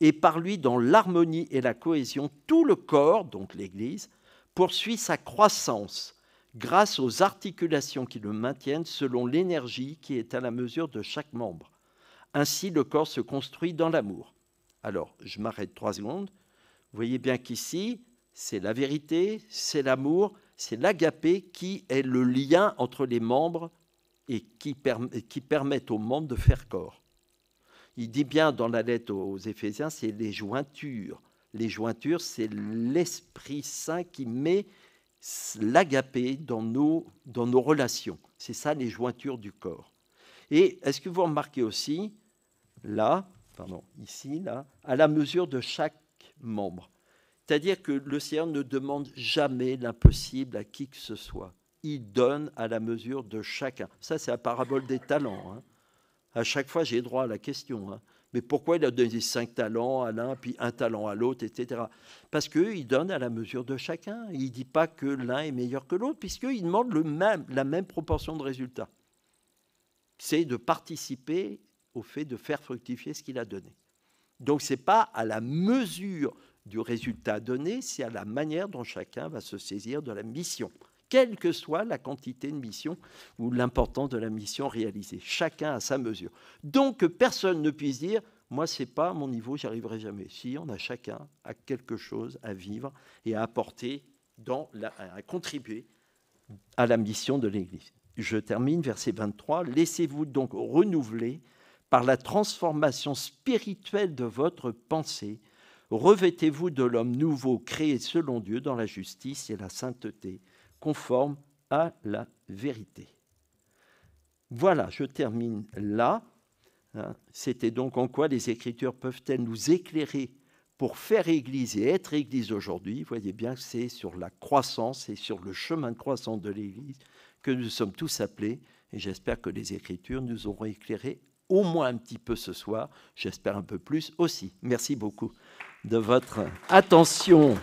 Et par lui, dans l'harmonie et la cohésion, tout le corps, donc l'Église, poursuit sa croissance grâce aux articulations qui le maintiennent selon l'énergie qui est à la mesure de chaque membre. Ainsi, le corps se construit dans l'amour. Alors, je m'arrête trois secondes. Vous voyez bien qu'ici, c'est la vérité, c'est l'amour, c'est l'agapé qui est le lien entre les membres et qui, permet, qui permettent aux membres de faire corps. Il dit bien dans la lettre aux Éphésiens, c'est les jointures. Les jointures, c'est l'Esprit Saint qui met l'agapé dans nos, dans nos relations. C'est ça les jointures du corps. Et est-ce que vous remarquez aussi, là, pardon, ici, là, à la mesure de chaque membre c'est-à-dire que le Seigneur ne demande jamais l'impossible à qui que ce soit. Il donne à la mesure de chacun. Ça, c'est la parabole des talents. Hein. À chaque fois, j'ai droit à la question. Hein. Mais pourquoi il a donné cinq talents à l'un, puis un talent à l'autre, etc. Parce qu'il donne à la mesure de chacun. Il ne dit pas que l'un est meilleur que l'autre, puisqu'il demande le même, la même proportion de résultats. C'est de participer au fait de faire fructifier ce qu'il a donné. Donc ce n'est pas à la mesure du résultat donné, c'est à la manière dont chacun va se saisir de la mission, quelle que soit la quantité de mission ou l'importance de la mission réalisée, chacun à sa mesure. Donc personne ne puisse dire moi c'est pas mon niveau, j'y arriverai jamais. Si on a chacun à quelque chose à vivre et à apporter dans à contribuer à la mission de l'Église. Je termine verset 23. Laissez-vous donc renouveler par la transformation spirituelle de votre pensée Revêtez-vous de l'homme nouveau créé selon Dieu dans la justice et la sainteté, conforme à la vérité. Voilà, je termine là. Hein, c'était donc en quoi les Écritures peuvent-elles nous éclairer pour faire Église et être Église aujourd'hui. Vous Voyez bien que c'est sur la croissance et sur le chemin de croissance de l'Église que nous sommes tous appelés. Et j'espère que les Écritures nous auront éclairés au moins un petit peu ce soir. J'espère un peu plus aussi. Merci beaucoup de votre attention.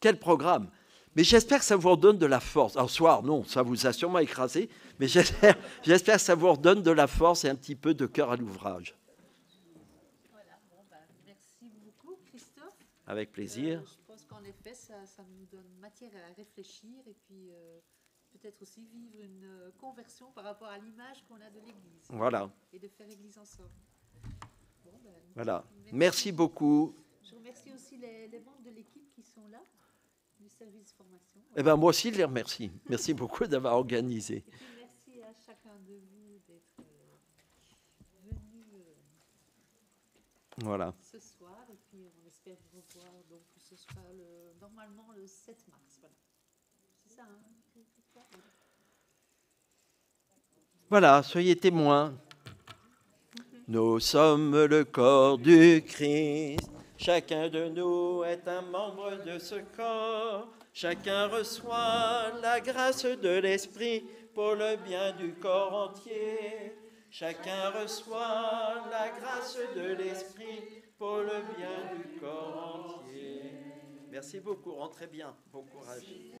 Quel programme Mais j'espère que ça vous redonne de la force. En soir, non, ça vous a sûrement écrasé, mais j'espère que ça vous redonne de la force et un petit peu de cœur à l'ouvrage. Voilà, ben, merci beaucoup, Christophe. Avec plaisir. Euh, je pense qu'en effet, ça, nous donne matière à réfléchir et puis. Euh, peut-être aussi vivre une euh, conversion par rapport à l'image qu'on a de l'Église. Voilà. Et de faire l'Église ensemble. Bon, ben, voilà. Merci. beaucoup. Je remercie aussi les, membres de l'équipe qui sont là, du service formation. Eh bien, moi aussi, je les remercie. Merci beaucoup d'avoir organisé. merci à chacun de vous d'être euh, venu euh, voilà. ce soir. Et puis, on espère vous revoir donc, ce sera normalement le 7 mars. Voilà. C'est ça, hein voilà, soyez témoins. Nous sommes le corps du Christ. Chacun de nous est un membre de ce corps. Chacun reçoit la grâce de l'Esprit pour le bien du corps entier. Chacun reçoit la grâce de l'Esprit pour le bien du corps entier. Merci beaucoup, rentrez bien, bon courage.